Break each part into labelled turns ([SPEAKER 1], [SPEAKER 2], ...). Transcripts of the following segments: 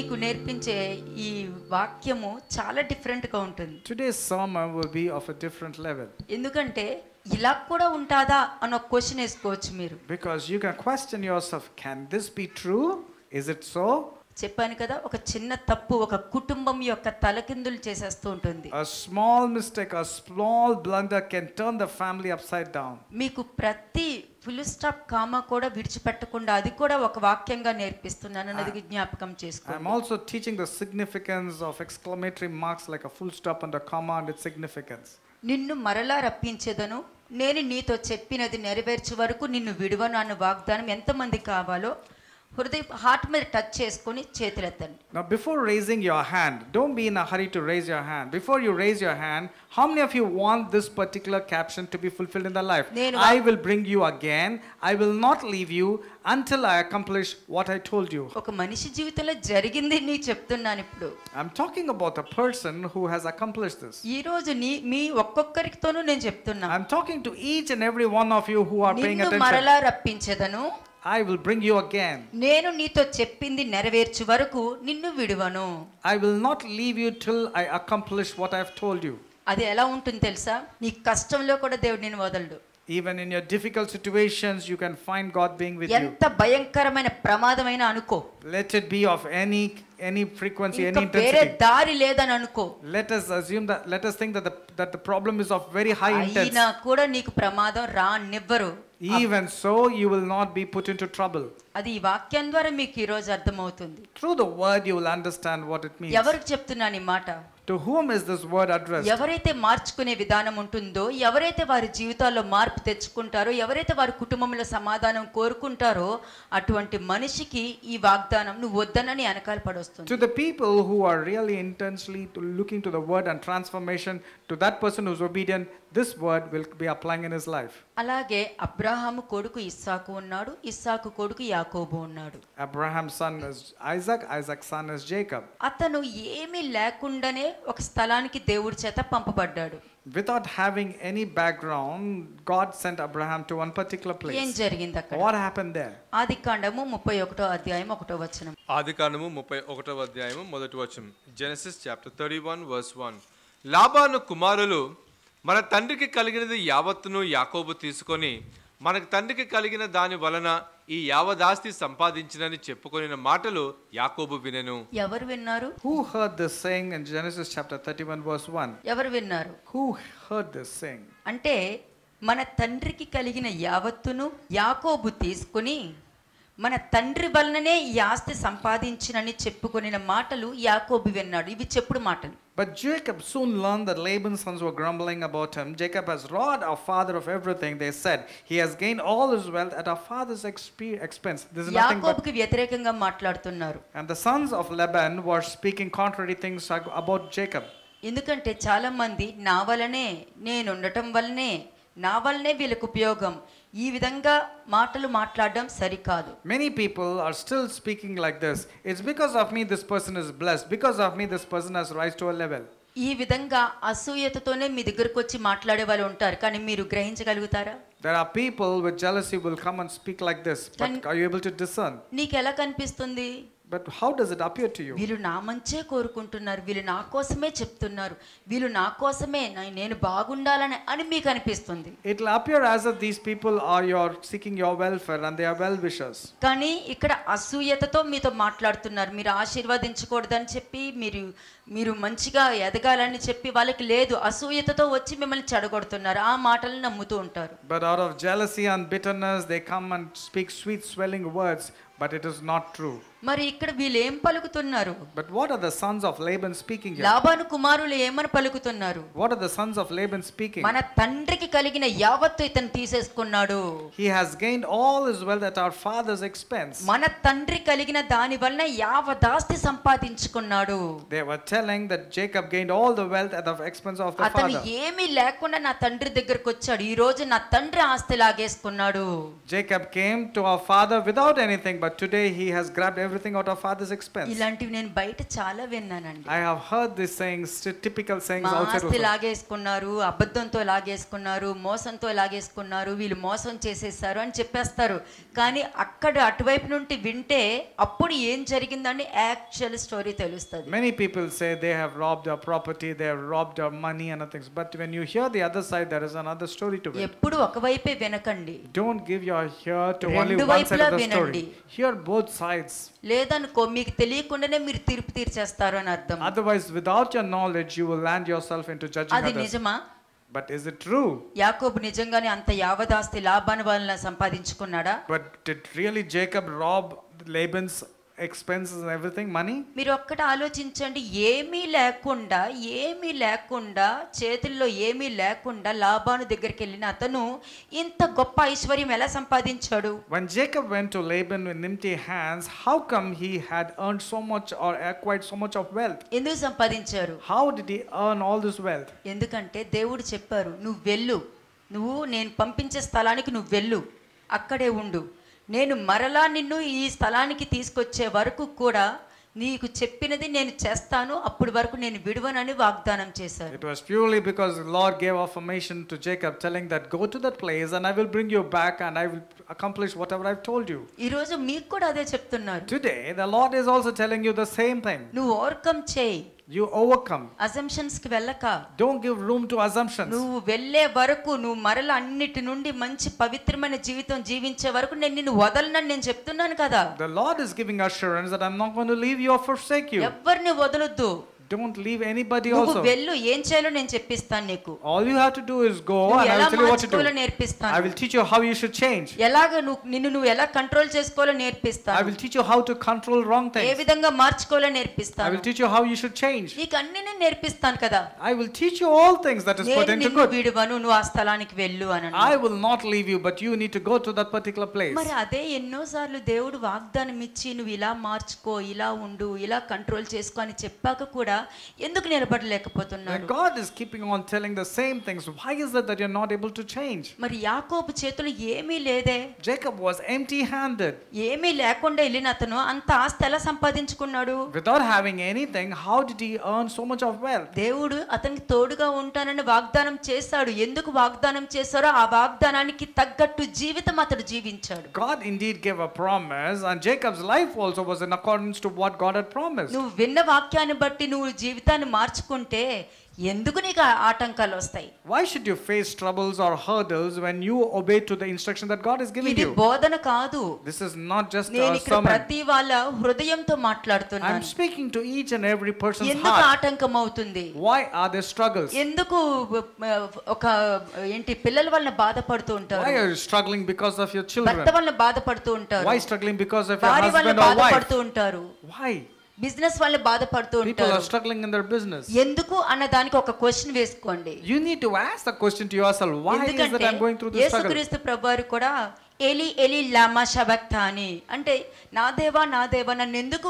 [SPEAKER 1] మీకు నేర్పించే ఈ వాక్యము చాలా డిఫరెంట్ గా ఉంటుంది today some will be of a different level ఎందుకంటే ఇలా కూడా ఉంటాదా అన్న క్వశ్చన్ వేసుకోవచ్చు మీరు because you can question yourself can this be true is it so చెప్పాను కదా ఒక చిన్న తప్పు ఒక కుటుంబం యొక్క తలకిందులు చేసేస్తూ ఉంటుంది ఆ స్మాల్ మిస్టేక్ ఆ small
[SPEAKER 2] blunder can turn the family upside down
[SPEAKER 1] మీకు ప్రతి ఫుల్ స్టాప్ కామా కూడా విడిచిపెట్టకుండా అది కూడా ఒక వాక్యంగా నేర్పిస్తున్నాను అన్నది జ్ఞాపకం చేసుకో am
[SPEAKER 2] also teaching the significance of exclamatory marks like a full stop and a comma and it's significance
[SPEAKER 1] నిన్ను మరలా రప్పించేదను నేను నీతో చెప్పినది నెరవేర్చే వరకు నిన్ను విడవను అన్న వాగ్దానం ఎంతమంది కావాలో
[SPEAKER 2] Now, before raising your hand, don't be in a hurry to raise your hand. Before you raise your hand, how many of you want this particular caption to be fulfilled in the life? I will bring you again. I will not leave you
[SPEAKER 1] until I accomplish what I told you. ఇప్పుడు I'm talking about a person who has accomplished this. చెప్తున్నా I'm talking to each and every one of you who are paying attention. I will bring you again. I will not
[SPEAKER 2] leave you till I accomplish what I have told you.
[SPEAKER 1] Adi ela untundi telsa nee kashtamlo kuda devudu
[SPEAKER 2] Even in your difficult situations, you can find God being with you. Let it be of any any frequency, any intensity. Let us assume that, let us think that the, that the problem is of very high intensity. Even so you will not be put into trouble
[SPEAKER 1] అది ఈ వాక్యం ద్వారా మీకు ఈ రోజు అర్థమవుతుంది
[SPEAKER 2] through the word you will understand what it means ఎవరికి
[SPEAKER 1] చెప్తున్నాను ఈ మాట
[SPEAKER 2] to whom is this word address ఎవరైతే
[SPEAKER 1] మార్చుకునే విధానం ఉంటుందో ఎవరైతే వారి జీవితాల్లో మార్పు తెచ్చుకుంటారో ఎవరైతే వారి కుటుంబంలో సమాధానం కోరుకుంటారో అటువంటి మనిషికి ఈ వాగ్దానం నువ్వు వద్దనని వెనకాల పడొస్తుంది to the people who
[SPEAKER 2] are really intensely looking to the word and transformation to that person whose obedient this word will be applying in his life
[SPEAKER 1] అలాగే అబ్రహాం కొడుకు ఇస్సాకు ఉన్నాడు ఇస్సాకు కొడుకు యాకోబు ఉన్నాడు Abraham son is Isaac Isaac son is Jacob అతను ఏమీ లేకుండానే ఒక స్థలానికి దేవుడి చేత పంపబడ్డాడు without having
[SPEAKER 2] any background, God sent Abraham to one particular place. ఏం జరిగింది అక్కడ? What happened there?
[SPEAKER 1] ఆదికాండము 31వ అధ్యాయం 1వ వచనం.
[SPEAKER 3] ఆదికాండము 31వ అధ్యాయం మొదటి వచనం. Genesis chapter 31 verse 1. లాబాను కుమారులు మన తండ్రికి కలిగినది యావత్తును యాకోబు తీసుకొని మనకు తండ్రికి కలిగిన దాని వలన ఈ యావదాస్తి సంపాదించినని చెప్పుకొనిన మాటలు యాకోబు వినెను
[SPEAKER 1] ఎవరు విన్నారు who
[SPEAKER 2] heard this saying in Genesis chapter 31 verse 1
[SPEAKER 1] ఎవరు విన్నారు హూ హర్డ్ దిస్ సేయింగ్ అంటే మన తండ్రికి కలిగిన యావత్తును యాకోబు తీసుకొని మన తండ్రి వలననే ఈ ఆస్తి సంపాదించినని మాటలు విన్నాడు ఇవి చెప్పుడు మాటలు
[SPEAKER 2] But Jacob soon learned that Laban's sons were grumbling about him. Jacob has robbed our father of everything. They said, He has gained all his wealth at our father's expense. This is nothing but... And the sons of Laban were speaking contrary things about Jacob.
[SPEAKER 1] ఎందుకంటే చాలా మంది నా వలనే నేను ఉండటం నా వల్లనే వీళ్ళకి ఉపయోగం ఈ విధంగా మాటలు మాట్లాడడం సరికాదు
[SPEAKER 2] many people are still speaking like this it's because of me this person is bless because of me this person has rise to a level
[SPEAKER 1] ఈ విధంగా అసూయతతోనే మీ దగ్గరకు వచ్చి మాట్లాడే వాళ్ళు ఉంటారు కానీ మీరు గ్రహించగలుగుతారా
[SPEAKER 2] There are people with jealousy will come and speak like this, but are you able to discern?
[SPEAKER 1] నీకు ఎలా కనిపిస్తుంది but how does it appear to you వీళ్ళు నా మంచే కోరుకుంటున్నారు వీళ్ళు నా కోసమే చెప్తున్నారు వీళ్ళు నా కోసమే నేను బాగుండాలని అని మీకు అనిపిస్తుంది
[SPEAKER 2] it will appear as that these people are your seeking your welfare and they are well
[SPEAKER 1] wishers కానీ ఇక్కడ అసూయతతో మీతో మాట్లాడుతున్నారు మీరు ఆశీర్వదించకూడదని చెప్పి మీరు మీరు మంచిగా ఎదగాలని చెప్పి వాళ్ళకి లేదు అసూయతతో వచ్చి మిమ్మల్ని చెడగొడుతున్నారు ఆ మాటలను నమ్ముతూ ఉంటారు
[SPEAKER 2] but are of jealousy and bitterness they come and speak sweet swelling words but it is not true
[SPEAKER 1] మరి ఇక్కడ వీళ్ళు ఏం పలుకుతున్నారు
[SPEAKER 2] but what are the sons of Laban speaking లాబాను
[SPEAKER 1] కుమారులు ఏమని పలుకుతున్నారు
[SPEAKER 2] what are the sons of Laban speaking మన
[SPEAKER 1] తండ్రికి కలిగిన యావత్తు ఇతను తీసేసుకున్నాడు
[SPEAKER 2] he has gained all his wealth that our
[SPEAKER 1] father's expense మన తండ్రి కలిగిన దాని వలన యావదాస్తి సంపాదించుకున్నాడు
[SPEAKER 2] they were telling that Jacob gained all the wealth at the expense of the father అతను
[SPEAKER 1] ఏమీ లేకుండా నా తండ్రి దగ్గరికి వచ్చాడు ఈ రోజు నా తండ్రి ఆస్తి లాగేసుకున్నాడు
[SPEAKER 2] Jacob came to our father without anything but today he has grabbed everything father's expense. I have heard these sayings, typical sayings outside. ఆస్తి
[SPEAKER 1] లాగేసుకున్నారు, అబద్ధంతో కానీ అక్కడ అటువైపు నుండి వింటే అప్పుడు ఏం జరిగిందని యాక్చువల్ స్టోరీ తెలుస్తుంది. Many
[SPEAKER 2] people say they have robbed our property, they have robbed our money and other things. But when you hear the other side, there is another story to it.
[SPEAKER 1] ఎపపుడు ఒకవైపే వినకండి.
[SPEAKER 2] Don't give your ear to only one side of the story. Hear both sides.
[SPEAKER 1] లేదనుకో మీకు తెలియకుండానే మీరు తీర్పు తీర్చేస్తారు అని అర్థం otherwise without your knowledge you will land your self into judging అది నిజమా బట్ ఇస్ ఇట్ ట్రూ యాకోబు నిజంగానే అంత యావదాస్తి లాభాన్ని వలన సంపాదించుకున్నాడా but did really
[SPEAKER 2] Jacob rob Laban's expenses everything money
[SPEAKER 1] మీరు ఒక్కటి ఆలోచించండి ఏమీ లేకుండా ఏమీ లేకుండా చేతుల్లో ఏమీ లేకుండా లాభాను దగ్గరికి వెళ్ళిన అతను ఇంత గొప్ప ఐశ్వర్యం ఎలా సంపాదించాడు when Jacob went
[SPEAKER 2] to Laban with empty hands how come he had earn so much or acquired so much of wealth
[SPEAKER 1] ఎందుకు సంపాదించారు how did he earn all this wealth ఎందుకంటే దేవుడు చెప్పారు నువ్వు వెళ్ళు నువ్వు నేను పంపించే స్థలానికి నువ్వు వెళ్ళు అక్కడే ఉండు నేను మరలా నిన్ను ఈ స్థలానికి తీసుకొచ్చే వరకు కూడా నీకు చెప్పినది నేను చేస్తాను అప్పటి వరకు నేను విడువనని వాగ్దానం చేశారు
[SPEAKER 2] it was purely because Lord gave affirmation to Jacob telling that go to that place and I will bring you back and I will accomplish whatever I told you ఈ రోజు మీకు కూడా అదే చెప్తున్నారు today the Lord is also telling you the same thing నువ్వు overcome
[SPEAKER 1] చేయి you overcome assumptions కి వెళ్ళక don't give room to assumptions నువ్వు వెళ్ళే వరకు నువ్వు మరల అన్నిటి నుండి మంచి పవిత్రమైన జీవితం జీవించే వరకు నేను నిన్ను వదలనని నేను చెప్తున్నాను కదా
[SPEAKER 2] the Lord is giving assurance that I am not going to leave you or forsake you
[SPEAKER 1] ఎవర్ని వదలొద్దు
[SPEAKER 2] Don't leave anybody also. All you have to do is go and I will tell you what to do.
[SPEAKER 1] I will teach you how you should change. I will teach you how to control wrong things. I will teach you how you should change. I will teach you all things that is pertinent to good. I will not leave you but you need to go to that particular place. వాగ్దానం ఇచ్చి నువ్వు ఇలా మార్చుకో ఇలా ఉండు ఇలా control చేసుకో అని చెప్పాక కూడా ఎందుకు
[SPEAKER 2] God is keeping on telling the same things. Why is it that
[SPEAKER 1] you're not able to change? మరి యాకోబు చేతులు ఏమీ లేదే Jacob was empty-handed. ఏమీ లేకుండా అతను అంత సంపాదించుకున్నాడు? Without having anything, how did he earn so much of wealth? దేవుడు అతనికి తోడుగా ఉంటానని వాగ్దానం చేశాడు. ఎందుకు వాగ్దానం చేశారో ఆ వాగ్దానానికి తగ్గట్టు జీవితం అతడు జీవించాడు. God indeed gave a promise and Jacob's life also was in accordance to what God had promised. నువ్వు విన్న వాక్యాన్ని బట్టి నువ్వు జీవితాన్ని మార్చుకుంటే ఎందుకు ఇక ఆటంకాలు వస్తాయి why should you face
[SPEAKER 2] troubles or hurdles when you obey to the instruction that god is giving you ఇది బోధన కాదు this is not just sermon నేను
[SPEAKER 1] ప్రతిwala హృదయం తో మాట్లాడుతున్నాను I am speaking to each and every person's heart ఎందుకు ఆటంకం అవుతుంది వై
[SPEAKER 2] ఆర్ ద స్ట్రగుల్స్
[SPEAKER 1] ఎందుకు ఒక ఏంటి పిల్లల వల్న బాధపడుతూ ఉంటారు why are you
[SPEAKER 2] struggling because of your children భర్త
[SPEAKER 1] వల్న బాధపడుతూ ఉంటారు why struggling because of your husband or wife business వాళ్ళు బాధపడుతూ ఉంటారు ఇన్ బిజినెస్ ఎందుకు అన్న దానికి ఒక క్వశ్చన్ వేసుకోండి you need to ask the question to your
[SPEAKER 2] self why is it I am going through this struggle యేసుక్రీస్తు
[SPEAKER 1] ప్రభువారు కూడా ఏలి ఏలి లామా శభక్తాని అంటే నా దేవా నా దేవా నన్ను ఎందుకు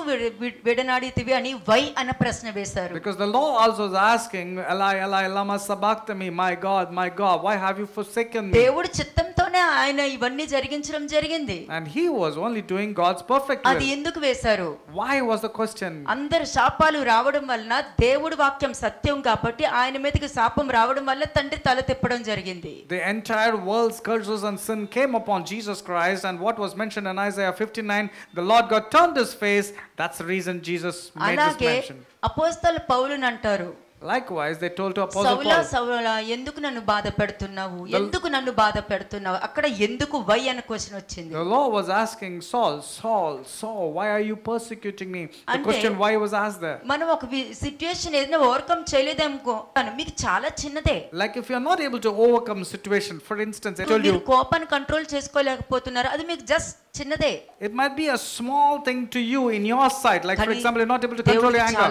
[SPEAKER 1] విడనాడితివి అని వై అన్న ప్రశ్న వేశారు because the Lord also is asking ఎలై ఎలై లామా సబక్తమి my God my God why have you forsaken me దేవుడి చిత్తంతోనే ఆయన ఇవన్నీ జరిగించడం జరిగింది and he was only doing God's perfect అది ఎందుకు వేశారు వై వాస్ ద క్వశ్చన్ అందరు శాపాలు రావడం వలన దేవుడి వాక్యం సత్యం కాబట్టి ఆయన మీదకి శాపం రావడం వల్ల తండ్రి తల తిప్పడం జరిగింది
[SPEAKER 2] the entire world's curses and sin came upon Jesus Jesus Christ and what was mentioned in Isaiah 59, the Lord God turned his face. That's the reason Jesus made this mention.
[SPEAKER 1] apostle Paul
[SPEAKER 2] అంటారు Likewise, they told to Apostle Saul Paul.
[SPEAKER 1] Saul ఎందుకు నన్ను బాధ పెడుతున్నావు ఎందుకు నన్ను బాధ పెడుతున్నావు అక్కడ ఎందుకు why అనే question వచ్చింది The law was asking
[SPEAKER 2] Saul, Saul, Saul, why are you persecuting me? The question why was asked there.
[SPEAKER 1] మనం ఒక సిట్యుయేషన్ ఏదైనా ఓవర్కమ్ చేయలేదేమో కానీ మీకు చాలా చిన్నదే Like if you are not able to overcome situation, for instance, I told you. you, కోపాన్ని control చేసుకోలేకపోతున్నారు అది మీకు జస్ట్ చిన్నదే
[SPEAKER 2] it might be a small thing to you in your sight. Like for example, you're not able to control your anger.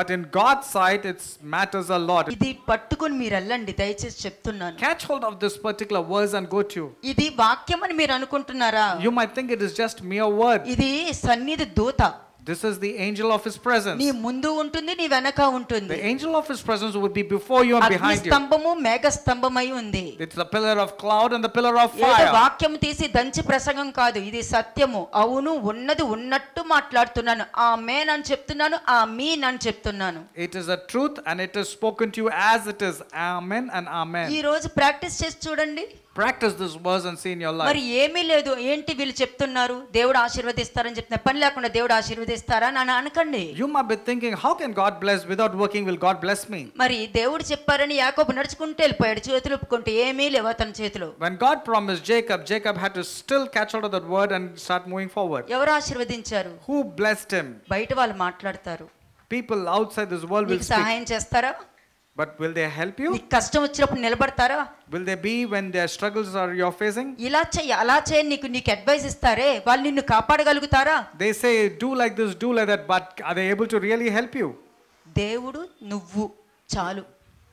[SPEAKER 2] But in God's sight, it matters a lot. ఇది
[SPEAKER 1] పట్టుకొని మీరు దయచేసి చెప్తున్నాను.
[SPEAKER 2] Catch hold of this particular verse and go to. ఇది వాక్యం అని మీరు అనుకుంటున్నారా? You might think it is just mere word. ఇది సన్నిధి దూత. This is the angel of his presence. The angel of his presence would be before you and behind you. It's the pillar of cloud and the pillar of fire. It is a truth and it is spoken to you as it is. Amen and amen. ఈ రోజు
[SPEAKER 1] practice చేసి చూడండి.
[SPEAKER 2] Practice this verse and see in your life మరి
[SPEAKER 1] ఏమీ లేదు ఏంటి వీళ్ళు చెప్తున్నారు దేవుడు ఆశీర్వదిస్తారని చెప్తున్న పని లేకుండా దేవుడు ఆశీర్వదిస్తారా అని అనకండి you must be thinking how can God bless without working will God bless me మరి దేవుడు చెప్పారని యాకోబు నడుచుకుంటూ వెళ్ళిపోయాడు చేతులు ఒప్పుకుంటే ఏమీ లేవు అతని చేతులు when god promised jacob jacob had to still catch hold of that word and start moving forward ఎవరు ఆశీర్వదించారు who blessed him బయట వాళ్ళు మాట్లాడతారు people outside this world will speak సహాయం చేస్తారా but will they help you నీకు కష్టం వచ్చినప్పుడు నిలబడతారా
[SPEAKER 2] will they be when the struggles are your facing
[SPEAKER 1] ఇలా చేయ అలా చేయి నీకు నీకు అడ్వైస్ ఇస్తారే వాళ్ళు నిన్ను కాపాడగలుగుతారా
[SPEAKER 2] they say do like this do like that but are they able to really help you
[SPEAKER 1] దేవుడు నువ్వు చాలు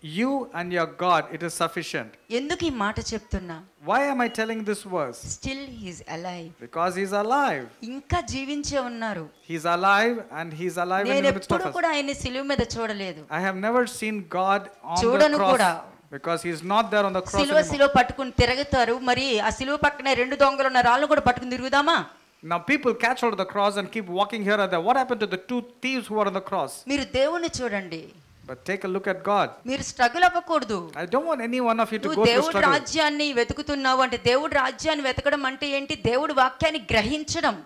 [SPEAKER 2] you and
[SPEAKER 1] your God, it is
[SPEAKER 2] sufficient. Why am I telling this verse? Still
[SPEAKER 1] he is alive.
[SPEAKER 2] Because he is alive.
[SPEAKER 1] ఇంకా జీవించే ఉన్నారు.
[SPEAKER 2] He is alive and he is alive in the midst of
[SPEAKER 1] us.
[SPEAKER 2] I have never seen God on the cross. చూడను because he is not there on the cross silo సిలువ
[SPEAKER 1] పట్టుకొని తిరుగుతారు mari. ఆ సిలువ పక్కనే రెండు దొంగలు ఉన్న రాళ్ళు కూడా పట్టుకొని తిరుగుదామా
[SPEAKER 2] Now people catch hold of the cross and keep walking here and there. What happened to the two thieves who were on the cross? మీరు
[SPEAKER 1] దేవుని చూడండి but take look at God మీరు స్ట్రగుల్ అవ్వకూడదు I don't want any one of you to go దేవుడి రాజ్యాన్ని వెతుకుతున్నావు అంటే దేవుడి రాజ్యాన్ని వెతకడం అంటే ఏంటి దేవుడి వాక్యాన్ని గ్రహించడం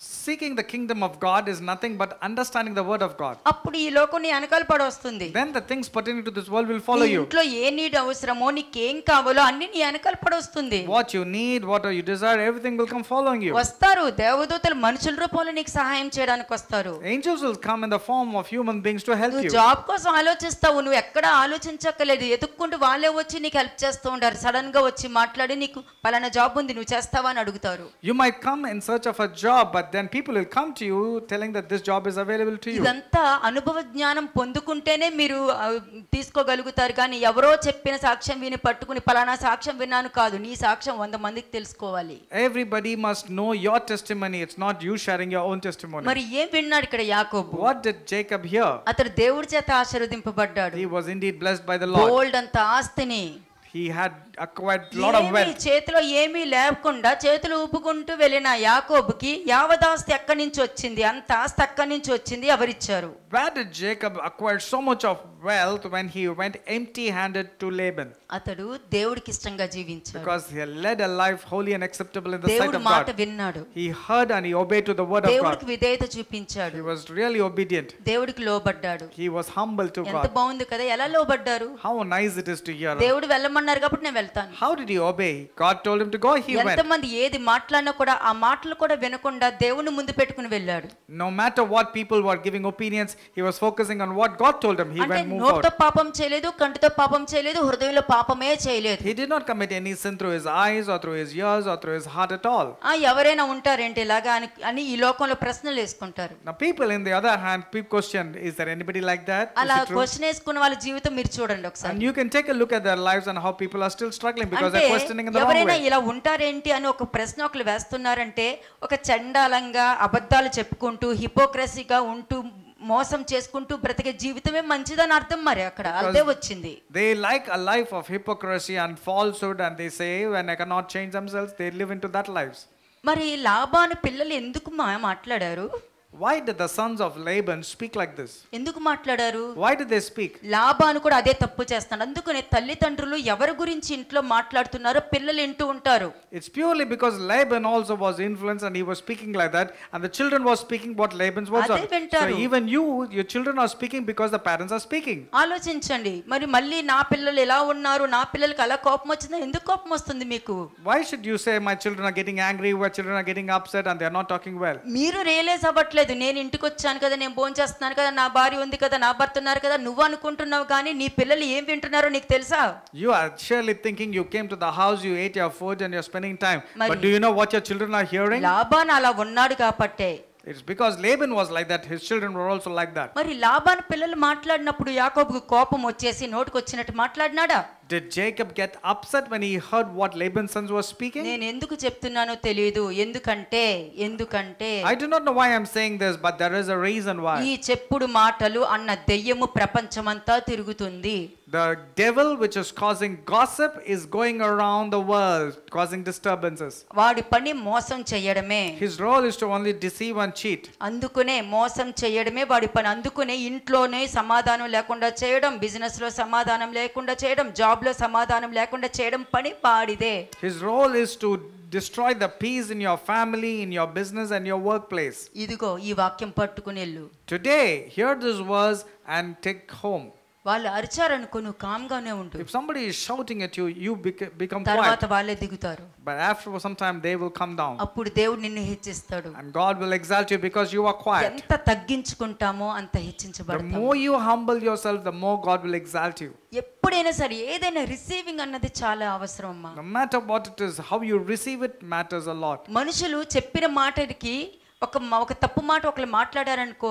[SPEAKER 2] seeking the kingdom of God is nothing but understanding the word of God. Then
[SPEAKER 1] the things pertaining to this world will follow you. What you need, what you desire, everything will come following you. Angels will come in the form of human beings to help you.
[SPEAKER 2] You might come in search of a job, but then people will come to you telling that this job is available to you.
[SPEAKER 1] ఇదంతా అనుభవ జ్ఞానం పొందుకుంటేనే మీరు తీసుకోగలుగుతారు కానీ ఎవరో చెప్పిన సాక్ష్యం విని పట్టుకుని పలానా సాక్ష్యం విన్నాను కాదు నీ సాక్ష్యం వంద మందికి తెలుసుకోవాలి
[SPEAKER 2] Everybody must know your
[SPEAKER 1] testimony. It's not you sharing your own testimony. మరి ఏం విన్నాడు ఇక్కడ యాకోబు? What did Jacob hear? అతడు దేవుడి చేత ఆశీర్వదింపబడ్డాడు. He was indeed blessed by the Lord. Bold అంత ఆస్తిని హీ హ్యాడ్ అక్వైర్డ్ లాట్ చేతిలో ఏమీ లేకుండా చేతులు ఊపుకుంటూ వెళ్ళిన యాకోబుకి యావదాస్తి ఎక్కడి నుంచి వచ్చింది అంత ఆస్తి ఎక్కడి నుంచి వచ్చింది ఎవరిచ్చారు where Jacob acquired so much of wealth when he went empty handed to Laban అతడు
[SPEAKER 2] దేవుడికి ఇష్టంగా జీవించాడు because he led a life holy and acceptable in the sight of god మాట విన్నాడు he heard and he obeyed to the word of god దేవుడికి
[SPEAKER 1] విధేయత చూపించాడు he was really obedient దేవుడికి లోబడ్డాడు he was humble to god ఎంత బాగుంది కదా ఎలా లోబడ్డారు how nice it is to hear దేవుడు వెళ్ళమన్నారు కాబట్టి నేను వెళ్తాను how did he obey god told him to go he went ఏది మాట్లాడినా కూడా ఆ మాటలు కూడా వినకుండా దేవుని ముందు వెళ్ళాడు no matter what people were giving opinions he was focusing on what god told him he went move out అంటే నోటితో పాపం చేయలేదు కంటితో పాపం చేయలేదు హృదయంలో పాపమే చేయలేదు he did not commit any sin through his eyes or through his ears or through his heart at all ఆ ఎవరైనా ఉంటారేంటి ఇలాగా అని ఈ లోకంలో ప్రశ్నలు వేసుకుంటారు
[SPEAKER 2] now people in the other hand people question is there anybody
[SPEAKER 1] like that అలా question వేసుకున్న వాళ్ళ జీవితం మీరు చూడండి ఒకసారి and you can take a look at their lives and how people are still struggling because they're questioning in the wrong way ఎవరైనా ఇలా ఉంటారేంటి అని ఒక ప్రశ్న ఒకరు వేస్తున్నారంటే ఒక చండాలంగా అబద్ధాలు చెప్పుకుంటూ హిపోక్రసీగా ఉంటూ మోసం చేసుకుంటూ బ్రతికే జీవితమే మంచిదని అర్థం మరి అక్కడ అదే
[SPEAKER 2] వచ్చింది they like a life of hypocrisy and falsehood and they say when I cannot change themselves they live into that lives మరి లాభాను
[SPEAKER 1] పిల్లలు ఎందుకు మాట్లాడారు why did the sons of laban speak like this why did they speak labanu kuda ade tappu chestanu tandrulu evaru gurinchi intlo matladutunnaro pillalu intu untaru it's purely because
[SPEAKER 2] laban also was influenced and he was speaking like that and the children were speaking what Laban was. are even you your children are speaking
[SPEAKER 1] because the parents are speaking aalochinchandi mari malli naa pillalu unnaru naa pillalku ala kopam vachindha enduku kopam vastundi why should you say my children are getting angry my children are getting upset and
[SPEAKER 2] they are not talking well
[SPEAKER 1] meeru realize avatle చెప్పట్లేదు నేను ఇంటికి వచ్చాను కదా నేను భోజనం చేస్తున్నాను కదా నా భార్య ఉంది కదా నా భర్త ఉన్నారు కదా నువ్వు అనుకుంటున్నావు కానీ నీ పిల్లలు ఏం వింటున్నారో నీకు తెలుసా
[SPEAKER 2] you are surely thinking you came to the house you ate your food and you are spending time but do you know what your children are hearing Laban
[SPEAKER 1] అలా ఉన్నాడు కాబట్టి
[SPEAKER 2] it's because Laban was like that his children were also like that
[SPEAKER 1] మరి Laban పిల్లలు మాట్లాడినప్పుడు యాకోబుకు కోపం వచ్చేసి నోటికి వచ్చినట్టు మాట్లాడినాడా Did Jacob get upset when he heard what Laban's sons were speaking? I
[SPEAKER 2] do not know why I'm saying this but there is a reason why. The devil which is causing gossip is
[SPEAKER 1] going around the world causing disturbances. His role is to only deceive and cheat. His
[SPEAKER 2] role is to destroy the peace in your family, in your business, and your workplace.
[SPEAKER 1] ఇదిగో ఈ వాక్యం పట్టుకుని వెళ్ళు.
[SPEAKER 2] Today, hear this verse
[SPEAKER 1] and take home. వాళ్ళు అరిచారనుకో నువ్వు calm గానే ఉండు if somebody is shouting at you you become quiet తర్వాత వాళ్ళే దిగుతారు but after some time they will come down అప్పుడు దేవుడు నిన్ను హెచ్చిస్తాడు and
[SPEAKER 2] God will exalt you because you are quiet
[SPEAKER 1] ఎంత తగ్గించుకుంటామో అంత హెచ్చించబడతాం the more
[SPEAKER 2] you humble your self the more God will exalt you
[SPEAKER 1] ఎప్పుడైనా సరే ఏదైనా రిసీవింగ్ అన్నది చాలా అవసరం అమ్మా no matter what it is how you receive it matters a lot మనుషులు చెప్పిన మాటకి ఒక ఒక తప్పు మాట ఒకరు మాట్లాడారనుకో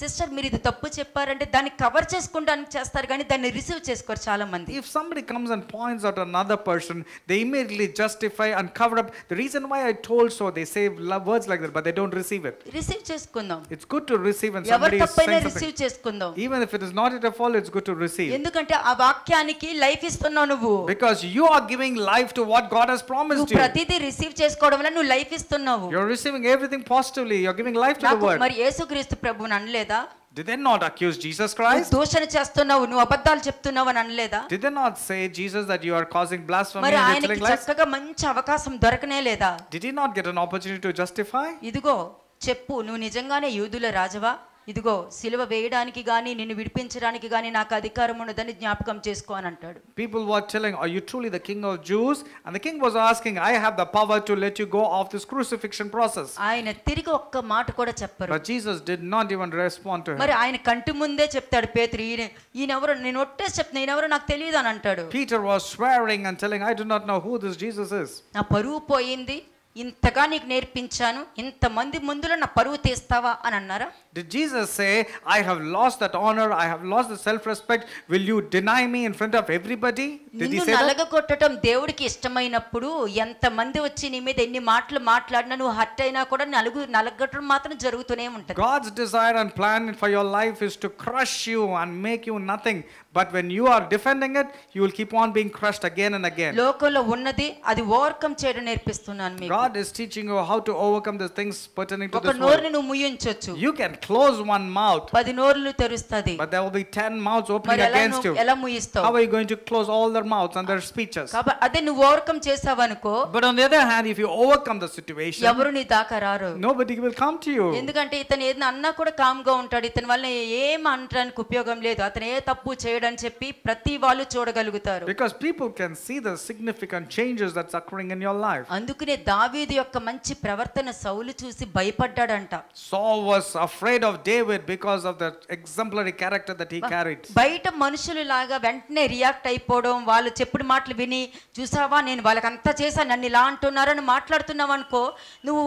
[SPEAKER 1] సిస్టర్ మీరు ఇది తప్పు చెప్పారంటే దాన్ని కవర్ చేసుకోవడానికి చేస్తారు కానీ దాన్ని రిసీవ్ చేసుకోరు చాలా మంది if somebody comes and points out another
[SPEAKER 2] person they immediately justify and cover up the reason why I told so they save love words like that but they don't receive it receive చేసుకుందాం it's good to receive and ఎవరు తప్పైనా receive
[SPEAKER 1] చేసుకుందాం even if it is not at fault it's good to receive ఎందుకంటే ఆ వాక్యానికి life ఇస్తున్నావు నువ్వు because you are giving life to what God has promised you ప్రతిదీ రిసీవ్ చేసుకోవడం వల్ల నువ్వు లైఫ్ ఇస్తున్నావు you are receiving
[SPEAKER 2] everything positively you are giving life to the word మరి
[SPEAKER 1] యేసుక్రీస్తు ప్రభువుని అనలేదా
[SPEAKER 2] Did they not accuse Jesus Christ?
[SPEAKER 1] దూషణ చేస్తున్నావు నువ్వు అబద్ధాలు చెప్తున్నావు అని అనలేదా
[SPEAKER 2] Did they not say Jesus that you are causing blasphemy and telling lies?
[SPEAKER 1] చక్కగా మంచి అవకాశం దొరకనే లేదా
[SPEAKER 2] Did he not get an opportunity to justify?
[SPEAKER 1] ఇదిగో చెప్పు నువ్వు నిజంగానే యూదుల రాజవా ఇదిగో సిలువ వేయడానికి గాని నిన్ను విడిపించడానికి గాని నాకు అధికారం ఉన్నదని జ్ఞాపకం చేసుకో అని అంటాడు
[SPEAKER 2] people what telling are you truly the king of Jews and the king was asking I have the power to let you go of this crucifixion process ఆయన
[SPEAKER 1] తిరిగి ఒక్క మాట కూడా చెప్పరు
[SPEAKER 2] but Jesus did not even respond to him మరి
[SPEAKER 1] ఆయన కంటి ముందే చెప్తాడు పేతురు ఈయన ఈయన ఎవరు నేను ఒట్టే చెప్తున్నా ఈయన ఎవరో నాకు తెలియదు అని అంటాడు Peter was swearing and telling I do not know who this Jesus is నా పరువు పోయింది ఇంతగా నీకు నేర్పించాను ఇంతమంది ముందులో నా పరువు తీస్తావా అని అన్నారా Did Jesus say, I have lost that honor, I
[SPEAKER 2] have lost the self-respect, will you deny me in front of everybody? Did he say that?
[SPEAKER 1] కొట్టడం దేవుడికి ఇష్టమైనప్పుడు ఎంతమంది వచ్చి నీ మీద ఎన్ని మాటలు మాట్లాడినా నువ్వు హర్ట్ అయినా కూడా నలుగు నలగొట్టడం మాత్రం
[SPEAKER 2] God's desire and plan for your life is to crush you and make you nothing. But when you are defending it, you will keep on being crushed again and again.
[SPEAKER 1] లోకంలో ఉన్నది అది overcome చేయడం నేర్పిస్తున్నాను మీకు God is teaching you how to overcome the things pertaining to this world. ఒక నోరుని నువ్వు ముయించొచ్చు. You can close one mouth, but there
[SPEAKER 2] will be 10 mouths opening against you. How are you going to close all their mouths and their speeches? But on the other hand, if you overcome the situation, nobody will come to you.
[SPEAKER 1] ఎందుకంటే ఇతను ఉంటాడు ఇతని వల్ల ఏం అంటానికి ఉపయోగం లేదు అతను ఏ తప్పు చేయడని చెప్పి ప్రతి వాళ్ళు చూడగలుగుతారు Because people can see the significant changes that's occurring in your life. అందుకనే దావీదు యొక్క మంచి ప్రవర్తన సౌలు చూసి భయపడ్డాడంట
[SPEAKER 2] Saul was afraid afraid of David because of the exemplary character that he carried.
[SPEAKER 1] బయట మనుషులు లాగా వెంటనే రియాక్ట్ అయిపోవడం వాళ్ళు చెప్పుడు మాటలు విని చూసావా నేను అంత చేశాను నన్ను ఇలా అంటున్నారని మాట్లాడుతున్నావు అనుకో నువ్వు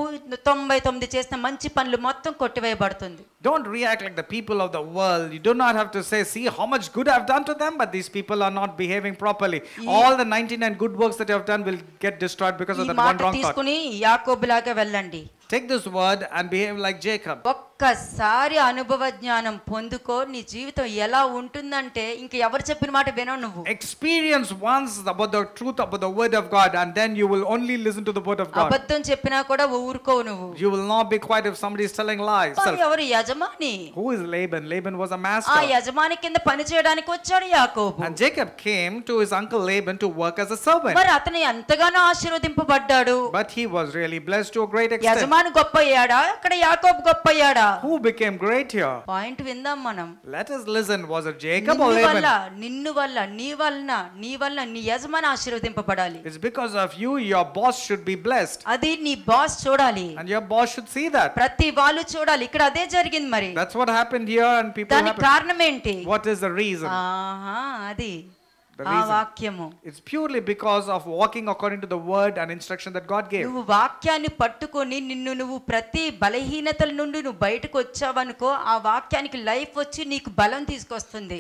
[SPEAKER 1] తొంభై తొమ్మిది చేసిన మంచి పనులు మొత్తం కొట్టివేయబడుతుంది
[SPEAKER 2] Don't react like the people of the world. You do not have to say, see how much good I've done to them, but these people are not behaving properly. Yeah. All the 99 good works that you have done will get destroyed because of that one wrong
[SPEAKER 1] thought. Take this
[SPEAKER 2] word and behave like Jacob.
[SPEAKER 1] Experience once about the truth about
[SPEAKER 2] the word of God, and then you will only listen to the word of God. You will not be quiet if somebody is telling lies. యజమాని who is Laban Laban was a master ఆ యజమాని కింద పని చేయడానికి వచ్చాడు యాకోబు and Jacob came to his uncle Laban to work as a servant
[SPEAKER 1] మరి అతను ఎంతగానో ఆశీర్వదింపబడ్డాడు but he was really blessed to a great extent యజమాని గొప్పయ్యాడా అక్కడ యాకోబు గొప్పయ్యాడా who became great here point విందాం మనం let us listen
[SPEAKER 2] was it Jacob or Laban వల్ల
[SPEAKER 1] నిన్ను వల్ల నీ వలన నీ వల్ల నీ యజమాని ఆశీర్వదింపబడాలి it's because of you your boss should be blessed అది నీ బాస్ చూడాలి and your boss should see that ప్రతి వాళ్ళు చూడాలి ఇక్కడ అదే జరిగింది జరిగింది మరి that's what happened here and people దానికి కారణం ఏంటి వాట్ ఇస్ ద రీజన్ ఆహా అది it's purely because of walking according to the word and instruction that God gave.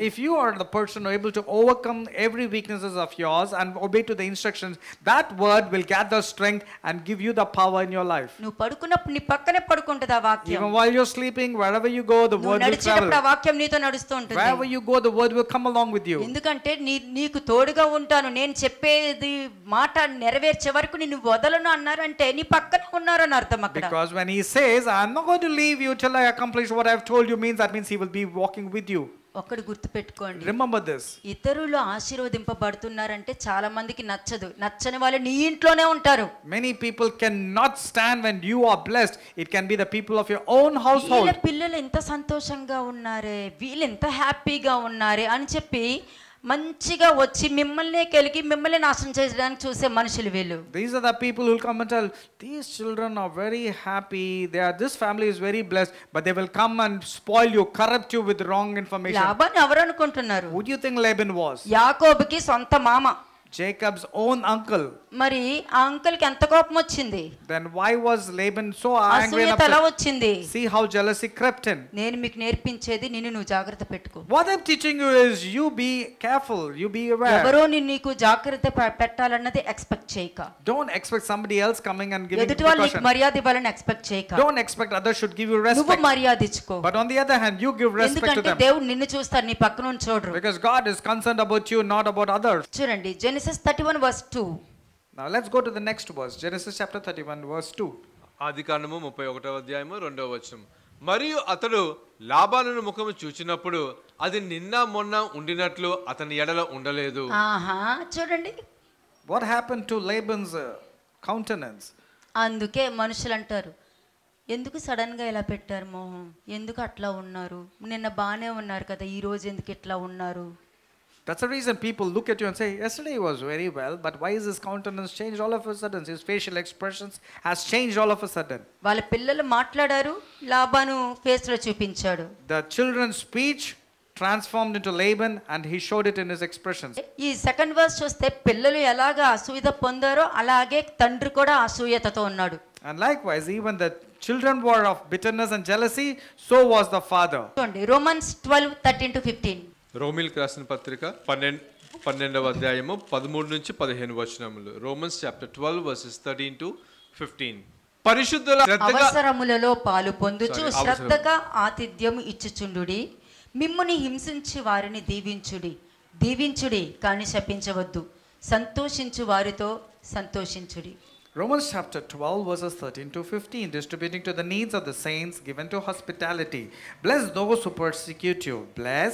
[SPEAKER 1] If
[SPEAKER 2] you are the person able to overcome every weaknesses of yours and obey to the instructions, that word will gather strength and give you the power in your life. Even while you're sleeping, wherever you go, the word will
[SPEAKER 1] travel. Wherever you go, the
[SPEAKER 2] word will come along with you.
[SPEAKER 1] నీకు తోడుగా ఉంటాను నేను చెప్పేది మాట నెరవేర్చే వరకు నిన్ను వదలను అన్నారు అంటే నీ పక్కన ఉన్నారు అని అర్థం అక్కడ
[SPEAKER 2] because when he says I am not going to leave you till I accomplish what I have told you means that means he will be walking with you
[SPEAKER 1] ఒక్కడు గుర్తుపెట్టుకోండి రిమెంబర్ దిస్ ఇతరులు ఆశీర్వదింపబడుతున్నారంటే చాలా మందికి నచ్చదు నచ్చని వాళ్ళు నీ ఇంట్లోనే
[SPEAKER 2] ఉంటారు many people can not stand when you are blessed it can be the people of your own household
[SPEAKER 1] పిల్లలు ఎంత సంతోషంగా ఉన్నారే వీళ్ళు ఎంత హ్యాపీగా ఉన్నారే అని చెప్పి మంచిగా వచ్చి మిమ్మల్ని కలిగి మిమ్మల్ని నాశనం చేయడానికి చూసే మనుషులు వీళ్ళు
[SPEAKER 2] these are the people who'll come and tell these children are very happy they are this family is very blessed but they will come and spoil you corrupt you with wrong information Laban
[SPEAKER 1] ఎవరు అనుకుంటున్నారు who do you think Laban was యాకోబుకి సొంత మామ Jacob's own uncle. మరి ఆ uncle కి ఎంత కోపం వచ్చింది Then why was Laban so angry అసూయ and తల upset? వచ్చింది See how jealousy crept in. నేను మీకు నేర్పించేది నిన్ను నువ్వు జాగ్రత్త పెట్టుకో What
[SPEAKER 2] I'm teaching you is you be careful, you be aware. ఎవరో
[SPEAKER 1] నిన్ను నీకు జాగ్రత్త పె- పెట్టాలన్నది ఎక్స్పెక్ట్ చేయక
[SPEAKER 2] Don't expect somebody else coming and giving ఎదుటి వాళ్ళు మర్యాద
[SPEAKER 1] ఇవ్వాలని ఎక్స్పెక్ట్ చేయక Don't expect others should give you నువ్వు మర్యాద ఇచ్చుకో
[SPEAKER 2] But on the other hand, you give respect to ఎందుకంటే దేవుడు
[SPEAKER 1] నిన్ను చూస్తారు నీ
[SPEAKER 2] పక్కన ఉండి చూడరు Because God is concerned about you, not about others.
[SPEAKER 1] చూడండి Genesis Genesis 31 verse 2
[SPEAKER 2] Now let's go to the next verse Genesis chapter 31 verse 2
[SPEAKER 3] ఆదికాండము ఒకటో అధ్యాయము రెండవ వచనం మరియు అతడు లాభాలను ముఖము చూచినప్పుడు అది నిన్న మొన్న ఉండినట్లు అతని ఎడల ఉండలేదు
[SPEAKER 1] ఆహా చూడండి what happen to Laban's countenance అందుకే మనుషులు అంటారు ఎందుకు సడన్గా ఇలా పెట్టారు మోహం ఎందుకు అట్లా ఉన్నారు నిన్న బాగానే ఉన్నారు కదా ఈరోజు ఎందుకు ఇట్లా ఉన్నారు
[SPEAKER 2] That's the reason people look at you and say, yesterday he was very well, but why is his countenance changed all of a sudden? His facial expressions has changed all of a sudden. The children's speech transformed
[SPEAKER 1] into Laban and he showed it in his expressions. ఈ second verse చూస్తే పిల్లలు And likewise even the children were of bitterness and jealousy so was the father. Romans 12 13 to 15
[SPEAKER 3] రోమిల్కి రాసిన పత్రిక పన్నెండు పన్నెండవ అధ్యాయము పదమూడు నుంచి పదిహేను వచనములు Romans chapter twelve verses thirteen to fifteen పరిశుద్ధుల
[SPEAKER 1] అవసరములలో పాలు పొందుచు శ్రద్ధగా ఆతిథ్యం ఇచ్చుచుండుడి మిమ్ముని హింసించి వారిని దీవించుడి దీవించుడి కానీ శపించవద్దు సంతోషించు వారితో సంతోషించుడి
[SPEAKER 2] Romans chapter 12, verses 13 to 15, distributing to the needs of the saints, given to hospitality. Bless those who persecute you. Bless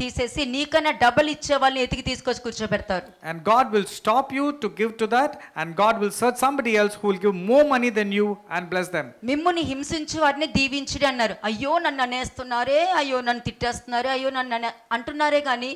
[SPEAKER 1] తీసేసి నీకన్నా డబుల్ ఇచ్చే వాళ్ళని ఎతికి తీసుకొచ్చి కూర్చోబెడతారు and God will stop you to give
[SPEAKER 2] to that and God will search somebody else who will give more money than you and bless them
[SPEAKER 1] మిమ్ముని హింసించు వారిని దీవించుడి అన్నారు అయ్యో నన్ను అనేస్తున్నారే అయ్యో నన్ను తిట్టేస్తున్నారే అయ్యో నన్ను అంటున్నారే కానీ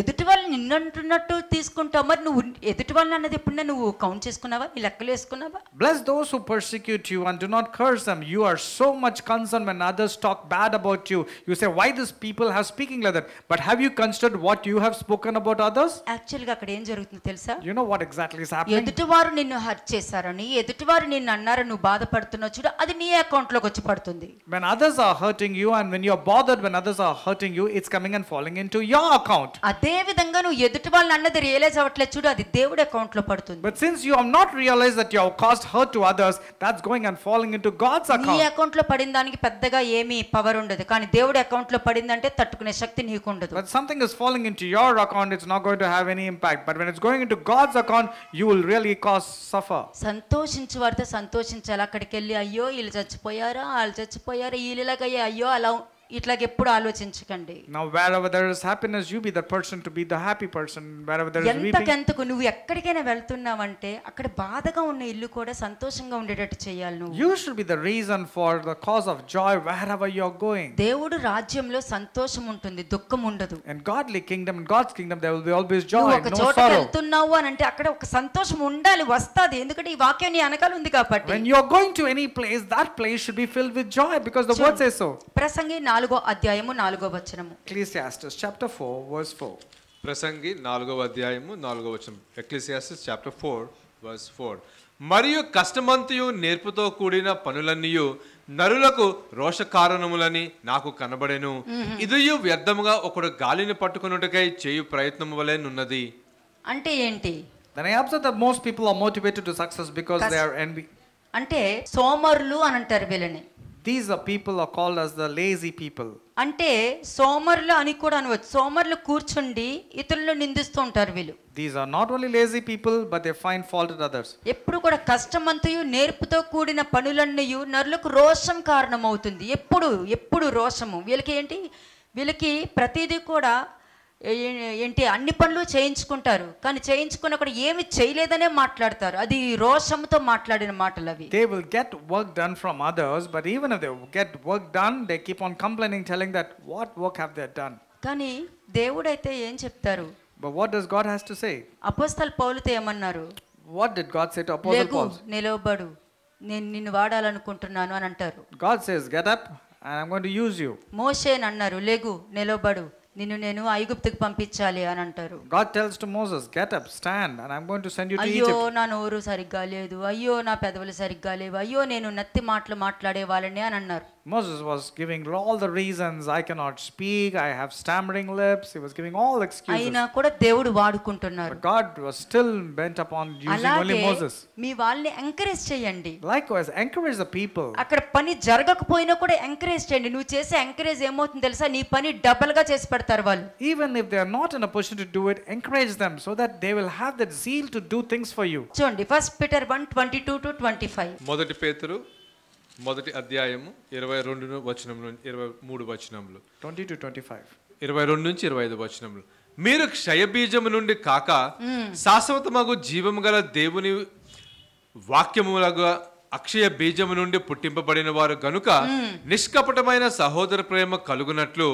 [SPEAKER 1] ఎదుటి వాళ్ళు నిన్నంటున్నట్టు తీసుకుంటావు మరి నువ్వు ఎదుటి వాళ్ళని అన్నది ఎప్పుడైనా నువ్వు కౌంట్ చేసుకున్నావా నీ లెక్కలు వేసుకున్నావా
[SPEAKER 2] bless those who persecute you and do not curse them you are so much concern when others talk bad about you you say why this people have speaking like that but have you considered what you have spoken about others actual గా అక్కడ ఏం జరుగుతుందో తెలుసా you know what exactly is happening
[SPEAKER 1] ఎదుటివారు నిన్ను hurt చేశారని ఎదుటివారు నిన్ను అన్నారని నువ్వు బాధపడుతున్నావు చూడు అది నీ అకౌంట్ లోకి వచ్చి పడుతుంది
[SPEAKER 2] when others are hurting you and when you are bothered when others are hurting you it's coming and falling into your account
[SPEAKER 1] అదే విధంగా నువ్వు ఎదుటి వాళ్ళని అన్నది రియలైజ్ అవ్వట్లేదు చూడు అది దేవుడి అకౌంట్ లో
[SPEAKER 2] పడుతుంది but since you have not realise
[SPEAKER 1] that you have caused hurt to others that's going and falling into God's account నీ అకౌంట్ లో పడిన దానికి పెద్దగా ఏమీ పవర్ ఉండదు కానీ దేవుడి అకౌంట్ లో పడిందంటే తట్టుకునే శక్తి నీకు ఉండదు but
[SPEAKER 2] something is falling into your account it's not going to have any impact but when it's going into God's
[SPEAKER 1] account you will
[SPEAKER 2] really cause suffer
[SPEAKER 1] సంతోషించు వారితో సంతోషించాలి అక్కడికి వెళ్ళి అయ్యో వీళ్ళు చచ్చిపోయారా వాళ్ళు చచ్చిపోయారా వీళ్ళు ఇలాగయ్యా అయ్యో అలా ఇట్లాగ ఎప్పుడు ఆలోచించకండి
[SPEAKER 2] now wherever there is happiness you be the person to be the happy person wherever there is ఎంతకెంతకు
[SPEAKER 1] నువ్వు ఎక్కడికైనా వెళ్తున్నావంటే అక్కడ బాధగా ఉన్న ఇల్లు కూడా సంతోషంగా ఉండేటట్టు చేయాలి నువ్వు you should be the reason for the cause of joy wherever you are going దేవుడు రాజ్యంలో సంతోషం ఉంటుంది దుఃఖం ఉండదు and godly kingdom and God's kingdom there will be always joy ఒక చోట వెళ్తున్నావు అని అంటే అక్కడ ఒక సంతోషం ఉండాలి వస్తాది ఎందుకంటే ఈ వాక్యం నీ వెనకాల ఉంది కాబట్టి when you are going to any place that place should be filled
[SPEAKER 2] with joy because the word says so
[SPEAKER 1] ప్రసంగి నాలుగో అధ్యాయము నాలుగో వచనము ఎక్లీసియాస్టిస్ చాప్టర్ 4 వర్స్ 4
[SPEAKER 3] ప్రసంగి నాలుగో అధ్యాయము నాలుగో వచనం Ecclesiastes chapter four verse four మరియు కష్టమంతయు నేర్పుతో కూడిన పనులన్నీయు నరులకు రోష కారణములని నాకు కనబడెను ఇది వ్యర్థముగా ఒకడు గాలిని పట్టుకున్నట్టుకై చేయు ప్రయత్నం వలెనున్నది
[SPEAKER 1] అంటే ఏంటి
[SPEAKER 2] Then I observe that most people are motivated to success because they
[SPEAKER 1] అంటే సోమరులు అని అంటారు వీళ్ళని
[SPEAKER 2] these are people are called as the lazy people
[SPEAKER 1] అంటే సోమరులు అని కూడా అనవచ్చు సోమరులు కూర్చుండి ఇతరులను నిందిస్తూ ఉంటారు వీళ్ళు
[SPEAKER 2] these are not only lazy people but they find fault in others
[SPEAKER 1] ఎప్పుడు కూడా కష్టమంతయు నేర్పుతో కూడిన పనులన్నయు నరులకు రోషం కారణమవుతుంది ఎప్పుడు ఎప్పుడు రోషము వీళ్ళకి ఏంటి వీళ్ళకి ప్రతిదీ కూడా ఏంటి అన్ని పనులు చేయించుకుంటారు కానీ చేయించుకున్న కూడా ఏమి చేయలేదనే మాట్లాడతారు అది రోషంతో మాట్లాడిన మాటలు అవి
[SPEAKER 2] they will get work done from others but even they get work done they keep on complaining telling that what work have they done
[SPEAKER 1] కానీ దేవుడైతే ఏం చెప్తారు but what does God has to say apostle పౌలుతో ఏమన్నారు what did God say to apostle Paul నిలవబడు నేను నిన్ను వాడాలనుకుంటున్నాను అని అంటారు
[SPEAKER 2] God says get up and I am going to use you
[SPEAKER 1] మోషే అన్నారు లేగు నిలవబడు నిన్ను నేను ఐగుప్తుకు పంపించాలి అని అంటారు
[SPEAKER 2] God tells to Moses get up stand and I'm going to send you to అయ్యో Egypt
[SPEAKER 1] నా నోరు సరిగ్గా లేదు అయ్యో నా పెదవులు సరిగ్గా లేవు అయ్యో నేను నత్తి మాటలు మాట్లాడే వాళ్ళని అని అన్నారు
[SPEAKER 2] Moses was giving all the reasons I cannot speak I have stammering lips
[SPEAKER 1] he was giving all excuses అయినా కూడా దేవుడు వాడుకుంటున్నారు God was still bent upon using only Moses మీ వాళ్ళని ఎంకరేజ్ చేయండి likewise encourage the people అక్కడ పని జరగకపోయినా కూడా ఎంకరేజ్ చేయండి నువ్వు చేసే ఎంకరేజ్ ఏమవుతుంది తెలుసా నీ పని డబుల్ గా చేసి కష్టపడతారు వాళ్ళు even if they
[SPEAKER 2] are not in a position to do it
[SPEAKER 1] encourage them so that they will have that zeal to do things for you చూడండి ఫస్ట్ పీటర్ 1 22 టు 25
[SPEAKER 3] మొదటి పేతురు మొదటి అధ్యాయము 22 రెండు వచనం నుంచి వచనములు 20 టు 25 22 ఇరవై రెండు నుంచి ఇరవై వచనములు మీరు క్షయబీజము నుండి కాక శాశ్వతమగు జీవము గల దేవుని వాక్యములగా అక్షయ బీజము నుండి పుట్టింపబడిన వారు గనుక నిష్కపటమైన సహోదర ప్రేమ కలుగునట్లు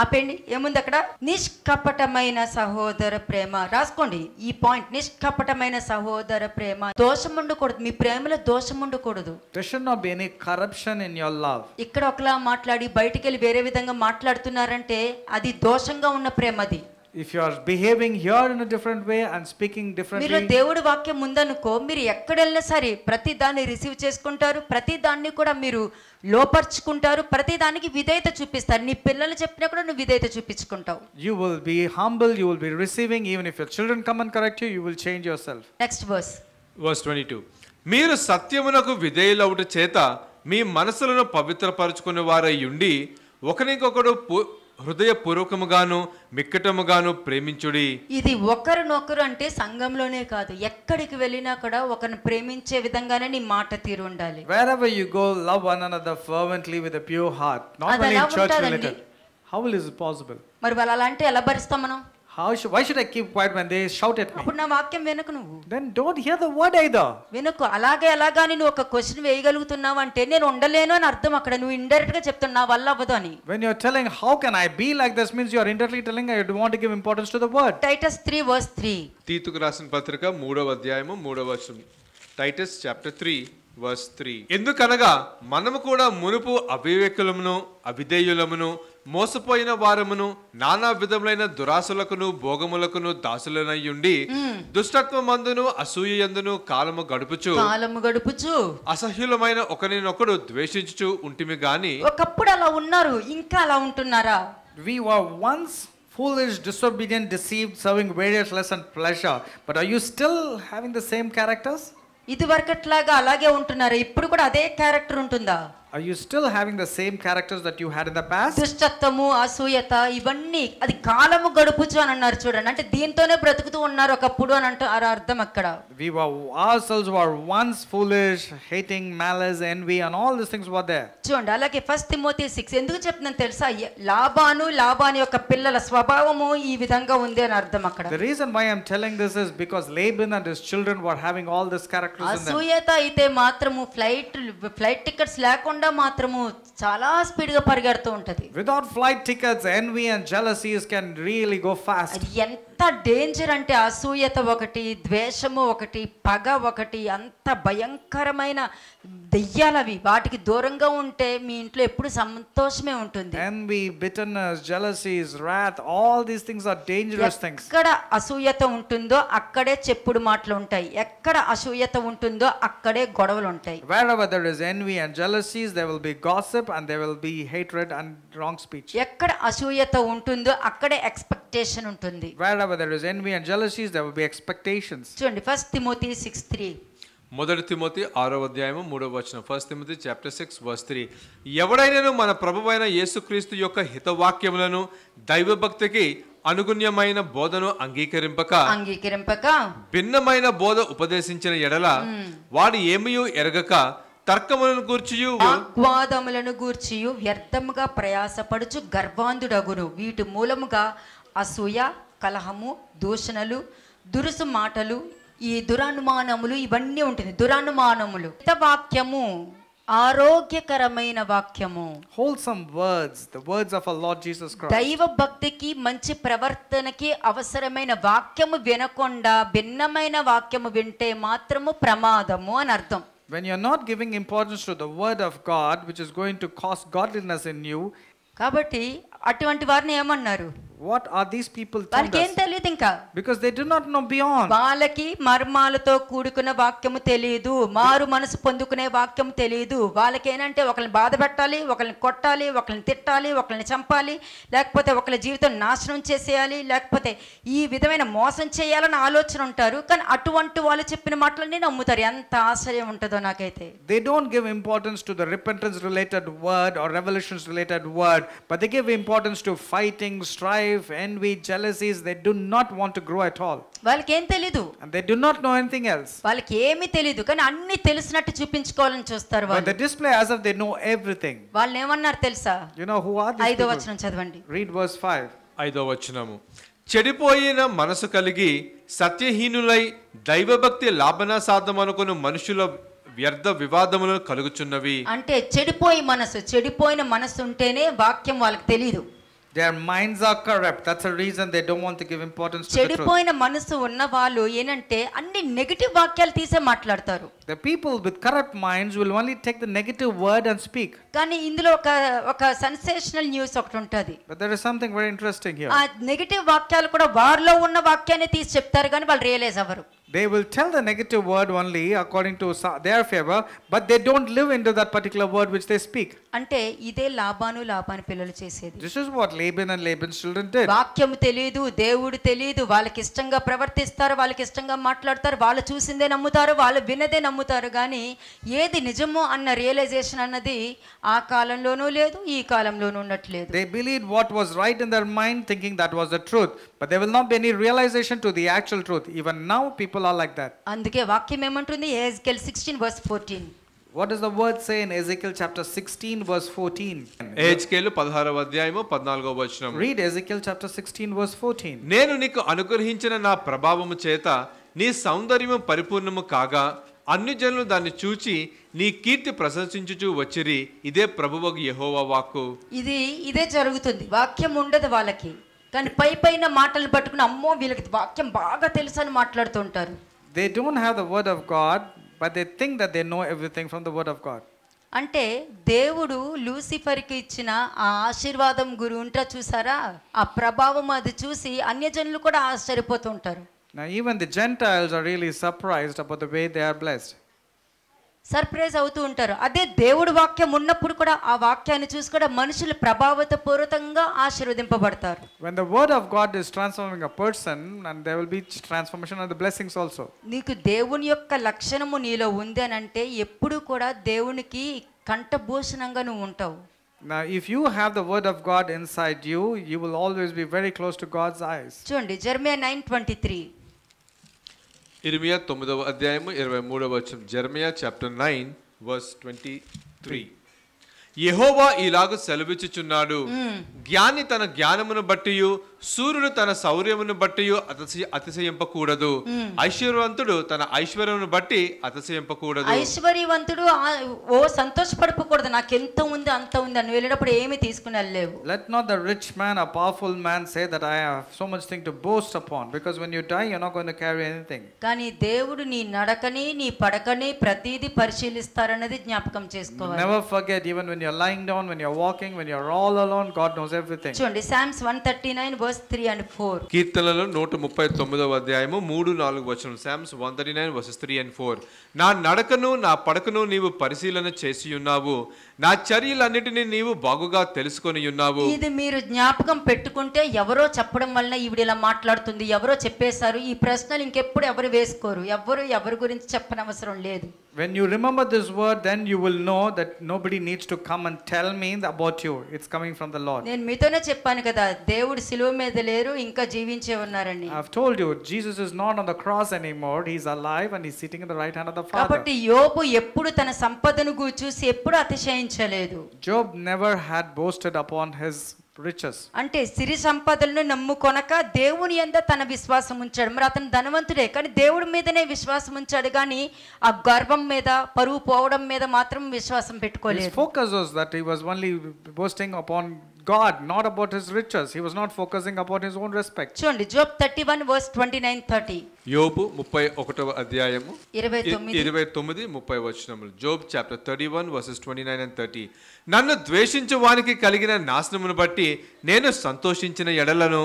[SPEAKER 1] ఆపేండి ఏముంది అక్కడ నిష్కపటమైన సహోదర ప్రేమ రాసుకోండి ఈ పాయింట్ నిష్కపటమైన సహోదర ప్రేమ దోషం ఉండకూడదు మీ ప్రేమలో దోషం ఉండకూడదు కరప్షన్ ఇన్ యువర్ లవ్ ఇక్కడ ఒకలా మాట్లాడి బయటికి వెళ్ళి వేరే విధంగా మాట్లాడుతున్నారంటే అది దోషంగా ఉన్న ప్రేమ అది
[SPEAKER 2] if you are behaving here in different way and speaking different మీరు
[SPEAKER 1] దేవుడి వాక్యం ఉందనుకో మీరు ఎక్కడెళ్ళినా సరే ప్రతి దాన్ని రిసీవ్ చేసుకుంటారు ప్రతి దాన్ని కూడా మీరు లోపర్చుకుంటారు ప్రతి దానికి విధేయత చూపిస్తారు నీ పిల్లలు చెప్పినా కూడా నువ్వు విధేయత చూపించుకుంటావు
[SPEAKER 2] you will be humble you will be receiving even if your children come and correct you you will change yourself
[SPEAKER 1] next
[SPEAKER 3] verse verse 22 మీరు సత్యమునకు విధేయులవుట చేత మీ మనసులను పవిత్రపరచుకునే వారై ఉండి ఒకరికొకడు హృదయపూర్వకముగాను మిక్కటముగాను ప్రేమించుడి
[SPEAKER 1] ఇది ఒకరినొకరు అంటే సంఘంలోనే కాదు ఎక్కడికి వెళ్ళినా కూడా ఒకరిని ప్రేమించే విధంగానే నీ మాట తీరు ఉండాలి
[SPEAKER 3] wherever you go
[SPEAKER 2] love one another fervently with a pure heart not only is possible
[SPEAKER 1] మరి వాళ్ళ అలా ఎలా భరిస్తాం మనం
[SPEAKER 2] How should, why should I keep quiet when they shout at me? అప్పుడు
[SPEAKER 1] నా వాక్యం వెనుక నువ్వు Then don't hear the word either. వెనుక అలాగే అలాగా నేను ఒక క్వశ్చన్ వేయగలుగుతున్నావు అంటే నేను ఉండలేను అని అర్థం అక్కడ నువ్వు ఇండైరెక్ట్ గా చెప్తున్నా నా వల్ల అవ్వదు అని
[SPEAKER 2] When you're telling how can I be like this means you are indirectly
[SPEAKER 1] telling I don't want to give importance to the word. Titus 3 verse 3
[SPEAKER 3] తీతుకు రాసిన పత్రిక మూడవ అధ్యాయము మూడవ వచనం Titus chapter three verse three ఎందుకనగా మనము కూడా మునుపు అవివేకులమును అవిధేయులమును మోసపోయిన వారమును నానా విధములైన దురాశలకును భోగములకును దాసులనయ్యుండి దుష్టత్వ మందును అసూయందును కాలము గడుపుచు కాలము గడుపుచు అసహ్యులమైన ఒకరినొకడు ద్వేషించుచు ఉంటిమి గాని
[SPEAKER 1] ఒకప్పుడు అలా ఉన్నారు ఇంకా అలా ఉంటున్నారా we were once
[SPEAKER 2] foolish, disobedient, deceived, serving various lusts and pleasure. But are you still having the
[SPEAKER 1] same characters? ఇదివరకట్లాగా అలాగే ఉంటున్నారు ఇప్పుడు కూడా అదే క్యారెక్టర్ ఉంటుందా Are you still having the same characters that you had in the past? దుష్టత్వము అసూయత ఇవన్నీ అది కాలము గడుపుచు అని అన్నారు చూడండి అంటే దీంతోనే బ్రతుకుతూ ఉన్నారు ఒకప్పుడు అని అంటారు అర్థం అక్కడ
[SPEAKER 2] We were ourselves were once foolish, hating, malice, envy and all these things were there.
[SPEAKER 1] చూడండి అలాగే ఫస్ట్ తిమోతి 6 ఎందుకు చెప్తున్నాను తెలుసా లాబాను లాబాని యొక్క పిల్లల స్వభావము ఈ విధంగా ఉంది అని అర్థం అక్కడ.
[SPEAKER 2] The reason why I'm telling this is because Laban and his children were having all these characters in them. అసూయత
[SPEAKER 1] అయితే మాత్రము ఫ్లైట్ ఫ్లైట్ టికెట్స్ లేకుండా లేకుండా మాత్రము చాలా స్పీడ్ గా పరిగెడుతూ ఉంటది without flight tickets envy and jealousies can really go fast ఎంత డేంజర్ అంటే అసూయత ఒకటి ద్వేషము ఒకటి పగ ఒకటి అంత భయంకరమైన దెయ్యాలవి వాటికి దూరంగా ఉంటే మీ ఇంట్లో ఎప్పుడు సంతోషమే ఉంటుంది envy bitterness jealousies wrath all these things are dangerous things ఎక్కడ అసూయత ఉంటుందో అక్కడే చెప్పుడు మాటలు ఉంటాయి ఎక్కడ అసూయత ఉంటుందో అక్కడే గొడవలు ఉంటాయి
[SPEAKER 2] wherever there is envy and jealousies they will be gossip and they will be hatred and wrong speech ఎక్కడ అసూయత ఉంటుందో అక్కడే ఎక్స్పెక్టేషన్ ఉంటుంది where where there is envy and jealousies, there will be expectations. చూడండి first Timothy
[SPEAKER 1] 6:3
[SPEAKER 3] మొదటి తిమోతి ఆరో అధ్యాయము మూడో వచనం first Timothy chapter six verse three ఎవడైనాను మన ప్రభువైన యేసుక్రీస్తు యొక్క హితవాక్యములను దైవభక్తికి అనుగుణ్యమైన బోధను అంగీకరింపక
[SPEAKER 1] అంగీకరింపక
[SPEAKER 3] భిన్నమైన బోధ ఉపదేశించిన ఎడల వాడు ఏమయూ ఎరగక తర్కములను గూర్చియు
[SPEAKER 1] వాదములను గూర్చియు వ్యర్థముగా ప్రయాసపడుచు గర్వాంధుడగును వీటి మూలముగా అసూయ కలహము దూషణలు దురుసు మాటలు ఈ దురానుమానములు ఇవన్నీ ఉంటుంది దురానుమానములు వాక్యము ఆరోగ్యకరమైన వాక్యము wholesome
[SPEAKER 2] words the words of Lord Jesus Christ
[SPEAKER 1] దైవ భక్తికి మంచి ప్రవర్తనకి అవసరమైన వాక్యము వినకుండా భిన్నమైన వాక్యము వింటే మాత్రము ప్రమాదము అని అర్థం
[SPEAKER 2] when you are not giving importance to the word of god which is going to cause godliness in you కాబట్టి అటువంటి వారిని ఏమన్నారు What are these people
[SPEAKER 1] telling us? because they do not know beyond వాళ్ళకి మర్మాలతో కూడుకున్న వాక్యము తెలియదు మారు మనసు పొందుకునే వాక్యం తెలియదు వాళ్ళకి ఏంటంటే ఒకరిని బాధ పెట్టాలి ఒకరిని కొట్టాలి ఒకరిని తిట్టాలి ఒకరిని చంపాలి లేకపోతే ఒకరి జీవితం నాశనం చేసేయాలి లేకపోతే ఈ విధమైన మోసం చేయాలని ఆలోచన ఉంటారు కానీ అటువంటి వాళ్ళు చెప్పిన మాటలన్నీ నమ్ముతారు ఎంత ఆశ్చర్యం ఉంటుందో నాకైతే
[SPEAKER 2] they don't give importance to the repentance related word or revelations related word but they give importance to fighting strife strife,
[SPEAKER 1] envy, jealousies, they do not want to grow at all. వాళ్ళకి ఏం తెలీదు and they do not know anything else వాళ్ళకి ఏమీ తెలీదు కానీ అన్ని తెలిసినట్టు చూపించుకోవాలని చూస్తారు వాళ్ళు they display as if they know everything వాళ్ళు ఏమన్నారు తెలుసా you know who are these ఐదో వచనం చదవండి
[SPEAKER 3] read verse 5 ఐదో వచనము చెడిపోయిన మనసు కలిగి సత్యహీనులై దైవభక్తి లాభనాసాధమనుకుని మనుషుల వ్యర్థ వివాదములను కలుగుచున్నవి
[SPEAKER 1] అంటే చెడిపోయి మనసు చెడిపోయిన మనసు ఉంటేనే వాక్యం వాళ్ళకి తెలియదు
[SPEAKER 3] Their minds are corrupt. That's
[SPEAKER 2] a reason they don't want to give importance to the truth. చెడిపోయిన
[SPEAKER 1] మనసు ఉన్న వాళ్ళు ఏంటంటే అన్ని నెగటివ్ వాక్యాలు తీసే మాట్లాడతారు. The people with corrupt minds will only take the negative word and speak. కానీ ఇందులో ఒక ఒక సెన్సేషనల్ న్యూస్ ఒకటి ఉంటది. But there is something very interesting here. ఆ నెగటివ్ వాక్యాలు కూడా వారిలో ఉన్న వాక్యాన్ని తీసి చెప్తారు కానీ వాళ్ళు రియలైజ్ అవ్వరు.
[SPEAKER 2] they will tell the negative word only according to their favor, but they don't live into that particular word which they speak. This is what Laban and Laban's children did.
[SPEAKER 1] Vakyam telidu, devudu telidu, vala kishtanga pravartistar, vala kishtanga matlartar, vala chusinde namutaru, vala vinade namutaru gani, yedi nijammo anna realization anadi, a kalam lono They
[SPEAKER 2] believed what was right in their mind, thinking that was the truth. But there will not be any realization to the actual truth. Even now, people are like that.
[SPEAKER 1] అందుకే వాక్యం ఏమంటుంది Ezekiel sixteen verse fourteen What does the word say in Ezekiel chapter 16 verse 14?
[SPEAKER 3] ఎహెచ్కేలు పదహారవ అధ్యాయము పద్నాలుగో వచనం Read Ezekiel chapter 16 verse 14. నేను నీకు అనుగ్రహించిన నా ప్రభావము చేత నీ సౌందర్యము పరిపూర్ణము కాగా అన్ని జనులు దాన్ని చూచి నీ కీర్తి ప్రశంసించుచు వచ్చిరి ఇదే ప్రభువకు యహోవా వాక్కు
[SPEAKER 1] ఇది ఇదే జరుగుతుంది వాక్యం ఉండదు వాళ్ళకి కానీ పై పైన మాటలు పట్టుకుని అమ్మో వీళ్ళకి వాక్యం బాగా తెలుసు అని మాట్లాడుతుంటారు they don't have the
[SPEAKER 2] word of God but they think that they know everything from the word of God
[SPEAKER 1] అంటే దేవుడు లూసిఫర్కి ఇచ్చిన ఆ ఆశీర్వాదం గురి ఉంటా చూసారా ఆ ప్రభావం అది చూసి అన్యజనులు కూడా ఆశ్చర్యపోతుంటారు
[SPEAKER 2] Now even the Gentiles are really surprised about the way they are blessed.
[SPEAKER 1] Surprise అవుతూ ఉంటారు అదే దేవుడు వాక్యం ఉన్నప్పుడు కూడా ఆ వాక్యాన్ని చూసి కూడా మనుషులు ప్రభావిత పూర్వకంగా ఆశీర్వదింపబడతారు when the word of
[SPEAKER 2] god is transforming a person and there will be transformation and the blessings also
[SPEAKER 1] నీకు దేవుని యొక్క లక్షణము నీలో ఉంది అని అంటే ఎప్పుడు కూడా దేవునికి కంఠభూషణంగా నువ్వు ఉంటావు
[SPEAKER 2] Now, if you have the word of God inside you, you will always be very close to
[SPEAKER 1] God's eyes. చూడండి జెర్మియా 9:23
[SPEAKER 3] ఇరిమియా తొమ్మిదవ అధ్యాయము ఇరవై మూడవ వచ్చం Jeremiah chapter nine verse twenty three యహోవా ఇలాగ సెలవిచ్చుచున్నాడు జ్ఞాని తన జ్ఞానమును బట్టి సూర్యుడు తన శౌర్యమును బట్టి అతిశయ అతిశయింపకూడదు ఐశ్వర్యవంతుడు తన ఐశ్వర్యమును బట్టి అతిశయింపకూడదు
[SPEAKER 1] ఐశ్వర్యవంతుడు ఓ సంతోషపడకూడదు నాకు ఎంత ఉంది అంత ఉంది అని వెళ్ళినప్పుడు ఏమి తీసుకుని వెళ్ళలేవు
[SPEAKER 2] let not the rich man a powerful man say that I have so much thing to boast upon because when you die you not going to carry anything
[SPEAKER 1] కానీ దేవుడు నీ నడకని నీ పడకని ప్రతిదీ పరిశీలిస్తారన్నది జ్ఞాపకం చేసుకోవాలి
[SPEAKER 2] never forget even when you
[SPEAKER 3] you're lying down, when you're
[SPEAKER 2] walking, when you're all alone, God knows everything.
[SPEAKER 1] చూడండి Psalms 139 verse 3 and 4.
[SPEAKER 3] కీర్తనలు 139వ అధ్యాయము 3 4 వచనం Psalms 139 verses 3 and 4. నా నడకను నా పడకను నీవు పరిశీలన చేసి ఉన్నావు నా చర్యలన్నిటిని నీవు బాగుగా తెలుసుకొని ఉన్నావు ఇది
[SPEAKER 1] మీరు జ్ఞాపకం పెట్టుకుంటే ఎవరో చెప్పడం వలన ఈవిడ ఇలా మాట్లాడుతుంది ఎవరో చెప్పేశారు ఈ ప్రశ్నలు ఇంకెప్పుడు ఎవరు వేసుకోరు ఎవరు ఎవరి గురించి లేదు
[SPEAKER 2] when you remember this word then you will know that nobody needs to come and tell me about you it's coming from the lord
[SPEAKER 1] నేను మీతోనే చెప్పాను కదా దేవుడు సిలువ మీద లేరు ఇంకా జీవించే ఉన్నారని i
[SPEAKER 2] have told you jesus is not on the cross anymore He's alive and he's sitting in the right hand of the father కాబట్టి
[SPEAKER 1] యోబు ఎప్పుడు తన సంపదను ఎప్పుడు ఆశ్రయించలేదు
[SPEAKER 2] Job never had boasted upon his riches
[SPEAKER 1] అంటే సిరి సంపదలను నమ్ముకొనక దేవుని యంద తన విశ్వాసం ఉంచాడు మరి అతను ధనవంతుడే కానీ దేవుడి మీదనే విశ్వాసం ఉంచాడు కానీ ఆ గర్వం మీద పరువు పోవడం మీద మాత్రం విశ్వాసం పెట్టుకోలేదు focus was
[SPEAKER 2] that he was only boasting upon God, not about his riches. He was not focusing upon his own
[SPEAKER 1] respect. చూడండి జాబ్ 31 verse 29 30
[SPEAKER 3] యోబు 31వ అధ్యాయము 29 29 30 వచనములు జోబ్ చాప్టర్ 31 వర్సెస్ 29 and 30 నన్ను ద్వేషించే వానికి కలిగిన నాశనమును బట్టి నేను సంతోషించిన ఎడలను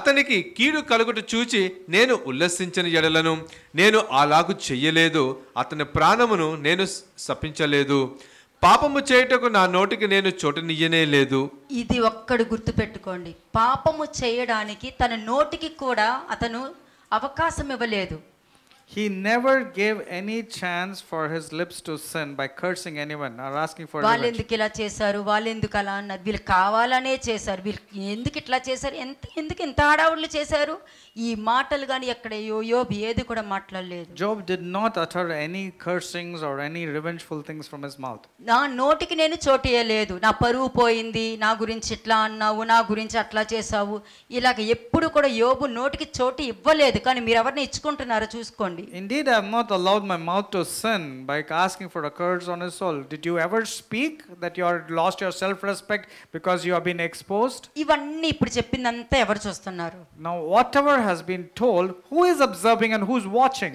[SPEAKER 3] అతనికి కీడు కలుగుట చూచి నేను ఉల్లసించిన ఎడలను నేను అలాగు చెయ్యలేదు అతని ప్రాణమును నేను శపించలేదు పాపము చేయుటకు నా నోటికి నేను నియనే లేదు
[SPEAKER 1] ఇది ఒక్కడు గుర్తు పెట్టుకోండి పాపము చేయడానికి తన నోటికి కూడా అతను అవకాశం ఇవ్వలేదు He never
[SPEAKER 2] gave any chance for his lips to sin by cursing anyone or asking for revenge. Job did not utter any cursings or any revengeful things from his mouth.
[SPEAKER 1] ఇలాగ ఎప్పుడు కూడా యోబు నోటికి చోటు ఇవ్వలేదు కానీ మీరు ఎవరిని ఇచ్చుకుంటున్నారో చూసుకోండి Indeed, I have not allowed my mouth to sin by asking for a curse on his soul. Did you ever speak that you are
[SPEAKER 2] lost your self-respect because you have been exposed? Now, whatever has been told, who is observing and who is watching?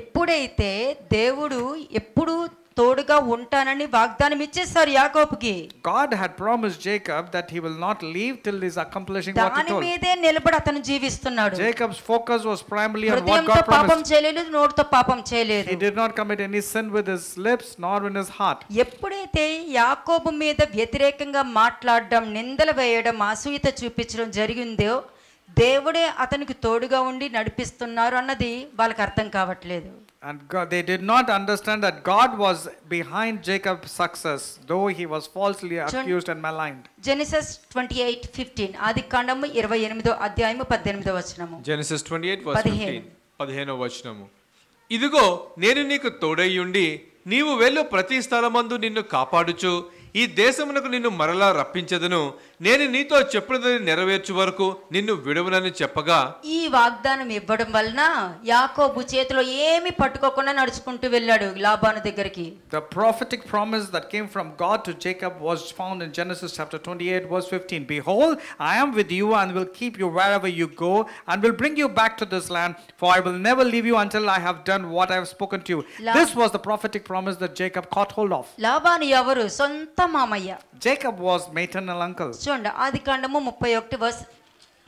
[SPEAKER 1] ఎప్పుడైతే దేవుడు ఎప్పుడు తోడుగా ఉంటానని వాగ్దానం ఇచ్చేసారు యాకోబుకి God had promise Jacob that he
[SPEAKER 2] will not leave till this
[SPEAKER 1] accomplishing what he told దాని మీదే నిలబడ అతను జీవిస్తున్నాడు Jacob's focus was primarily on what God promise పాపం చేయలేదు నోటితో పాపం చేయలేదు he did not commit any sin with his lips nor in his heart ఎప్పుడైతే యాకోబు మీద వ్యతిరేకంగా మాట్లాడడం నిందలు వేయడం అసూయత చూపించడం జరిగిందో దేవుడే అతనికి తోడుగా ఉండి నడిపిస్తున్నారు అన్నది వాళ్ళకి అర్థం కావట్లేదు
[SPEAKER 2] And God, they did not understand that God was behind Jacob's success, though he was falsely accused and maligned.
[SPEAKER 1] Genesis 28, 15. ఆది కాండము 28 అధ్యాయము 18 వచనము.
[SPEAKER 3] Genesis 28 verse 15. 15 వచనము. ఇదిగో నేను నీకు తోడయ్యుండి నీవు వెళ్ళు ప్రతి స్థలమందు నిన్ను కాపాడుచు ఈ దేశమునకు నిన్ను మరలా రప్పించదును The
[SPEAKER 2] prophetic promise that came from God to Jacob was found in Genesis chapter 28 verse 15. Behold, I am with you and will keep you wherever you go and will bring you back to this land for I will never leave you until I have done what I have spoken to you. This was the prophetic promise that Jacob caught hold of.
[SPEAKER 1] Laban ఎవరు సొంత మామయ్య
[SPEAKER 3] Jacob was maternal uncle.
[SPEAKER 1] చూడండి ఆది కాండము ముప్పై ఒకటి verse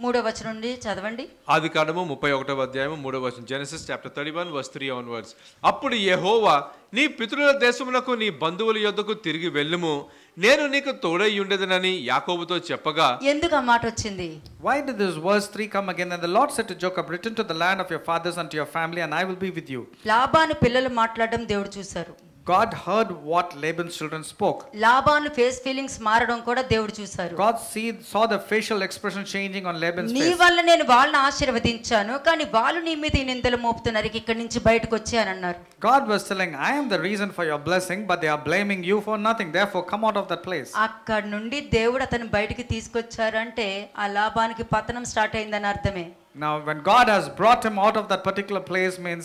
[SPEAKER 1] మూడో వచనం నుండి చదవండి
[SPEAKER 3] ఆది కాండము ముప్పై ఒకటవ అధ్యాయము మూడో వచనం Genesis chapter thirty one verse three one verse అప్పుడు యహోవా నీ పితృల దేశమునకు నీ బంధువుల యొద్దకు తిరిగి వెళ్ళుము నేను నీకు తోడై ఉండేదనని యాకోబుతో చెప్పగా
[SPEAKER 1] ఎందుకు ఆ మాట వచ్చింది why
[SPEAKER 2] did this verse 3 come again and the Lord said to Jacob return to the land of your fathers and to your family and I will be with you
[SPEAKER 1] లాబాను పిల్లలు మాట్లాడడం దేవుడు చూశారు
[SPEAKER 2] God heard what Laban's children spoke.
[SPEAKER 1] Laban face feelings మారడం కూడా దేవుడు చూశారు. God see saw the facial expression changing on Laban's face. నీ వల్ల నేను వాళ్ళని ఆశీర్వదించాను కానీ వాళ్ళు నీ మీద నిందలు మోపుతున్నారు ఇక్కడి నుంచి బయటకు
[SPEAKER 2] God was telling I am the reason for your blessing but they are blaming you for nothing therefore come out of that place.
[SPEAKER 1] అక్కడ నుండి దేవుడు అతను బయటికి తీసుకొచ్చారంటే ఆ ki పతనం స్టార్ట్ అయిందని అర్థమే.
[SPEAKER 2] Now, when God has brought him out of that particular place means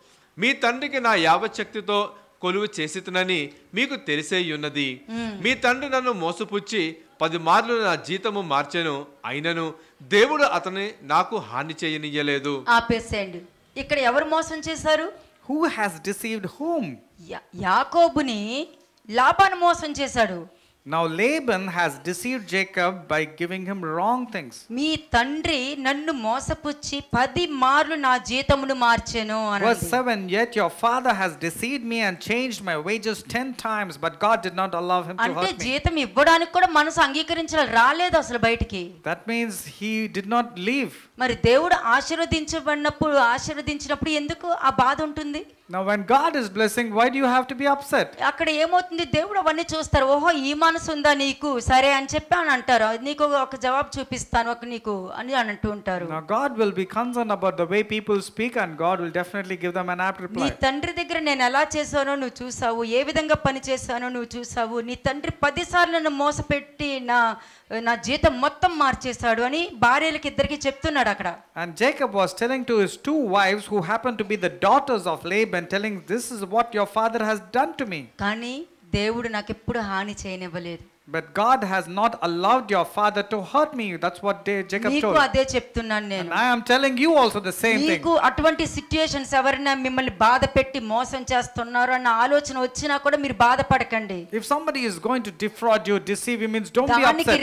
[SPEAKER 3] మీ తండ్రికి నా యావశక్తితో కొలువు చేసితునని మీకు తెలిసేయున్నది మీ తండ్రి నన్ను మోసపుచ్చి పది మార్లు నా జీతము మార్చెను అయినను దేవుడు అతని నాకు హాని చేయనియలేదు
[SPEAKER 1] ఆపేసేయండి ఇక్కడ ఎవరు మోసం చేశారు హూ హాస్ డిసీవ్డ్ హోమ్ యాకోబుని లాభాన్ని మోసం చేశాడు Now Laban has
[SPEAKER 2] deceived Jacob by giving him wrong things.
[SPEAKER 1] Me tandri నన్ను mosapuchi పది మార్లు na జీతమును మార్చెను అనండి. Verse
[SPEAKER 2] 7 Yet your father has deceived me and changed my wages 10 times but God did not allow him to hurt
[SPEAKER 1] me. That means he did not leave. మరి దేవుడు ఆశీర్వదించబడినప్పుడు ఆశీర్వదించినప్పుడు ఎందుకు ఆ బాధ ఉంటుంది? Now when God is blessing, why do you have to be upset? Now God will be
[SPEAKER 2] concerned about the way people speak and God will definitely give them an apt reply. And Jacob was telling to his two wives who happened to be the daughters of Laban and telling this is what your
[SPEAKER 1] father has done to me కానీ దేవుడు నాకు హాని చేయనివ్వలేదు
[SPEAKER 2] but God has not allowed your father to hurt me. That's what Jacob told. నీకు
[SPEAKER 1] And I am telling you also the same thing. If somebody is going to defraud you, deceive you means don't be upset.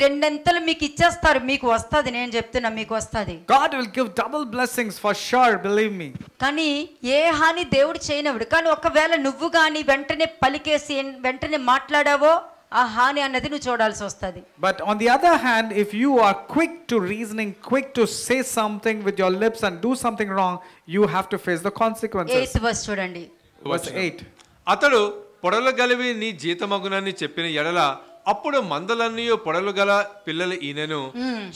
[SPEAKER 1] God will give double
[SPEAKER 2] blessings for sure, believe me.
[SPEAKER 1] కానీ ఏ హాని దేవుడు చేయనివాడు. కానీ ఒకవేళ నువ్వు గాని వెంటనే పలికేసి వెంటనే మాట్లాడావో ఆ హాని అన్నది నువ్వు చూడాల్సి వస్తుంది
[SPEAKER 2] but on the other hand if you are quick to reasoning quick to say something with your lips and do something wrong you have to face the consequences eighth verse చూడండి వర్స్
[SPEAKER 3] 8 అతడు పొడలు గలివి నీ జీతమగునని చెప్పిన ఎడల అప్పుడు మందలన్నీ పొడలు గల పిల్లలు ఈయనను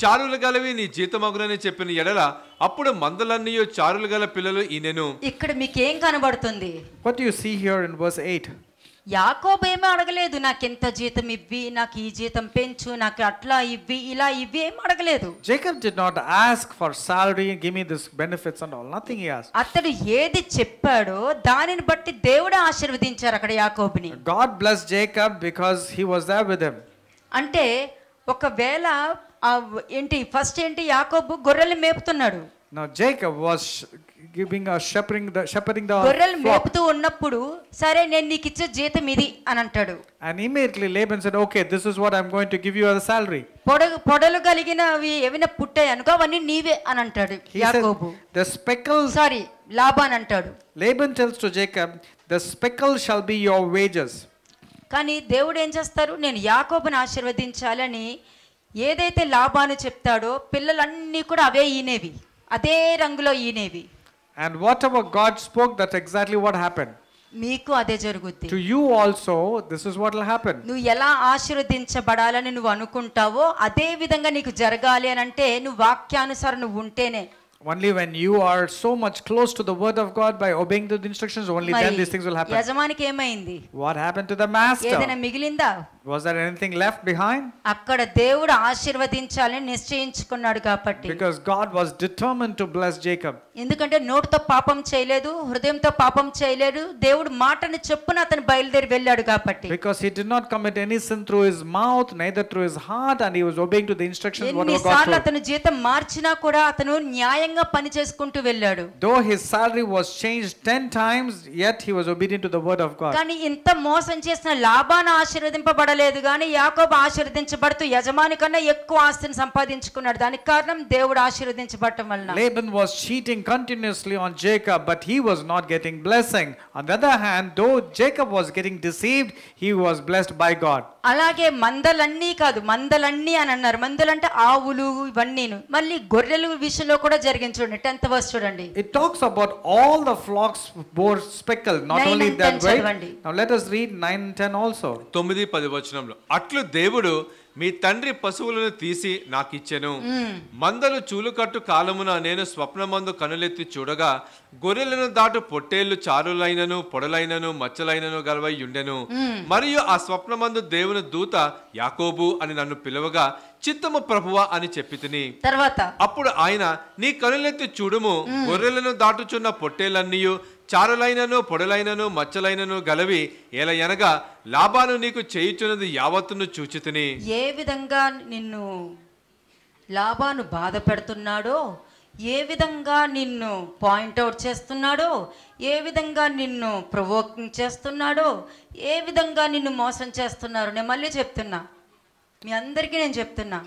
[SPEAKER 3] చారులు గలవి నీ జీతమగునని చెప్పిన ఎడల అప్పుడు మందలన్నీ చారులు గల పిల్లలు ఈయనను
[SPEAKER 1] ఇక్కడ మీకు ఏం కనబడుతుంది what you see here
[SPEAKER 3] in verse 8
[SPEAKER 1] యాకోబు ఏమీ అడగలేదు నాకు ఎంత జీతం ఇవ్వి నాకు ఈ జీతం పెంచు నాకు అట్లా ఇవ్వి ఇలా ఇవ్వి ఏం అడగలేదు Jacob did not ask for salary give me this benefits and all nothing he ask అతడు ఏది చెప్పాడో దానిని బట్టి దేవుడు ఆశీర్వదించారు అక్కడ యాకోబుని God bless Jacob because he was there with him అంటే ఒకవేళ ఏంటి ఫస్ట్ ఏంటి యాకోబు గొర్రెలు మేపుతున్నాడు
[SPEAKER 2] now Jacob was giving shepherding the shepherding the గొర్రెలు మేపుతూ
[SPEAKER 1] ఉన్నప్పుడు సరే నేను నీకు ఇచ్చే జీతం ఇది అని అంటాడు
[SPEAKER 2] and immediately Laban said okay this is what I am going to give you as salary
[SPEAKER 1] పొడలు పొడలు అవి ఏమైనా పుట్టాయి అనుకో అవన్నీ నీవే అని అంటాడు యాకోబు
[SPEAKER 2] ద స్పెకల్ సారీ లాబాన్ అంటాడు Laban tells to Jacob the speckle shall be your wages
[SPEAKER 1] కానీ దేవుడు ఏం చేస్తారు నేను యాకోబుని ఆశీర్వదించాలని ఏదైతే లాభాను చెప్తాడో పిల్లలన్నీ కూడా అవే ఈనేవి అదే రంగులో ఈనేవి
[SPEAKER 2] And whatever God spoke, that's exactly what happened. మీకు అదే జరుగుద్ది to you also this is what will happen
[SPEAKER 1] నువ్వు ఎలా ఆశీర్వదించబడాలని నువ్వు అనుకుంటావో అదే విధంగా నీకు జరగాలి అని అంటే నువ్వు వాక్యానుసారం నువ్వు ఉంటేనే only
[SPEAKER 2] when you are so much close to the word of god by obeying the instructions only then these things will happen యజమానికి
[SPEAKER 1] ఏమైంది what happened to the master ఏదైనా మిగిలిందా was there anything left behind అక్కడ దేవుడు ఆశీర్వదించాలని నిశ్చయించుకున్నాడు కాబట్టి because God was determined to bless Jacob ఎందుకంటే నోటితో పాపం చేయలేదు హృదయంతో పాపం చేయలేదు దేవుడు మాటని చెప్పున అతను బయలుదేరి వెళ్ళాడు కాబట్టి
[SPEAKER 2] because he did not commit any sin through his mouth neither through his heart and he was obeying to the instructions what God సార్లు అతను
[SPEAKER 1] జీతం మార్చినా కూడా అతను న్యాయంగా పని చేసుకుంటూ వెళ్ళాడు
[SPEAKER 2] though his salary was changed 10 times yet he was obedient to the word of God కానీ
[SPEAKER 1] ఇంత మోసం చేసిన లాభాన ఆశీర్వదింపబడ పడలేదు కానీ యాకోబు ఆశీర్వదించబడుతూ యజమాని కన్నా ఎక్కువ ఆస్తిని సంపాదించుకున్నాడు దానికి కారణం దేవుడు ఆశీర్వదించబడటం వల్ల
[SPEAKER 2] Laban was cheating continuously on Jacob but he was not getting blessing on the other hand though Jacob was getting deceived he was blessed by God
[SPEAKER 1] అలాగే మందలన్నీ కాదు మందలన్నీ అని అన్నారు మందలంటే ఆవులు ఇవన్నీ మళ్ళీ గొర్రెలు విషయంలో కూడా జరిగింది చూడండి టెన్త్ వర్స్ చూడండి it talks about all the flocks
[SPEAKER 2] bore speckled not only that way
[SPEAKER 3] let us read 9 10 also 9 10 వచనంలో అట్లు దేవుడు మీ తండ్రి పశువులను తీసి నాకు ఇచ్చెను మందలు చూలుకట్టు కాలమున నేను స్వప్నమందు కనులెత్తి చూడగా గొర్రెలను దాటు పొట్టేళ్లు చారులైనను పొడలైనను మచ్చలైనను గలవై ఉండెను మరియు ఆ స్వప్నమందు దేవుని దూత యాకోబు అని నన్ను పిలవగా చిత్తము ప్రభువ అని చెప్పి తిని తర్వాత అప్పుడు ఆయన నీ కనులెత్తి చూడుము గొర్రెలను దాటుచున్న పొట్టేలన్నీయు చారులైనను పొడులైనను మచ్చలైనను గలవి ఎలయనగా లాభాలు నీకు చేయుచున్నది యావత్తును చూచితిని
[SPEAKER 1] ఏ విధంగా నిన్ను లాభాను బాధ పెడుతున్నాడో ఏ విధంగా నిన్ను పాయింట్అవుట్ చేస్తున్నాడో ఏ విధంగా నిన్ను ప్రొవోకింగ్ చేస్తున్నాడో ఏ విధంగా నిన్ను మోసం చేస్తున్నారు నేను మళ్ళీ చెప్తున్నా మీ అందరికీ నేను చెప్తున్నా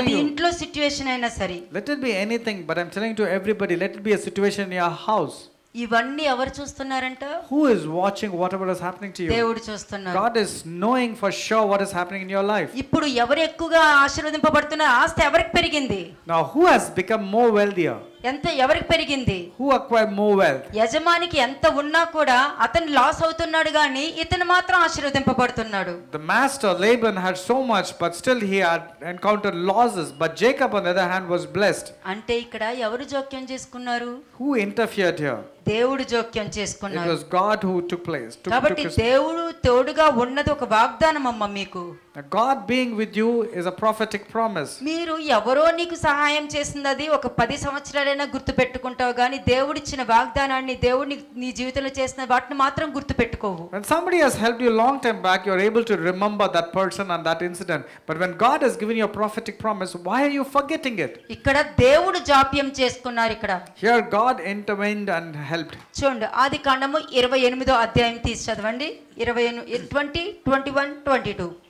[SPEAKER 1] అది ఇంట్లో సిట్యువేషన్ అయినా సరే let it be anything but I'm telling to everybody
[SPEAKER 2] let it be a situation in your house
[SPEAKER 1] ఇవన్నీ ఎవరు చూస్తున్నారంట
[SPEAKER 2] who is watching whatever is
[SPEAKER 1] happening to you దేవుడు చూస్తున్నారు God is knowing for sure what is happening in your life ఇప్పుడు ఎవరు ఎక్కువగా ఆశీర్వదింపబడుతున్నారు ఆస్తి ఎవరికి పెరిగింది now who has become more wealthier ఎంత ఎవరికి పెరిగింది హూ అక్వైర్ మోర్ వెల్త్ యజమానికి ఎంత ఉన్నా కూడా అతను లాస్ అవుతున్నాడు గాని ఇతను మాత్రం ఆశీర్వదింపబడుతున్నాడు
[SPEAKER 2] the master Laban had so much but still he had encounter losses but Jacob on the other hand was blessed
[SPEAKER 1] అంటే ఇక్కడ ఎవరు జోక్యం చేసుకున్నారు
[SPEAKER 2] హూ ఇంటర్ఫియర్డ్ హియర్
[SPEAKER 1] దేవుడు జోక్యం చేసుకున్నాడు it was
[SPEAKER 2] God who took place కాబట్టి
[SPEAKER 1] దేవుడు తోడుగా ఉన్నది ఒక వాగ్దానం అమ్మ మీకు God being with you is a prophetic promise. మీరు ఎవరో నీకు సహాయం చేస్తున్నది ఒక పది సంవత్సరాలైనా గుర్తు పెట్టుకుంటావు కానీ దేవుడు ఇచ్చిన వాగ్దానాన్ని దేవుడు నీ జీవితంలో చేసిన వాటిని మాత్రం గుర్తు పెట్టుకోవు.
[SPEAKER 2] When somebody has helped you long time back you are able to remember that person and that incident. But when God has
[SPEAKER 1] given you a prophetic promise why are you forgetting it? ఇక్కడ దేవుడు జాప్యం చేసుకున్నారు ఇక్కడ. Here God intervened and helped. చూడండి ఆది కాండము 28వ అధ్యాయం తీసి చదవండి 20 20 21 22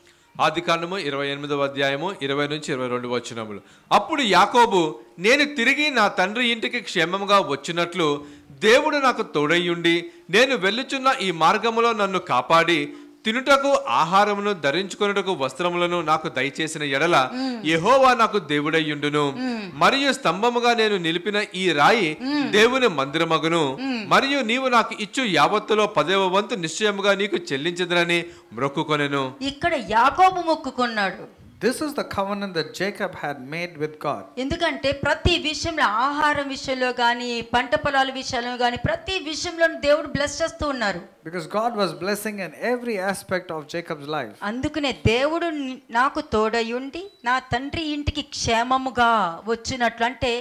[SPEAKER 3] ఆది కాండము ఇరవై ఎనిమిదవ అధ్యాయము ఇరవై నుంచి ఇరవై రెండు వచ్చినములు అప్పుడు యాకోబు నేను తిరిగి నా తండ్రి ఇంటికి క్షేమంగా వచ్చినట్లు దేవుడు నాకు తోడయ్యుండి నేను వెళ్ళుచున్న ఈ మార్గములో నన్ను కాపాడి తినుటకు ఆహారమును ధరించుకొనుటకు వస్త్రములను నాకు దయచేసిన ఎడల యహోవా నాకు దేవుడయ్యుండును మరియు స్తంభముగా నేను నిలిపిన ఈ రాయి దేవుని మందిరమగును మరియు నీవు నాకు ఇచ్చు యావత్తులో పదవ వంతు నిశ్చయముగా నీకు చెల్లించదునని మొక్కుకొనెను
[SPEAKER 1] ఇక్కడ యాకోబు మొక్కుకున్నాడు this is the covenant that Jacob had made with God ఎందుకంటే ప్రతి విషయంలో ఆహారం విషయంలో గాని పంట పొలాల విషయంలో గాని ప్రతి విషయంలో దేవుడు బ్లెస్ చేస్తూ ఉన్నారు because God was blessing in every aspect of Jacob's life అందుకనే దేవుడు నాకు తోడై ఉండి నా తండ్రి ఇంటికి క్షేమముగా వచ్చినట్లు అంటే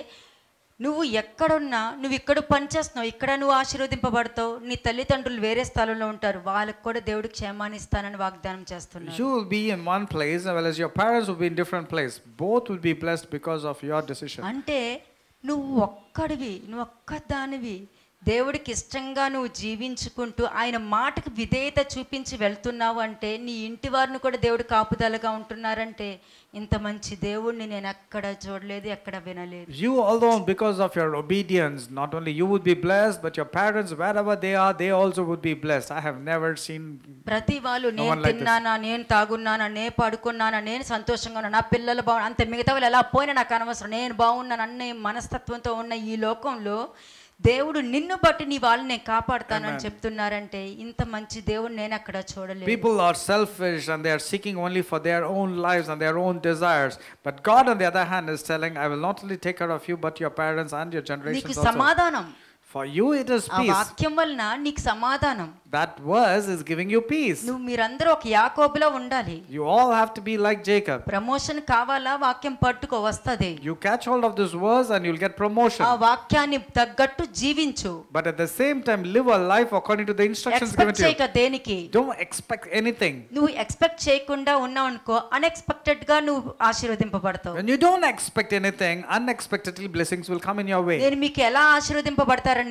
[SPEAKER 1] నువ్వు ఎక్కడున్నా నువ్వు ఇక్కడ పనిచేస్తున్నావు ఇక్కడ నువ్వు ఆశీర్వదింపబడతావు నీ తల్లిదండ్రులు వేరే స్థలంలో ఉంటారు వాళ్ళకి కూడా దేవుడు క్షేమాన్ని ఇస్తానని వాగ్దానం చేస్తున్నాడు
[SPEAKER 2] you will be in one place well as your parents will be in different place both will be blessed because of your decision
[SPEAKER 1] అంటే నువ్వు ఒక్కడివి నువ్వు ఒక్క దానివి దేవుడికి ఇష్టంగా నువ్వు జీవించుకుంటూ ఆయన మాటకు విధేయత చూపించి వెళ్తున్నావు అంటే నీ ఇంటి వారిని కూడా దేవుడు కాపుదలగా ఉంటున్నారంటే ఇంత మంచి దేవుడిని నేను ఎక్కడ చూడలేదు ఎక్కడ వినలేదు
[SPEAKER 2] you although because of your obedience not only you would be bless but your parents wherever they are they also would be bless I have never seen
[SPEAKER 1] ప్రతి వాళ్ళు నేను తిన్నానా నేను తాగున్నానా నేను పడుకున్నానా నేను సంతోషంగా ఉన్నా నా పిల్లలు బాగున్నా అంత మిగతా వాళ్ళు ఎలా పోయినా నాకు అనవసరం నేను బాగున్నాను అన్నీ మనస్తత్వంతో ఉన్న ఈ లోకంలో దేవుడు నిన్ను బట్టి నీ వాళ్ళని నేను కాపాడుతానని చెప్తున్నారంటే ఇంత మంచి దేవుడు నేను అక్కడ చూడలేదు people
[SPEAKER 2] are selfish and they are seeking only for their own lifes and their own desires but God on the other hand is telling I will not only take care of you but your parents and your generation నీకు సమాధానం for you it is peace వాక్యం
[SPEAKER 1] వలన నీకు సమాధానం
[SPEAKER 2] that verse is
[SPEAKER 1] giving you peace. You all have to be like Jacob. Promotion కావాలా వాక్యం పట్టుకో You catch hold of this verse and you'll get promotion. But at the same time live a life according to the instructions given to you. దేనికి? Don't expect anything. expect expect When you don't expect anything unexpectedly blessings will come in your way.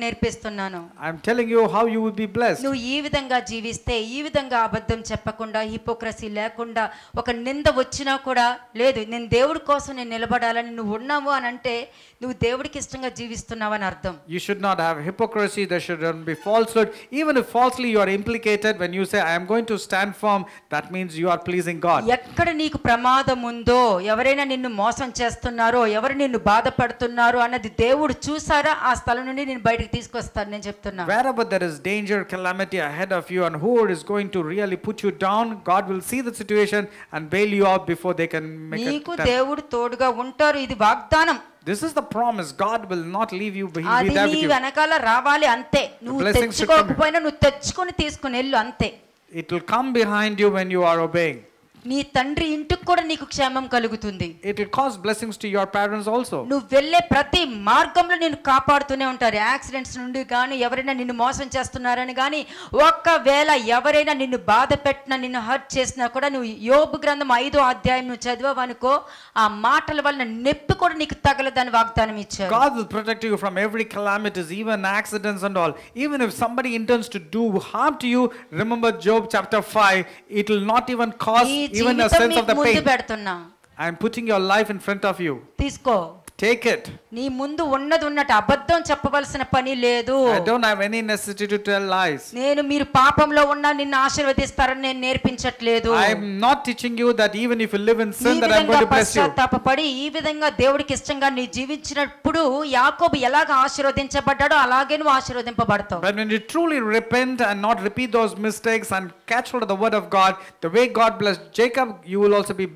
[SPEAKER 1] నేర్పిస్తున్నాను.
[SPEAKER 2] I'm telling you how you will be blessed.
[SPEAKER 1] ఈ విధంగా జీవిస్తే ఈ విధంగా అబద్ధం చెప్పకుండా hypocrisy లేకుండా ఒక నింద వచ్చినా కూడా లేదు నేను దేవుడి కోసం నేను నిలబడాలని నువ్వు ఉన్నావు అని అంటే నువ్వు దేవుడికి ఇష్టంగా జీవిస్తున్నావు అని అర్థం
[SPEAKER 2] you should not have hypocrisy there should not be hood even if falsely you are implicated when you say I am going to stand firm that means you are pleasing God
[SPEAKER 1] ఎక్కడ నీకు ప్రమాదం ఉందో ఎవరైనా నిన్ను మోసం చేస్తున్నారో ఎవరు నిన్ను బాధపడుతున్నారో అన్నది దేవుడు చూసారా ఆ స్థలం నుండి నేను బయటికి తీసుకొస్తాను నేను చెప్తున్నా
[SPEAKER 2] where about there is danger calamity ahead of you and who is going to really put you down, God will see the situation and bail you out before they can make నీకు
[SPEAKER 1] This is the promise. God will not leave you. behind with you. It will come behind you when you are obeying. నీ తండ్రి ఇంటికి కూడా నీకు క్షేమం కలుగుతుంది it it cause blessings to your parents also నువ్వు వెళ్ళే ప్రతి మార్గంలో నేను కాపాడుతూనే ఉంటారు యాక్సిడెంట్స్ నుండి కానీ ఎవరైనా నిన్ను మోసం చేస్తున్నారని కానీ ఒక్కవేళ ఎవరైనా నిన్ను బాధ పెట్టినా నిన్ను హర్ట్ చేసినా కూడా నువ్వు యోబు గ్రంథం ఐదో అధ్యాయం నువ్వు చదివావనుకో ఆ మాటల వలన నొప్పి కూడా నీకు తగలదని వాగ్దానం ఇచ్చారు God
[SPEAKER 2] will protect you from every calamities even accidents and all even if somebody intends to do harm to you remember Job chapter 5 it will not even cause even a sense of the pain. I am
[SPEAKER 1] putting your life in front of you. This take it నీ ముందు ఉన్నది ఉన్నట్టు అబద్ధం చెప్పవలసిన పని లేదు I don't have any necessity to tell lies నేను మీరు పాపంలో ఉన్న నిన్ను ఆశీర్వదిస్తారని నేను నేర్పించట్లేదు I am not teaching you that even if you live in sin that I am going to bless you పశ్చాత్తాపపడి ఈ విధంగా దేవుడికి ఇష్టంగా నీ జీవించినప్పుడు యాకోబు ఎలాగ ఆశీర్వదించబడ్డాడో అలాగే నువ్వు ఆశీర్వదింపబడతావు
[SPEAKER 2] but when you truly repent and not repeat those mistakes and catch hold of the word of God the way God blessed Jacob you will also be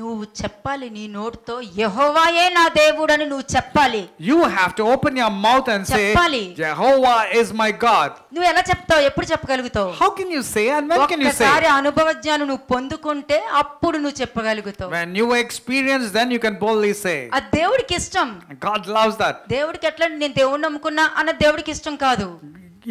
[SPEAKER 2] నువ్వు చెప్పాలి
[SPEAKER 1] నీ నోటితో యెహోవాయే నా దేవుడు దేవుడని నువ్వు చెప్పాలి you have to open your mouth and say చెప్పాలి యెహోవా ఇస్ మై గాడ్ నువ్వు ఎలా చెప్తావు ఎప్పుడు చెప్పగలుగుతావు how can you say and when can you say ఒకసారి అనుభవ జ్ఞానం నువ్వు పొందుకుంటే అప్పుడు నువ్వు చెప్పగలుగుతావు when you experience then you can boldly say ఆ దేవుడికి ఇష్టం god loves that దేవుడికి ఎట్లా నేను దేవుణ్ణి నమ్ముకున్నా అన్న దేవుడికి ఇష్టం కాదు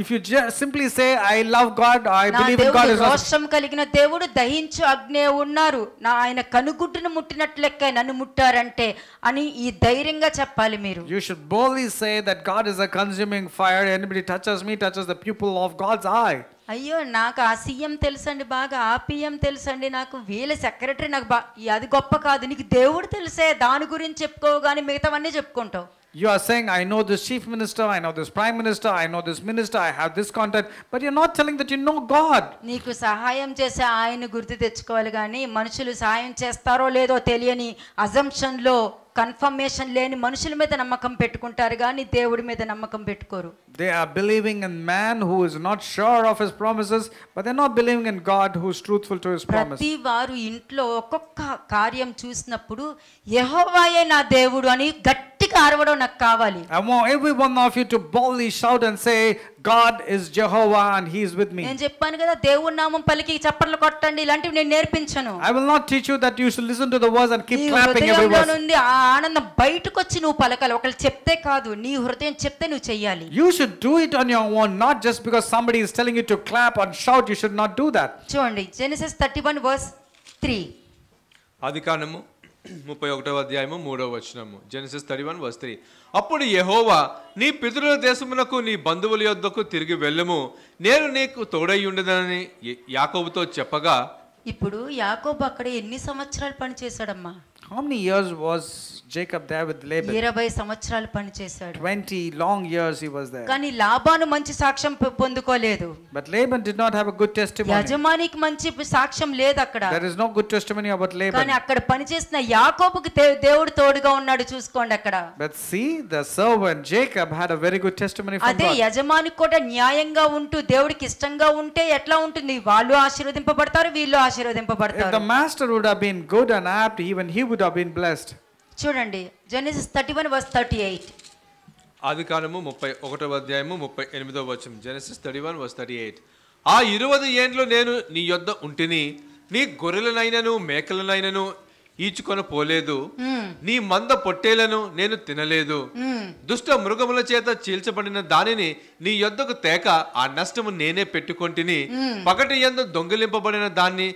[SPEAKER 1] if you simply say I love God I believe in God రోషం కలిగిన దేవుడు దహించు అగ్నే ఉన్నారు నా ఆయన కనుగుడ్డును ముట్టినట్లు లెక్క నన్ను ముట్టారంటే అని ఈ ధైర్యంగా చెప్పాలి మీరు you
[SPEAKER 2] should boldly say that God is a consuming fire anybody touches me touches the people of God's I
[SPEAKER 1] అయ్యో నాకు ఆ సీఎం తెలుసండి బాగా ఆ పిఎం తెలుసండి నాకు వీళ్ళ సెక్రటరీ నాకు బా అది గొప్ప కాదు నీకు దేవుడు తెలిసే దాని గురించి చెప్పుకోవు కానీ మిగతావన్నీ చెప్పుకుంటావు
[SPEAKER 2] You are saying, I know this chief minister, I know this prime minister, I know this minister, I have this contact, but you're not telling that you know God.
[SPEAKER 1] నీకు సహాయం చేసే ఆయన గుర్తు తెచ్చుకోవాలి కానీ మనుషులు సహాయం చేస్తారో teliyani తెలియని అజంప్షన్లో కన్ఫర్మేషన్ లేని మనుషుల మీద నమ్మకం పెట్టుకుంటారు కానీ దేవుడి మీద నమ్మకం పెట్టుకోరు
[SPEAKER 2] they are believing in man who is not sure of his promises but they not believing in God who is truthful to his promises ప్రతి
[SPEAKER 1] వారు ఇంట్లో ఒక్కొక్క కార్యం చూసినప్పుడు యెహోవాయే నా దేవుడు అని గట్టిగా అరవడం నాకు కావాలి
[SPEAKER 2] I want every one of you to boldly shout and say God is Jehovah and he is with me నేను
[SPEAKER 1] చెప్పాను కదా దేవుడి నామం పలికి చప్పట్లు కొట్టండి ఇలాంటివి నేను నేర్పించను I will not teach you that you should listen to the words and keep clapping ఎవరీ ఉంది ఆ ఆ ఆనందం బయటకు వచ్చి నువ్వు పలకాలి ఒకళ్ళు చెప్తే కాదు నీ హృదయం చెప్తే నువ్వు చేయాలి
[SPEAKER 2] you should do it on your own not just because somebody is telling you to clap and shout you should not do
[SPEAKER 3] that
[SPEAKER 1] చూడండి జెనసిస్ 31 వర్స్ 3
[SPEAKER 3] ఆదికాండము ముప్పై ఒకటవ అధ్యాయము మూడవ వచనము Genesis thirty one verse three అప్పుడు యహోవా నీ పితృల దేశమునకు నీ బంధువుల యొద్దకు తిరిగి వెళ్ళము నేను నీకు తోడై ఉండదనని యాకోబుతో చెప్పగా
[SPEAKER 1] ఇప్పుడు యాకోబు అక్కడ ఎన్ని సంవత్సరాలు పని చేశాడమ్మా How
[SPEAKER 2] many years was Jacob there with Laban? 20
[SPEAKER 1] సంవత్సరాలు పని చేశాడు. 20
[SPEAKER 2] long years he was there. కానీ
[SPEAKER 1] లాబాను మంచి సాక్ష్యం పొందుకోలేదు. But Laban did not have a good testimony. యజమానికి మంచి సాక్ష్యం లేదు అక్కడ. There
[SPEAKER 2] is no good testimony about Laban. కానీ
[SPEAKER 1] అక్కడ పని చేసిన యాకోబుకి దేవుడు తోడుగా ఉన్నాడు చూసుకోండి అక్కడ.
[SPEAKER 2] But see the servant Jacob had a very good testimony from అదే
[SPEAKER 1] యజమానికి కూడా న్యాయంగా ఉంటూ దేవుడికి ఇష్టంగా ఉంటే ఎట్లా ఉంటుంది వాళ్ళు ఆశీర్వదింపబడతారు వీళ్ళు ఆశీర్వదింపబడతారు. If the master would have been good and apt even he would would have been blessed. చూడండి జెనసిస్ 31 verse 38
[SPEAKER 3] ఆదికాండము ముప్పై ఒకటవ అధ్యాయము ముప్పై ఎనిమిదవ వచనం జెనసిస్ 31 verse 38 ఆ ఇరువది ఏండ్లు నేను నీ యొద్ద ఉంటిని నీ గొర్రెలనైనను మేకలనైనను ఈచుకొని పోలేదు నీ మంద పొట్టేలను నేను తినలేదు దుష్ట మృగముల చేత చీల్చబడిన దానిని నీ యొద్దకు తేక ఆ నష్టము నేనే పెట్టుకొంటిని పగటి ఎందు దొంగిలింపబడిన దాన్ని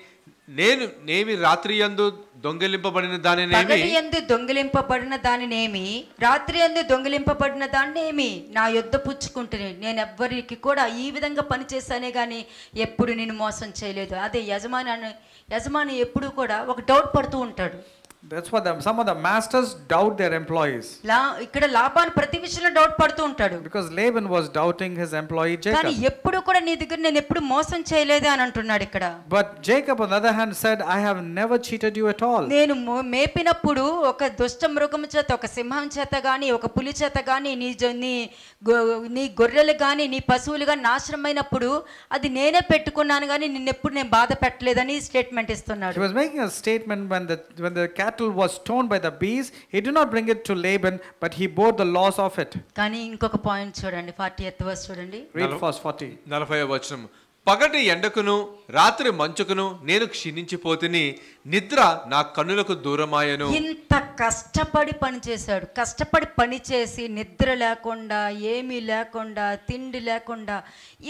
[SPEAKER 3] నేను నేమి రాత్రి ఎందు దొంగిలింపబడిన దానినేమి
[SPEAKER 1] ఎందు దొంగిలింపబడిన దానినేమి రాత్రి ఎందు దొంగిలింపబడిన దానినేమి నా యుద్ధ పుచ్చుకుంటుని నేను ఎవ్వరికి కూడా ఈ విధంగా పని చేశానే కానీ ఎప్పుడు నేను మోసం చేయలేదు అదే యజమాని యజమాని ఎప్పుడు కూడా ఒక డౌట్ పడుతూ
[SPEAKER 2] ఉంటాడు That's why
[SPEAKER 1] some of the masters doubt their employees. Because Laban was doubting his employee Jacob.
[SPEAKER 2] But Jacob on the other hand said, I have never cheated you at all. He was making a statement when the when the cat cattle was torn by the beasts, he did not bring it to Laban, but he bore the loss of it.
[SPEAKER 1] కానీ ఇంకొక point చూడండి 40th verse చూడండి. Read
[SPEAKER 3] first 40. 40వ వచనం. పగటి ఎండకును రాత్రి మంచుకును నేను క్షీణించిపోతుని నిద్ర నా కన్నులకు దూరమాయను
[SPEAKER 1] ఇంత కష్టపడి పని చేశాడు కష్టపడి పని చేసి నిద్ర లేకుండా ఏమీ లేకుండా తిండి లేకుండా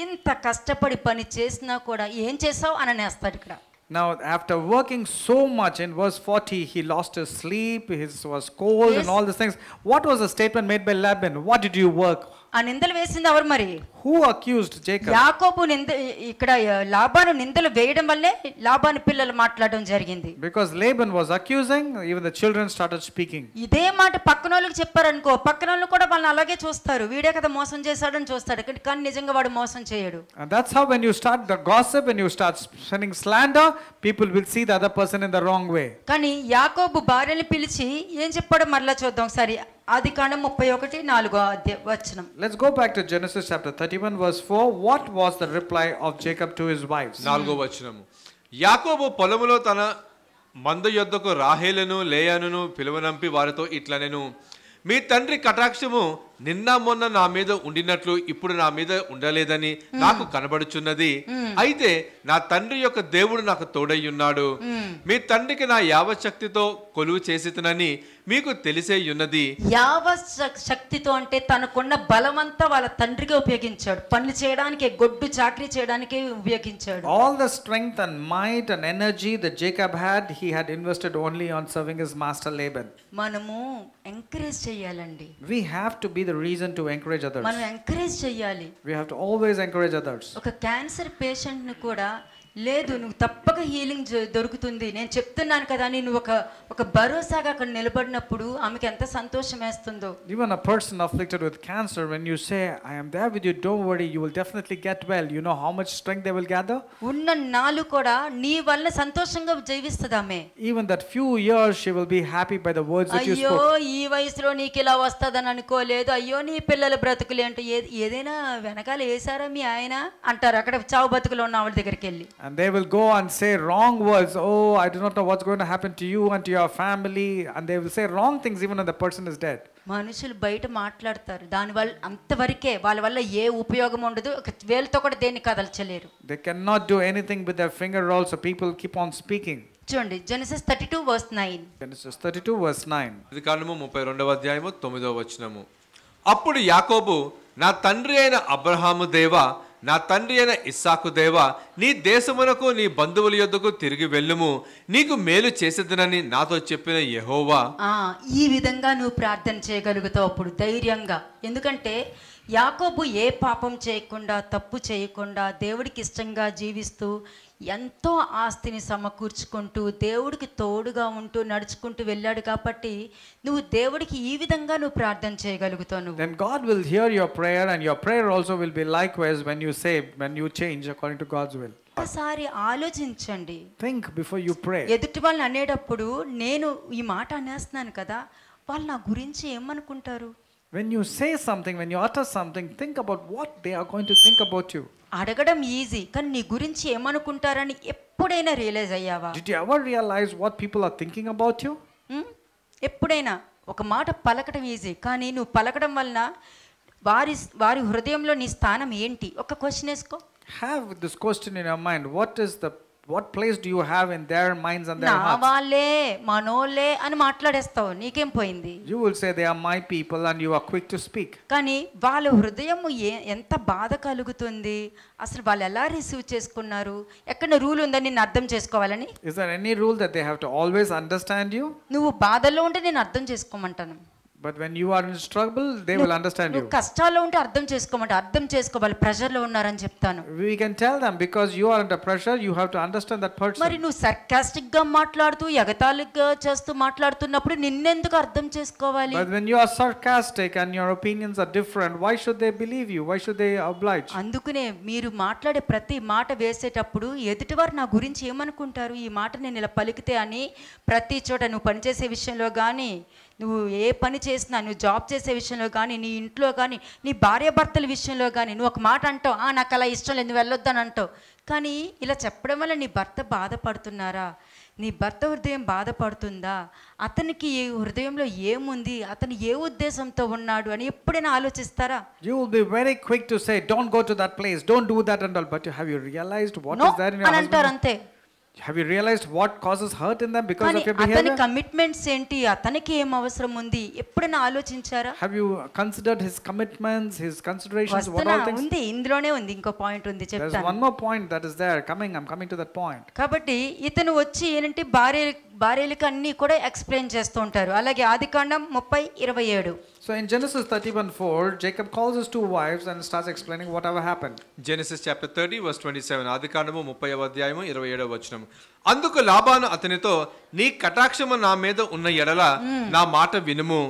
[SPEAKER 1] ఇంత కష్టపడి పని చేసినా కూడా ఏం చేసావు అని ఇక్కడ
[SPEAKER 2] Now, after working so much in verse 40, he lost his sleep, he was cold yes. and all these things. What was the statement made by Laban? What did you work? ఆ
[SPEAKER 1] నిందలు in our మరి
[SPEAKER 2] who accused Jacob
[SPEAKER 1] యాకోబు నింద ఇక్కడ లాబాను నిందలు వేయడం వల్లే లాబాను పిల్లలు మాట్లాడడం జరిగింది
[SPEAKER 2] because Laban was accusing even the children started speaking
[SPEAKER 1] ఇదే మాట పక్కనోళ్ళకి చెప్పారనుకో పక్కనోళ్ళు కూడా వాళ్ళని అలాగే చూస్తారు వీడే కదా మోసం చేశాడని చూస్తాడు కానీ నిజంగా వాడు మోసం చేయడు
[SPEAKER 2] that's how when you start the gossip when you start sending slander people will see the other person in the wrong way
[SPEAKER 1] కానీ యాకోబు భార్యని పిలిచి ఏం చెప్పాడో మరలా చూద్దాం ఒకసారి ఆది కాండం ముప్పై ఒకటి నాలుగో వచనం let's
[SPEAKER 2] go back to Genesis chapter thirty 31 verse 4 what was the reply of jacob to his wives నాలుగో
[SPEAKER 3] వచనము యాకోబు పొలములో తన మంద యొద్దకు రాహేలను లేయాను పిలువనంపి వారితో ఇట్లా నేను మీ తండ్రి కటాక్షము నిన్న మొన్న నా మీద ఉండినట్లు ఇప్పుడు నా మీద ఉండలేదని నాకు కనబడుచున్నది అయితే నా తండ్రి యొక్క దేవుడు నాకు తోడయ్యున్నాడు మీ తండ్రికి నా యావశక్తితో కొలువు చేసితనని మీకు తెలిసే ఉన్నది
[SPEAKER 1] యావ శక్తితో అంటే తనకున్న బలమంతా వాళ్ళ తండ్రికి ఉపయోగించాడు పనులు చేయడానికి గొడ్డు చాకరీ చేయడానికి ఉపయోగించాడు all the
[SPEAKER 2] strength and might and energy the Jacob had he had invested only on serving his master Laban
[SPEAKER 1] మనము ఎంకరేజ్ చేయాలండి
[SPEAKER 2] we have to be the reason to encourage others. We have to always encourage others.
[SPEAKER 1] లేదు నువ్వు తప్పక healing దొరుకుతుంది నేను చెప్తున్నాను కదా నేను ఒక ఒక భరోసాగా అక్కడ నిలబడినప్పుడు ఆమెకి ఎంత సంతోషం వేస్తుందో
[SPEAKER 2] even a person afflicted with cancer when you say I am there with you don't worry you will definitely get well you know how much strength they will gather
[SPEAKER 1] ఉన్న నాలు కూడా నీ వల్ల సంతోషంగా జీవిస్తది ఆమె
[SPEAKER 2] even that few years she will be happy by the words that you spoke అయ్యో
[SPEAKER 1] ఈ వయసులో నీకు ఇలా వస్తదని అనుకోలేదు అయ్యో నీ పిల్లల బ్రతుకులు అంటే ఏదైనా వెనకాల వేసారా మీ ఆయన అంటారు అక్కడ చావు బతుకులు ఉన్న వాళ్ళ దగ్గరికి వెళ్ళి and
[SPEAKER 2] they will go and say wrong words. Oh, I do not know what's going to happen to you and to your family. And they will say wrong things even when the person is dead.
[SPEAKER 1] మనుషులు బయట మాట్లాడతారు దానివల్ల అంతవరకే వాళ్ళ వల్ల ఏ ఉపయోగం ఉండదు వేలతో కూడా దేన్ని కదల్చలేరు
[SPEAKER 2] they can not do anything with their finger also people keep on speaking
[SPEAKER 1] చూడండి జెనసిస్ 32 వర్స్ 9
[SPEAKER 3] జెనసిస్ 32 వర్స్ 9 ఇది కాండము 32వ అధ్యాయము 9వ వచనము అప్పుడు యాకోబు నా తండ్రి అయిన అబ్రహాము దేవా నా తండ్రి అయిన ఇస్సాకు దేవ నీ దేశమునకు నీ బంధువుల యొద్దకు తిరిగి వెళ్ళుము నీకు మేలు చేసేదనని నాతో చెప్పిన యహోవా
[SPEAKER 1] ఈ విధంగా నువ్వు ప్రార్థన చేయగలుగుతావు అప్పుడు ధైర్యంగా ఎందుకంటే యాకోబు ఏ పాపం చేయకుండా తప్పు చేయకుండా దేవుడికి ఇష్టంగా జీవిస్తూ ఎంతో ఆస్తిని సమకూర్చుకుంటూ దేవుడికి తోడుగా ఉంటూ నడుచుకుంటూ వెళ్ళాడు కాబట్టి నువ్వు దేవుడికి ఈ విధంగా నువ్వు ప్రార్థన చేయగలుగుతావు నువ్వు
[SPEAKER 2] then God will hear your prayer and your prayer also will be likewise when you say when you change according to God's will
[SPEAKER 1] ఒకసారి ఆలోచించండి థింక్ బిఫోర్ యు ప్రే ఎదుటి వాళ్ళని అనేటప్పుడు నేను ఈ మాట అనేస్తున్నాను కదా వాళ్ళు నా గురించి ఏమనుకుంటారు When you say something, when you utter something, think about what they are going to think about you. అడగడం ఈజీ కానీ నీ గురించి ఏమనుకుంటారని ఎప్పుడైనా రియలైజ్ అయ్యావా Did you ever realize what people are thinking about you? Hmm? ఎప్పుడైనా ఒక మాట పలకడం ఈజీ కానీ నువ్వు పలకడం వలన వారి వారి హృదయంలో నీ స్థానం ఏంటి ఒక క్వశ్చన్ వేసుకో
[SPEAKER 2] Have this question in your mind. What is the what place do you have in their minds and their hearts? You will say they are my people and you are quick to speak.
[SPEAKER 1] Is there any rule
[SPEAKER 2] that they have to always understand you? But when you are in struggle they will understand you
[SPEAKER 1] కష్టాల్లో ఉంటే అర్థం చేసుకోమంటే అర్థం చేసుకోవాలి pressure లో ఉన్నారని చెప్తాను we can tell them because you are under pressure you have to understand that person మరి నువ్వు సర్కాస్టిక్ గా మాట్లాడుతూ ఎగతాళిగా చేస్తూ మాట్లాడుతున్నప్పుడు నిన్నెందుకు అర్థం చేసుకోవాలి but
[SPEAKER 2] when you are sarcastic and your opinions are different why should they
[SPEAKER 1] believe you why should they oblige అందుకనే మీరు మాట్లాడే ప్రతి మాట వేసేటప్పుడు ఎదుటివారు నా గురించి ఏమనుకుంటారు ఈ మాట నేను ఇలా పలికితే అని ప్రతి చోట నువ్వు పనిచేసే విషయంలో కానీ నువ్వు ఏ పని చేసినా నువ్వు జాబ్ చేసే విషయంలో కానీ నీ ఇంట్లో కానీ నీ భార్య భర్తల విషయంలో కానీ నువ్వు ఒక మాట అంటావు నాకు అలా ఇష్టం లేదు నువ్వు వెళ్ళొద్దని అంటావు కానీ ఇలా చెప్పడం వల్ల నీ భర్త బాధపడుతున్నారా నీ భర్త హృదయం బాధపడుతుందా అతనికి ఈ హృదయంలో ఏముంది అతను ఏ ఉద్దేశంతో ఉన్నాడు అని ఎప్పుడైనా ఆలోచిస్తారా you will
[SPEAKER 2] be very quick to say don't go to that place don't do that and all but you have you realized what is there in your అంటారు అంతే have you realized what causes hurt in them because of your behavior? అతని
[SPEAKER 1] commitments ఏంటి అతనికి ఏం అవసరం ఉంది ఎప్పుడైనా ఆలోచించారా
[SPEAKER 2] have you considered his commitments his considerations what all things ఉంది
[SPEAKER 1] one more point that is there coming i'm coming to that point కాబట్టి ఇతను వచ్చి ఏంటంటే భార్య భార్యలకు అన్ని కూడా ఎక్స్ప్లెయిన్ చేస్తూ ఉంటారు అలాగే ఆదికాండం ముప్పై ఇరవై ఏడు so So in Genesis 31
[SPEAKER 2] 4, Jacob calls his two wives and starts explaining whatever happened.
[SPEAKER 3] Genesis chapter 30 verse 27, ఆదికాండము ముప్పై అధ్యాయము ఇరవై ఏడవ వచనం అందుకు లాబాను అతనితో నీ కటాక్షము నా మీద ఉన్న ఎడల hmm. నా మాట వినుము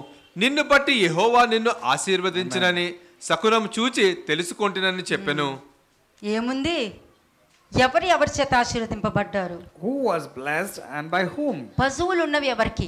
[SPEAKER 3] నిన్ను బట్టి యెహోవా నిన్ను ఆశీర్వదించినని సకునం చూచి తెలుసుకుంటునని చెప్పాను hmm.
[SPEAKER 1] ఏముంది ఎవరు ఎవరి చేత ఆశీర్వదింపబడ్డారు who was blessed and by whom పశువులు ఉన్నవి ఎవరికి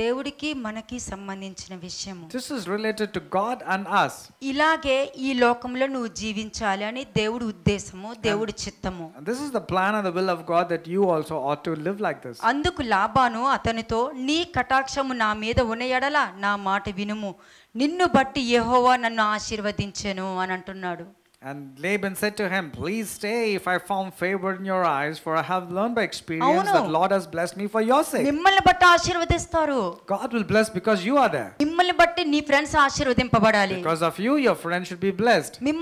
[SPEAKER 1] దేవుడికి మనకి సంబంధించిన విషయం this is related to God and us ఇలాగే ఈ లోకంలో నువ్వు జీవించాలి అని దేవుడి ఉద్దేశము దేవుడి చిత్తము
[SPEAKER 2] this is the plan and the will of God that you also ought to live like this
[SPEAKER 1] అందుకు లాబాను అతనితో నీ కటాక్షము నా మీద ఉన్న ఎడల నా మాట వినుము నిన్ను బట్టి యెహోవా నన్ను ఆశీర్వదించెను అని అంటున్నాడు
[SPEAKER 2] And Laban said to him, Please stay if I found favor in your eyes, for I have learned by experience that Lord has blessed me for your sake. God will bless because you are there.
[SPEAKER 1] Because
[SPEAKER 2] of you your friends should be blessed.
[SPEAKER 1] Your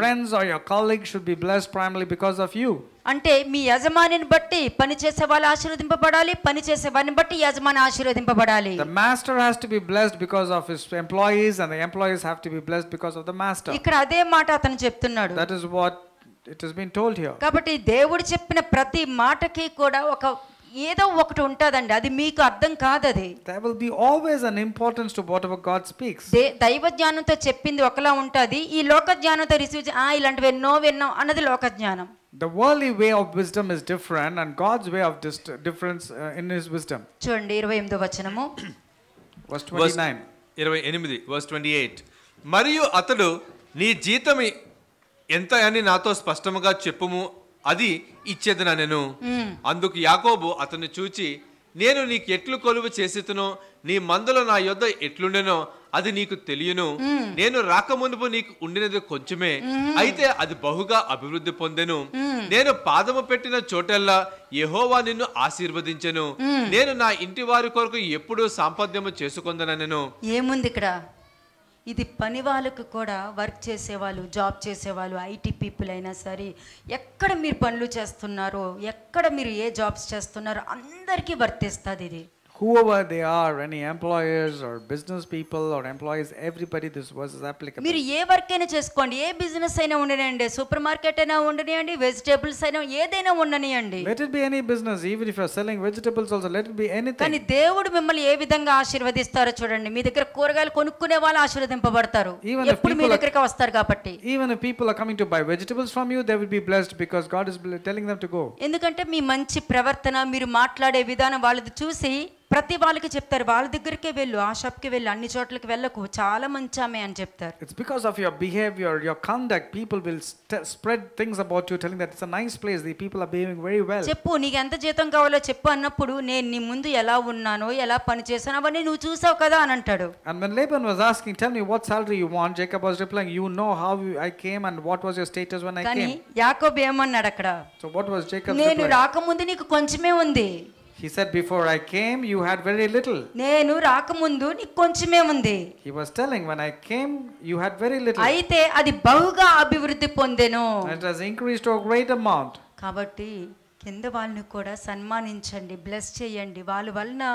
[SPEAKER 1] friends or
[SPEAKER 2] your colleagues should be blessed primarily because of you.
[SPEAKER 1] అంటే మీ యజమానిని బట్టి పని చేసే వాళ్ళు ఆశీర్వదింపబడాలి పని చేసే వాళ్ళని బట్టి యజమాని ఆశీర్వదింపబడాలి master has be blessed because
[SPEAKER 2] of his employees and the employees have blessed because of the master ఇక్కడ అదే మాట అతను చెప్తున్నాడు that is what it has been told here
[SPEAKER 1] కాబట్టి దేవుడు చెప్పిన ప్రతి మాటకి కూడా ఒక ఏదో ఒకటి ఉంటదండి అది మీకు అర్థం కాదు అది they will be always an importance to whatever god speaks దైవ జ్ఞానంతో చెప్పింది ఒకలా ఉంటది ఈ లోక జ్ఞానంతో రిసీవ్ ఆ ఇలాంటివి ఎన్నో విన్నాం అన్నది లోక జ్ఞానం
[SPEAKER 2] The worldly way of wisdom is different and God's way of difference uh, in his wisdom.
[SPEAKER 1] చూడండి 28వ వచనము
[SPEAKER 3] verse 29 28 verse 28 మరియు అతడు నీ జీతం ఎంత అని నాతో స్పష్టముగా చెప్పుము అది ఇచ్చేదన నేను అందుకు యాకోబు అతను చూచి నేను నీకు ఎట్లు కొలువు చేసేతును నీ మందులో నా యొద్ ఎట్లుండెనో అది నీకు తెలియను నేను రాకమునుపు నీకు ఉండినది కొంచెమే అయితే అది బహుగా అభివృద్ధి పొందెను నేను పాదము పెట్టిన చోటల్లా యహోవా నిన్ను ఆశీర్వదించెను నేను నా ఇంటి వారి కొరకు ఎప్పుడూ సాంపద్యము చేసుకొందనను
[SPEAKER 1] ఏముంది ఇక్కడ ఇది పని వాళ్ళకు కూడా వర్క్ చేసేవాళ్ళు జాబ్ చేసేవాళ్ళు ఐటీ పీపుల్ అయినా సరే ఎక్కడ మీరు పనులు చేస్తున్నారో ఎక్కడ మీరు ఏ జాబ్స్ చేస్తున్నారో అందరికీ వర్తిస్తుంది ఇది
[SPEAKER 2] whoever they are, any employers or business people or employees, everybody, this verse is applicable. మీరు
[SPEAKER 1] ఏ వర్క్ అయినా చేసుకోండి ఏ బిజినెస్ అయినా ఉండనియండి సూపర్ మార్కెట్ అయినా ఉండనియండి వెజిటేబుల్స్ అయినా ఏదైనా ఉండనియండి Let it be any business, even if you're selling vegetables also, let it be anything. కానీ దేవుడు మిమ్మల్ని ఏ విధంగా ఆశీర్వదిస్తారో చూడండి మీ దగ్గర కూరగాయలు కొనుక్కునే వాళ్ళు ఆశీర్వదింపబడతారు ఎప్పుడు మీ దగ్గరికి వస్తారు కాబట్టి even people are coming to buy
[SPEAKER 2] vegetables from you they will be blessed because God is telling them to go
[SPEAKER 1] ఎందుకంటే మీ మంచి ప్రవర్తన మీరు మాట్లాడే విధానం వాళ్ళది చూసి ప్రతి వాళ్ళకి చెప్తారు వాళ్ళ దగ్గరికే వెళ్ళు ఆ షాప్కి వెళ్ళు అన్ని చోట్లకి వెళ్ళకు చాలా మంచి ఆమె అని చెప్తారు it's
[SPEAKER 2] because of your behaviour your conduct people will spread things about you telling that it's a nice place the people are behaving very well
[SPEAKER 1] చెప్పు నీకు ఎంత జీతం కావాలో చెప్పు అన్నప్పుడు నేను నీ ముందు ఎలా ఉన్నానో ఎలా పని చేశానో అవన్నీ నువ్వు చూసావు కదా అని అంటాడు
[SPEAKER 2] and when Laban was asking tell me what salary you want Jacob was replying you know how I came and what was your status
[SPEAKER 1] when I came కానీ యాకోబ్ ఏమన్నాడు అక్కడ సో వాట్ వాస్ జేకబ్ నేను రాకముందు నీకు కొంచెమే ఉంది
[SPEAKER 2] He said, before I came, you had very little.
[SPEAKER 1] He was telling, when I came, you had very little. అయితే It
[SPEAKER 2] has increased to a great amount.
[SPEAKER 1] కింద వాళ్ళని కూడా సన్మానించండి బ్లెస్ చేయండి వాళ్ళ వలన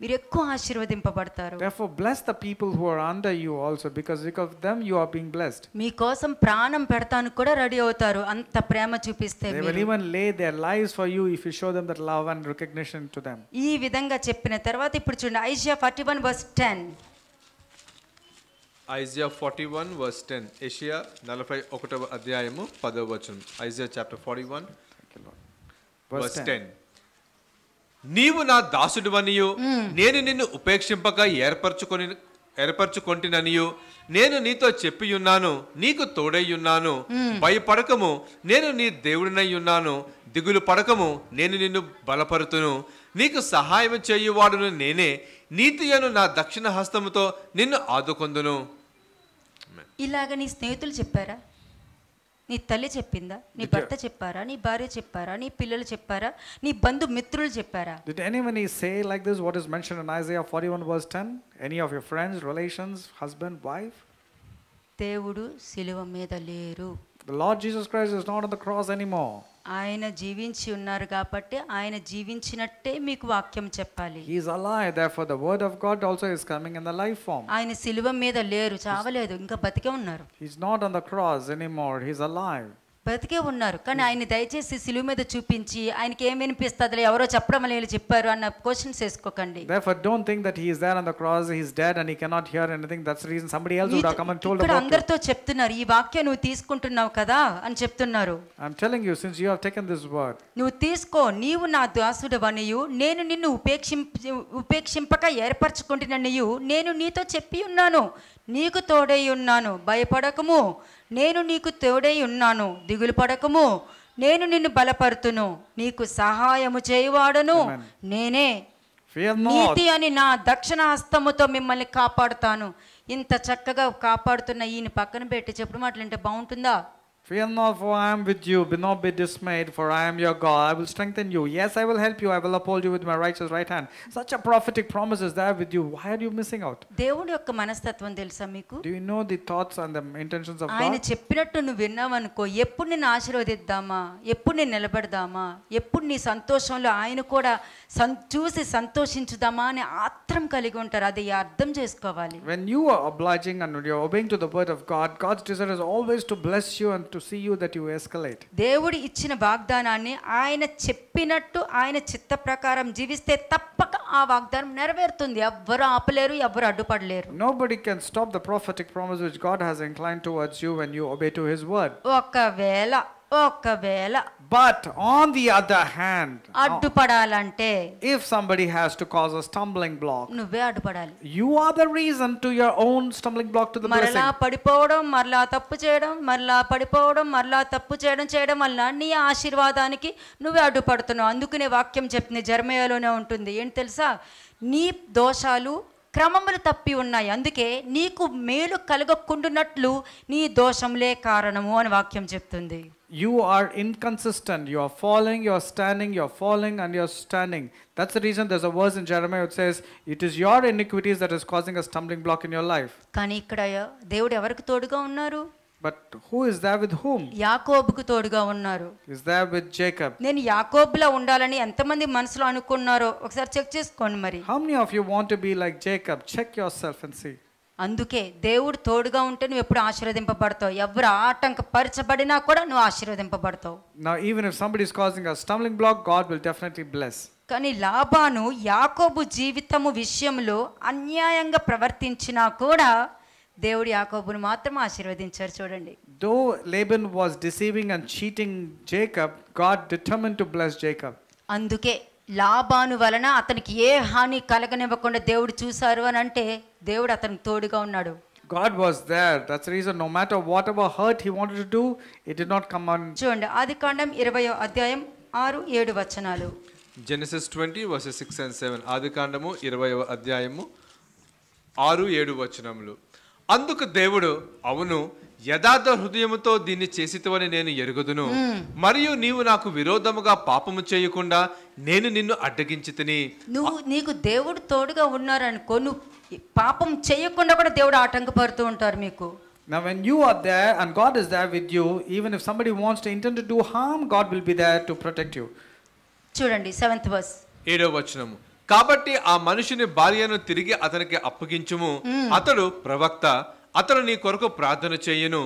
[SPEAKER 1] మీరు ఎక్కువ ఆశీర్వదింపబడతారు therefore bless the people who
[SPEAKER 2] are under you also because because of them you are being
[SPEAKER 1] మీ కోసం ప్రాణం పెడతాను కూడా రెడీ అవుతారు అంత ప్రేమ చూపిస్తే they will even
[SPEAKER 2] lives for you if show them that love and recognition
[SPEAKER 1] to them ఈ విధంగా చెప్పిన తర్వాత ఇప్పుడు చూడండి Isaiah forty one verse 10
[SPEAKER 3] Isaiah one verse ten ఏషియా నలభై ఒకటవ అధ్యాయము 10వ వచనం ఐజియా చాప్టర్ వన్ నీవు నా దాసుడివనియు నేను నిన్ను ఉపేక్షింపక ఏర్పరచుకొని ఏర్పరచుకొంటిననియు నేను నీతో చెప్పియున్నాను నీకు ఉన్నాను hmm. భయపడకము నేను నీ దేవుడినయ్యున్నాను దిగులు పడకము నేను నిన్ను బలపరుతును నీకు సహాయం చేయువాడును నేనే నీతియను నా దక్షిణ హస్తముతో నిన్ను ఆదుకొందును
[SPEAKER 1] ఇలాగ నీ స్నేహితులు చెప్పారా did
[SPEAKER 2] anyone say like this what is mentioned in isaiah 41 verse 10 any of your friends relations
[SPEAKER 1] husband wife దేవుడు సిలువ మీద లేరు
[SPEAKER 2] the lord jesus christ is not on the cross anymore
[SPEAKER 1] ఆయన జీవించి ఉన్నారు కాబట్టి ఆయన జీవించినట్టే మీకు వాక్యం చెప్పాలి
[SPEAKER 2] he is alive therefore the word of god also is coming in the life form
[SPEAKER 1] ఆయన సిలువ మీద లేరు చావలేదు ఇంకా బతికే ఉన్నారు
[SPEAKER 2] he is not on the cross anymore he is alive
[SPEAKER 1] బ్రతికే ఉన్నారు కానీ hmm. ఆయన దయచేసి శిలువ మీద చూపించి ఆయనకి ఏం వినిపిస్తుంది ఎవరో చెప్పడం లేదు చెప్పారు అన్న క్వశ్చన్స్ వేసుకోకండి
[SPEAKER 2] therefore don't think that he is there cross he is dead and he anything that's reason somebody
[SPEAKER 1] అందరితో చెప్తున్నారు ఈ వాక్యం నువ్వు తీసుకుంటున్నావు కదా అని చెప్తున్నారు
[SPEAKER 2] I am telling you this word
[SPEAKER 1] నువ్వు తీసుకో నీవు నా దాసుడవనియు నేను నిన్ను ఉపేక్షింప ఉపేక్షింపక ఏర్పరచుకుంటున్నానియు నేను నీతో చెప్పి ఉన్నాను నీకు తోడై ఉన్నాను భయపడకము నేను నీకు తోడై ఉన్నాను దిగులు పడకము నేను నిన్ను బలపరుతును నీకు సహాయము చేయువాడను నేనే నీతి అని నా దక్షిణ హస్తముతో మిమ్మల్ని కాపాడుతాను ఇంత చక్కగా కాపాడుతున్న ఈయన పక్కన పెట్టి చెప్పడం అట్లంటే బాగుంటుందా Fear not,
[SPEAKER 2] for I am with you. Be not be dismayed, for I am your God. I will strengthen you. Yes, I will help you. I will uphold you with my righteous right hand. Such a prophetic promise is there with you. Why are you missing out? Do you know the thoughts and the intentions of God? When you are obliging and you are obeying to the word of God, God's desire is always to bless you and to see you that
[SPEAKER 1] you escalate దేవుడు ఇచ్చిన వాగ్దానాన్ని ఆయన చెప్పినట్టు ఆయన చిత్త ప్రకారం జీవిస్తే తప్పక ఆ వాగ్దానం నెరవేరుతుంది ఎవ్వరు ఆపలేరు ఎవ్వరు అడ్డుపడలేరు nobody
[SPEAKER 2] can stop the prophetic promise which god has inclined towards you when you obey to his word
[SPEAKER 1] ఒకవేళ ఒకవేళ
[SPEAKER 2] but on the other hand
[SPEAKER 1] అడ్డుపడాలంటే
[SPEAKER 2] if somebody has to cause a stumbling block
[SPEAKER 1] నువ్వే అడ్డుపడాలి you are the reason to your own stumbling block to the blessing మరలా పడిపోవడం మరలా తప్పు చేయడం మరలా పడిపోవడం మరలా తప్పు చేయడం చేయడం వల్ల నీ ఆశీర్వాదానికి నువ్వే అడ్డుపడుతున్నావు అందుకనే వాక్యం చెప్తుంది జర్మయాలోనే ఉంటుంది ఏంటి తెలుసా నీ దోషాలు క్రమములు తప్పి ఉన్నాయి అందుకే నీకు మేలు కలగకుండా నీ దోషములే కారణము అని వాక్యం చెప్తుంది
[SPEAKER 2] you are inconsistent. You are falling, you are standing, you are falling, and you are standing. That's the reason there's a verse in Jeremiah which says, It is your iniquities that is causing a stumbling block in your life.
[SPEAKER 1] But who is that with whom? Yaakob ku thoduga unnaru.
[SPEAKER 2] Is that with Jacob?
[SPEAKER 1] Nen Yaakob la undalani entha mandi manasulo anukunnaro. Okasari check chesukondi konmaru. How many of you want to be like Jacob? Check yourself and see. అందుకే దేవుడు తోడుగా ఉంటే నువ్వు ఎప్పుడు ఆశీర్వదింపబడతావు ఎవరు ఆటంకపరచబడినా కూడా నువ్వు ఆశీర్వదింపబడతావు
[SPEAKER 2] కాజింగ్ బ్లాక్ గాడ్ డెఫినెట్లీ
[SPEAKER 1] కానీ లాబాను యాకోబు జీవితము విషయంలో అన్యాయంగా ప్రవర్తించినా కూడా దేవుడు యాకోబును మాత్రం ఆశీర్వదించారు చూడండి
[SPEAKER 2] though Laban was deceiving and cheating Jacob God determined to bless Jacob
[SPEAKER 1] అందుకే లాబాను వలన అతనికి ఏ హాని కలగనివ్వకుండా దేవుడు చూశారు అని అంటే దేవుడు అతనికి తోడుగా ఉన్నాడు
[SPEAKER 2] God was there. That's the reason no matter whatever hurt he wanted to do, it did not
[SPEAKER 1] come on. చూడండి ఆదికాండం 20వ అధ్యాయం 6 7 వచనాలు
[SPEAKER 3] జెనసిస్ 20 వర్సెస్ 6 అండ్ 7 ఆదికాండము 20వ అధ్యాయము 6 7 వచనములు అందుకు దేవుడు అవును యథార్థ హృదయముతో దీన్ని చేసితవని నేను ఎరుగుదును hmm. మరియు నీవు నాకు విరోధముగా పాపము చేయకుండా నేను నిన్ను అడ్డగించి తిని
[SPEAKER 1] నువ్వు నీకు దేవుడు తోడుగా ఉన్నారనుకో నువ్వు పాపం చేయకుండా కూడా దేవుడు ఆటంకపడుతూ ఉంటారు మీకు
[SPEAKER 2] Now, when you are there and God is there with you, even if somebody wants to intend to do harm, God will be there to protect you.
[SPEAKER 1] చూడండి సెవెంత్ వర్స్
[SPEAKER 3] ఏడో వచనము కాబట్టి ఆ మనిషిని భార్యను తిరిగి అతనికి అప్పగించుము hmm. అతడు ప్రవక్త అతను నీ కొరకు ప్రార్థన చేయను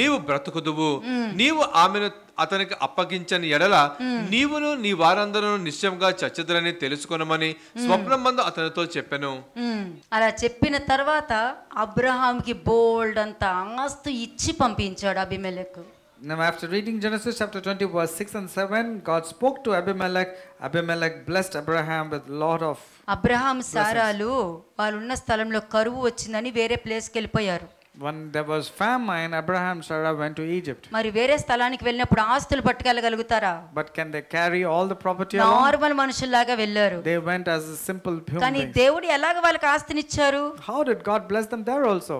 [SPEAKER 3] నీవు బ్రతుకుదువు నీవు ఆమెను అతనికి అప్పగించని ఎడల నీవును నీ వారందరూ నిశ్చయంగా చచ్చదురని స్వప్నం మందు అతనితో చెప్పాను
[SPEAKER 1] అలా చెప్పిన తర్వాత అబ్రహాంకి బోల్డ్ అంత ఆస్తు ఇచ్చి పంపించాడు అభిమేలకు
[SPEAKER 3] Now, after
[SPEAKER 2] reading Genesis chapter 20, verse 6 and 7, God spoke to Abimelech. Abimelech blessed Abraham with lot of Abraham
[SPEAKER 1] Abraham సారాలు వాళ్ళు ఉన్న స్థలంలో కరువు వచ్చిందని వేరే ప్లేస్కి వెళ్ళిపోయారు
[SPEAKER 2] when there was famine abraham sarah went to egypt but can they carry all the property along normal
[SPEAKER 1] మనుషుల్లాగా they went as a simple human కానీ how did god bless them there also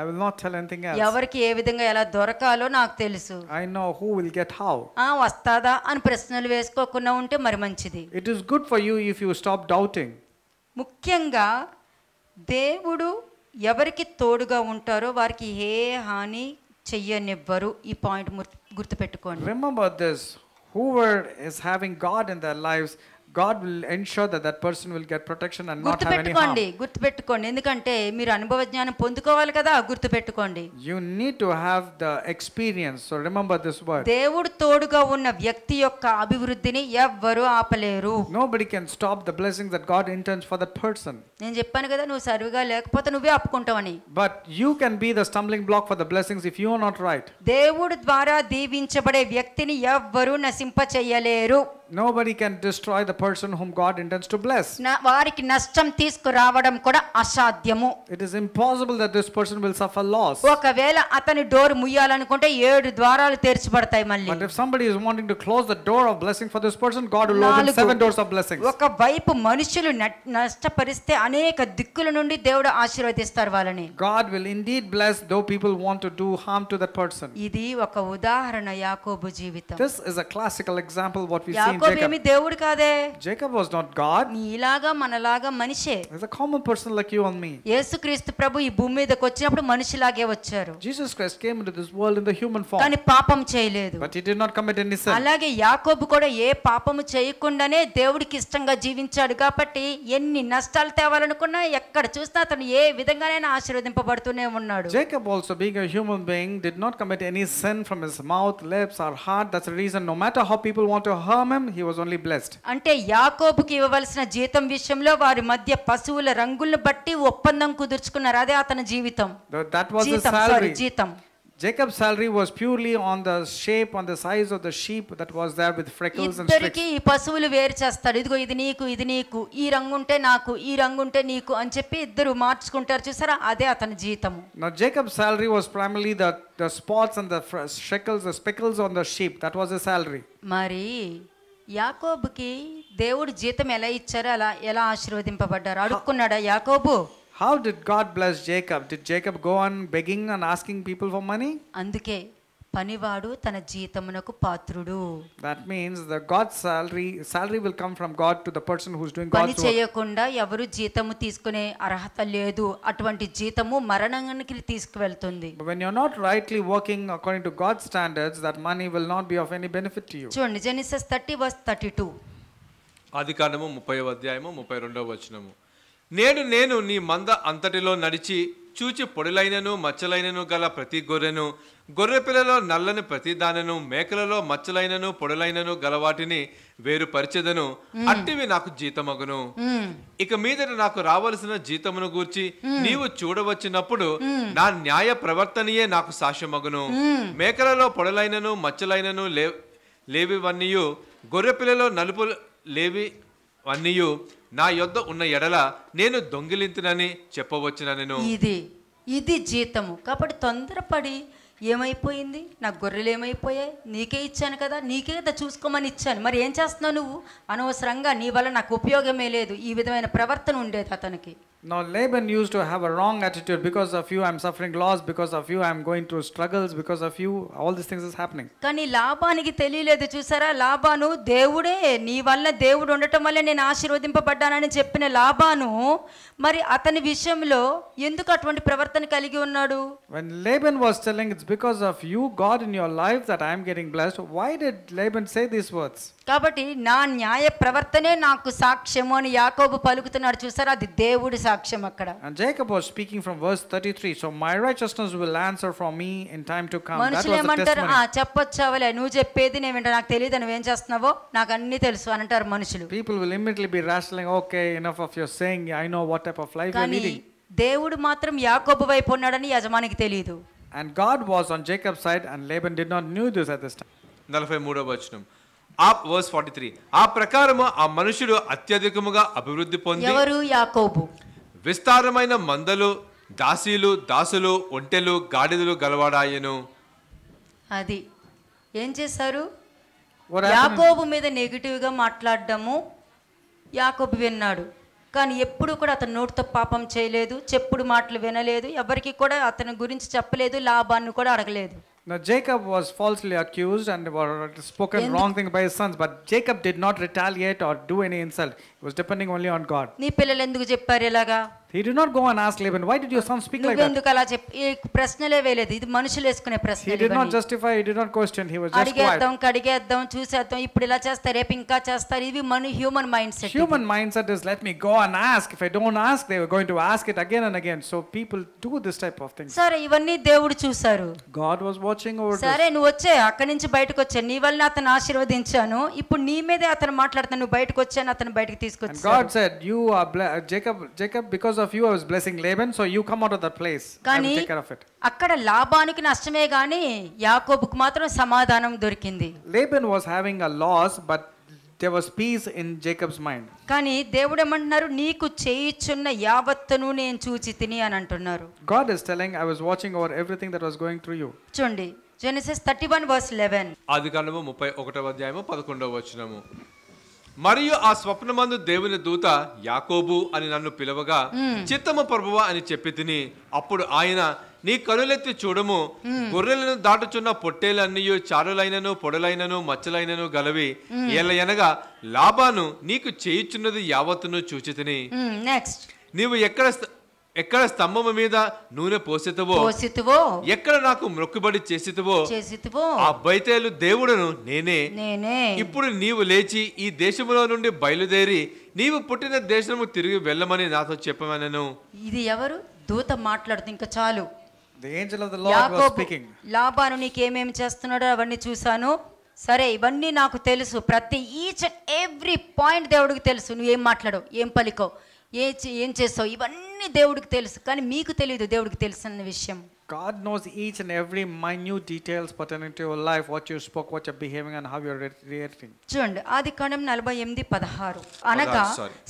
[SPEAKER 1] I will not tell anything else. I know who will get how. ఆ
[SPEAKER 2] It is good for you if you stop doubting.
[SPEAKER 1] ముఖ్యంగా దేవుడు ఎవరికి తోడుగా ఉంటారో వారికి ఏ హాని చెయ్యనివ్వరు ఈ పాయింట్ గుర్తుపెట్టుకోండి
[SPEAKER 2] remember this who word is having God in their lifes God will ensure that that person will get protection and not have any harm.
[SPEAKER 1] Gurtu pettu kondi, You need to have the experience
[SPEAKER 2] so remember this word.
[SPEAKER 1] Devudu toduga unna vyakti yokka abhivruddini evvaru aapaleru. Nobody can stop the blessing that God intends for that person. Nenu cheppanu kada nu sarviga lekapothe nuve appukuntavani. But you can be the stumbling block for the blessings if you are not right. Devudu dwara divinchabade vyaktini evvaru nasimpa cheyaleru. Nobody can destroy the person whom God intends to bless. It is impossible that this person will suffer loss. But
[SPEAKER 2] if somebody is wanting to close the door of blessing for this person, God will open seven doors of blessings. God will indeed bless though people want to do harm to that person. This is a classical example what we see in యాకోబు ఏమి దేవుడు కాదే
[SPEAKER 1] Jacob was not God ఇలాగా మనలాగా మనిషే is a common person like you and me యేసుక్రీస్తు ప్రభు ఈ భూమి మీదకి వచ్చినప్పుడు మనిషిలాగే వచ్చారు Jesus Christ came to this world in the human form కానీ పాపం చేయలేదు
[SPEAKER 2] but he did not commit any
[SPEAKER 1] sin అలాగే యాకోబు కూడా ఏ పాపం చేయకుండానే దేవుడికి ఇష్టంగా జీవించాడు కాబట్టి ఎన్ని నష్టాలు తేవాలనుకున్నా ఎక్కడ చూస్తా తను ఏ విధంగానైనా ఆశీర్వదింపబడుతూనే ఉన్నాడు
[SPEAKER 2] Jacob also being a human being did not commit any sin
[SPEAKER 1] from his mouth lips or heart that's the reason no matter how people want to harm him he was only blessed అంటే యాకోబుకి ఇవ్వవలసిన జీతం విషయంలో వారి మధ్య పశువుల రంగులను బట్టి ఒప్పందం కుదుర్చుకున్నారు అదే అతని జీవితం
[SPEAKER 2] that was the salary జీతం Jacob's salary was purely on the shape on the size of the sheep that was there with freckles and ఇద్దరికి
[SPEAKER 1] ఈ పశువులు వేరు చేస్తాడు ఇదిగో ఇది నీకు ఇది నీకు ఈ రంగు ఉంటే నాకు ఈ రంగు ఉంటే నీకు అని చెప్పి ఇద్దరు మార్చుకుంటారు చూసారా అదే అతని జీతం
[SPEAKER 2] now jacob's salary was primarily the the spots and the freckles the speckles on the sheep that was his salary
[SPEAKER 1] మరి యాకోబుకి దేవుడు జీతం ఎలా ఇచ్చారో అలా ఎలా ఆశీర్వదింపబడ్డారు అడుక్కున్నాడా యాకోబు how did
[SPEAKER 2] God bless Jacob did Jacob go on begging and asking people for money
[SPEAKER 1] అందుకే పనివాడు తన జీతమునకు పాత్రుడు
[SPEAKER 2] that means the God salary salary will come from God to the person who's doing పని
[SPEAKER 1] చేయకుండా ఎవరు జీతము తీసుకునే అర్హత లేదు అటువంటి జీతము మరణానికి తీసుకువెళ్తుంది when you are not rightly working according to god's standards that money will not be of any benefit to you చూడండి జెనిసిస్ 30 వర్స్ 32
[SPEAKER 3] ఆదికాండము 30వ అధ్యాయము 32వ వచనము నేను నేను నీ మంద అంతటిలో నడిచి చూచి పొడిలైనను మచ్చలైనను గల ప్రతి గొర్రెను గొర్రె పిల్లలో నల్లని ప్రతి దానను మేకలలో మచ్చలైనను పొడలైనను గల వాటిని వేరు పరిచెదను అట్టివి నాకు జీతమగును ఇక మీదట నాకు రావలసిన జీతమును గూర్చి నీవు చూడవచ్చినప్పుడు నా న్యాయ ప్రవర్తనయే నాకు సాక్ష్యమగును మేకలలో పొడలైనను మచ్చలైనను లేవివన్నీయు గొర్రె పిల్లలో నలుపు లేవి అన్నీయు నా యొద్ద ఉన్న ఎడల నేను దొంగిలింతునని చెప్పవచ్చునను ఇది
[SPEAKER 1] ఇది జీతము కాబట్టి తొందరపడి ఏమైపోయింది నా గొర్రెలు ఏమైపోయాయి నీకే ఇచ్చాను కదా నీకే కదా చూసుకోమని ఇచ్చాను మరి ఏం చేస్తున్నావు నువ్వు అనవసరంగా నీ వల్ల నాకు ఉపయోగమే లేదు ఈ విధమైన ప్రవర్తన ఉండేది అతనికి
[SPEAKER 2] Now Laban used to have a wrong attitude. Because of you, I'm suffering loss. Because of you, I'm going through struggles. Because of you, all these things is happening.
[SPEAKER 1] కానీ లాబానికి తెలియలేదు చూసారా లాబాను దేవుడే నీ వల్ల దేవుడు ఉండటం వల్ల నేను ఆశీర్వదింపబడ్డానని చెప్పిన లాబాను మరి అతని విషయంలో ఎందుకు అటువంటి ప్రవర్తన కలిగి ఉన్నాడు
[SPEAKER 2] When Laban was telling it's because of you God in your life that I am getting blessed, why did Laban say these words?
[SPEAKER 1] కాబట్టి నా న్యాయ ప్రవర్తనే నాకు సాక్ష్యము అని యాకోబు పలుకుతున్నాడు చూసారా అది దేవుడి సాక్ష్యం అక్కడ Jacob
[SPEAKER 2] speaking from verse 33 so my righteousness answer from me in time to come that was the
[SPEAKER 1] testimony నువ్వు చెప్పేది నేను నాకు తెలియదు నువ్వు ఏం చేస్తున్నావో నాకు అన్ని తెలుసు అంటారు మనుషులు
[SPEAKER 2] people will immediately be wrestling okay enough of your saying I know life you
[SPEAKER 1] దేవుడు మాత్రం యాకోబు వైపు ఉన్నాడని యజమానికి తెలియదు
[SPEAKER 2] and God was on Jacob side and Laban did not knew this at this time
[SPEAKER 3] 43వ వచనం ఆ వర్స్ త్రీ ఆ ప్రకారము ఆ మనుషుడు అత్యధికముగా అభివృద్ధి పొంది ఎవరు యాకోబు విస్తారమైన మందలు దాసీలు దాసులు ఒంటెలు గాడిదలు గలవాడాయను
[SPEAKER 1] అది ఏం చేశారు యాకోబు మీద నెగిటివ్గా మాట్లాడడము యాకోబు విన్నాడు కానీ ఎప్పుడు కూడా అతను నోటితో పాపం చేయలేదు చెప్పుడు మాటలు వినలేదు ఎవరికి కూడా అతని గురించి చెప్పలేదు లాభాన్ని కూడా అడగలేదు
[SPEAKER 2] Now Jacob was falsely accused and were spoken wrong thing by his sons, but Jacob did not retaliate or do any insult. was depending only on God.
[SPEAKER 1] నీ pillalu enduku చెప్పారు elaga
[SPEAKER 2] He did not go and ask Laban, why
[SPEAKER 1] did your son speak like that? ఎందుకు అలా చెప్ ఈ ప్రశ్నలే veledu idi manushulu వేసుకునే ప్రశ్న. He did not
[SPEAKER 2] justify, he did not question, he was just quiet. అడిగేద్దాం,
[SPEAKER 1] కడిగేద్దాం, చూసేద్దాం, ఇప్పుడు ఇలా చేస్తారు, రేపు ఇంకా చేస్తారు. ఇది మన human mind set. Human mindset is let me go and ask. If I don't ask, they were going to ask it again and again.
[SPEAKER 2] So people do this type of things.
[SPEAKER 1] sare ivanni devudu chusaru
[SPEAKER 2] God was watching over this. సరే నువ్వు
[SPEAKER 1] వచ్చే అక్కడి నుంచి బయటకు వచ్చా. నీ వల్ల అతను ఆశీర్వదించాను. ఇప్పుడు నీ మీదే అతను మాట్లాడుతాను. నువ్వు బయటకు వచ్చాను అతను బయటకు తీసుకొచ్చారు God
[SPEAKER 2] said you are Jacob Jacob because of you I was blessing Laban so you come out of that place కానీ
[SPEAKER 1] అక్కడ లాబానికి నష్టమే గాని యాకోబుకు మాత్రం సమాధానం దొరికింది
[SPEAKER 2] Laban was having a loss but there was peace in Jacob's mind
[SPEAKER 1] కానీ దేవుడు ఏమంటున్నారు నీకు చేయిచున్న యావత్తును నేను చూచి తిని అని అంటున్నారు
[SPEAKER 2] God is telling I was
[SPEAKER 1] watching over everything that was going through you చూడండి జెనసిస్ 31 verse 11
[SPEAKER 3] ఆదికాండము 31వ అధ్యాయము 11వ వచనము మరియు ఆ స్వప్నమందు దేవుని దూత యాకోబు అని నన్ను పిలవగా చిత్తము ప్రభువ అని చెప్పి తిని అప్పుడు ఆయన నీ కనులెత్తి చూడము గొర్రెలను దాటుచున్న పొట్టేలన్నీ చారులైనను పొడలైనను మచ్చలైనను గలవి ఎనగా లాభాను నీకు చేయుచున్నది యావత్తును చూచితిని నీవు ఎక్కడ ఎక్కడ స్తంభము మీద నూనె పోసితువో పోసితువో ఎక్కడ నాకు మొక్కుబడి చేసితువో చేసితువో ఆ బయతేలు దేవుడును నేనే నేనే ఇప్పుడు నీవు లేచి ఈ దేశములో నుండి బయలుదేరి నీవు పుట్టిన దేశము తిరిగి వెళ్ళమని నాతో చెప్పమనను
[SPEAKER 1] ఇది ఎవరు దూత మాట్లాడుతుంది ఇంకా చాలు లాభాను నీకేమేమి చేస్తున్నాడో అవన్నీ చూశాను సరే ఇవన్నీ నాకు తెలుసు ప్రతి ఈచ్ ఎవ్రీ పాయింట్ దేవుడికి తెలుసు నువ్వేం మాట్లాడవు ఏం పలికో ఏ ఏం చేస్తావు ఇవన్నీ దేవుడికి తెలుసు కానీ మీకు తెలియదు దేవుడికి తెలిసిన విషయం
[SPEAKER 2] God knows each and every minute details pertaining to your life, what you spoke, what you're behaving, and how you're reacting.
[SPEAKER 1] చూడండి ఆది కాండం నలభై ఎనిమిది పదహారు అనగా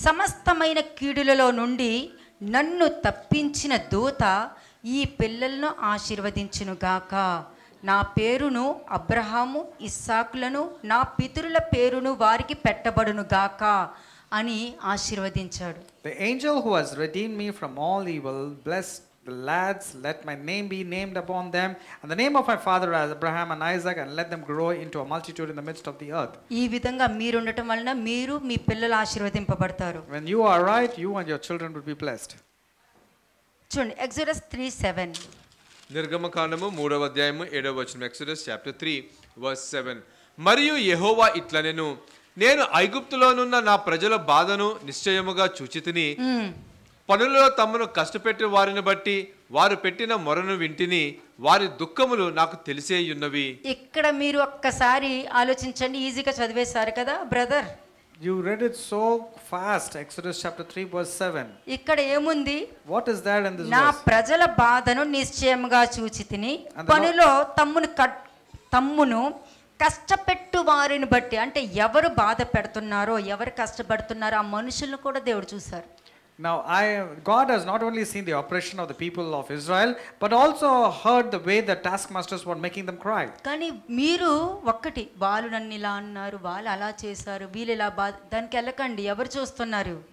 [SPEAKER 1] సమస్తమైన కీడులలో నుండి నన్ను తప్పించిన దూత ఈ పిల్లలను గాక నా పేరును అబ్రహాము ఇస్సాకులను నా పితరుల పేరును వారికి పెట్టబడును గాక అని ఆశీర్వదించాడు
[SPEAKER 2] The angel who has redeemed me from all evil bless the lads let my name be named upon them and the name of my father Abraham and Isaac and let them grow into a multitude in the midst of the earth
[SPEAKER 1] ఈ విధంగా మీరు ఉండటం వలన మీరు మీ
[SPEAKER 2] పిల్లలు ఆశీర్వదింపబడతారు when you are right you and your children will be blessed
[SPEAKER 1] చూడండి ఎగ్జోడస్ 3:7
[SPEAKER 3] నిర్గమకాండము మూడవ అధ్యాయము ఏడవ వచనం ఎక్సోడస్ చాప్టర్ 3 వర్స్ 7 మరియు యెహోవా ఇట్లనెను నేను ఐగుప్తులోనున్న నా ప్రజల బాధను నిశ్చయముగా చూచితిని పనులలో తమను కష్టపెట్టిన వారిని బట్టి వారు పెట్టిన మొరను వింటిని వారి దుఃఖములు నాకు తెలిసేయున్నవి
[SPEAKER 1] ఇక్కడ మీరు ఒక్కసారి ఆలోచించండి ఈజీగా చదివేశారు కదా brother you read it
[SPEAKER 2] so fast Exodus chapter 3 verse 7
[SPEAKER 1] ఇక్కడ ఏముంది what is that in this నా ప్రజల బాధను నిశ్చయముగా చూచితిని పనిలో తమ్మును తమ్మును కష్టపెట్టు వారిని బట్టి అంటే ఎవరు బాధ పెడుతున్నారో ఎవరు కష్టపడుతున్నారో ఆ మనుషులను కూడా దేవుడు చూశారు
[SPEAKER 2] Now, I, God has not only seen the oppression of the people of Israel, but also heard the way the taskmasters were making them cry.
[SPEAKER 1] do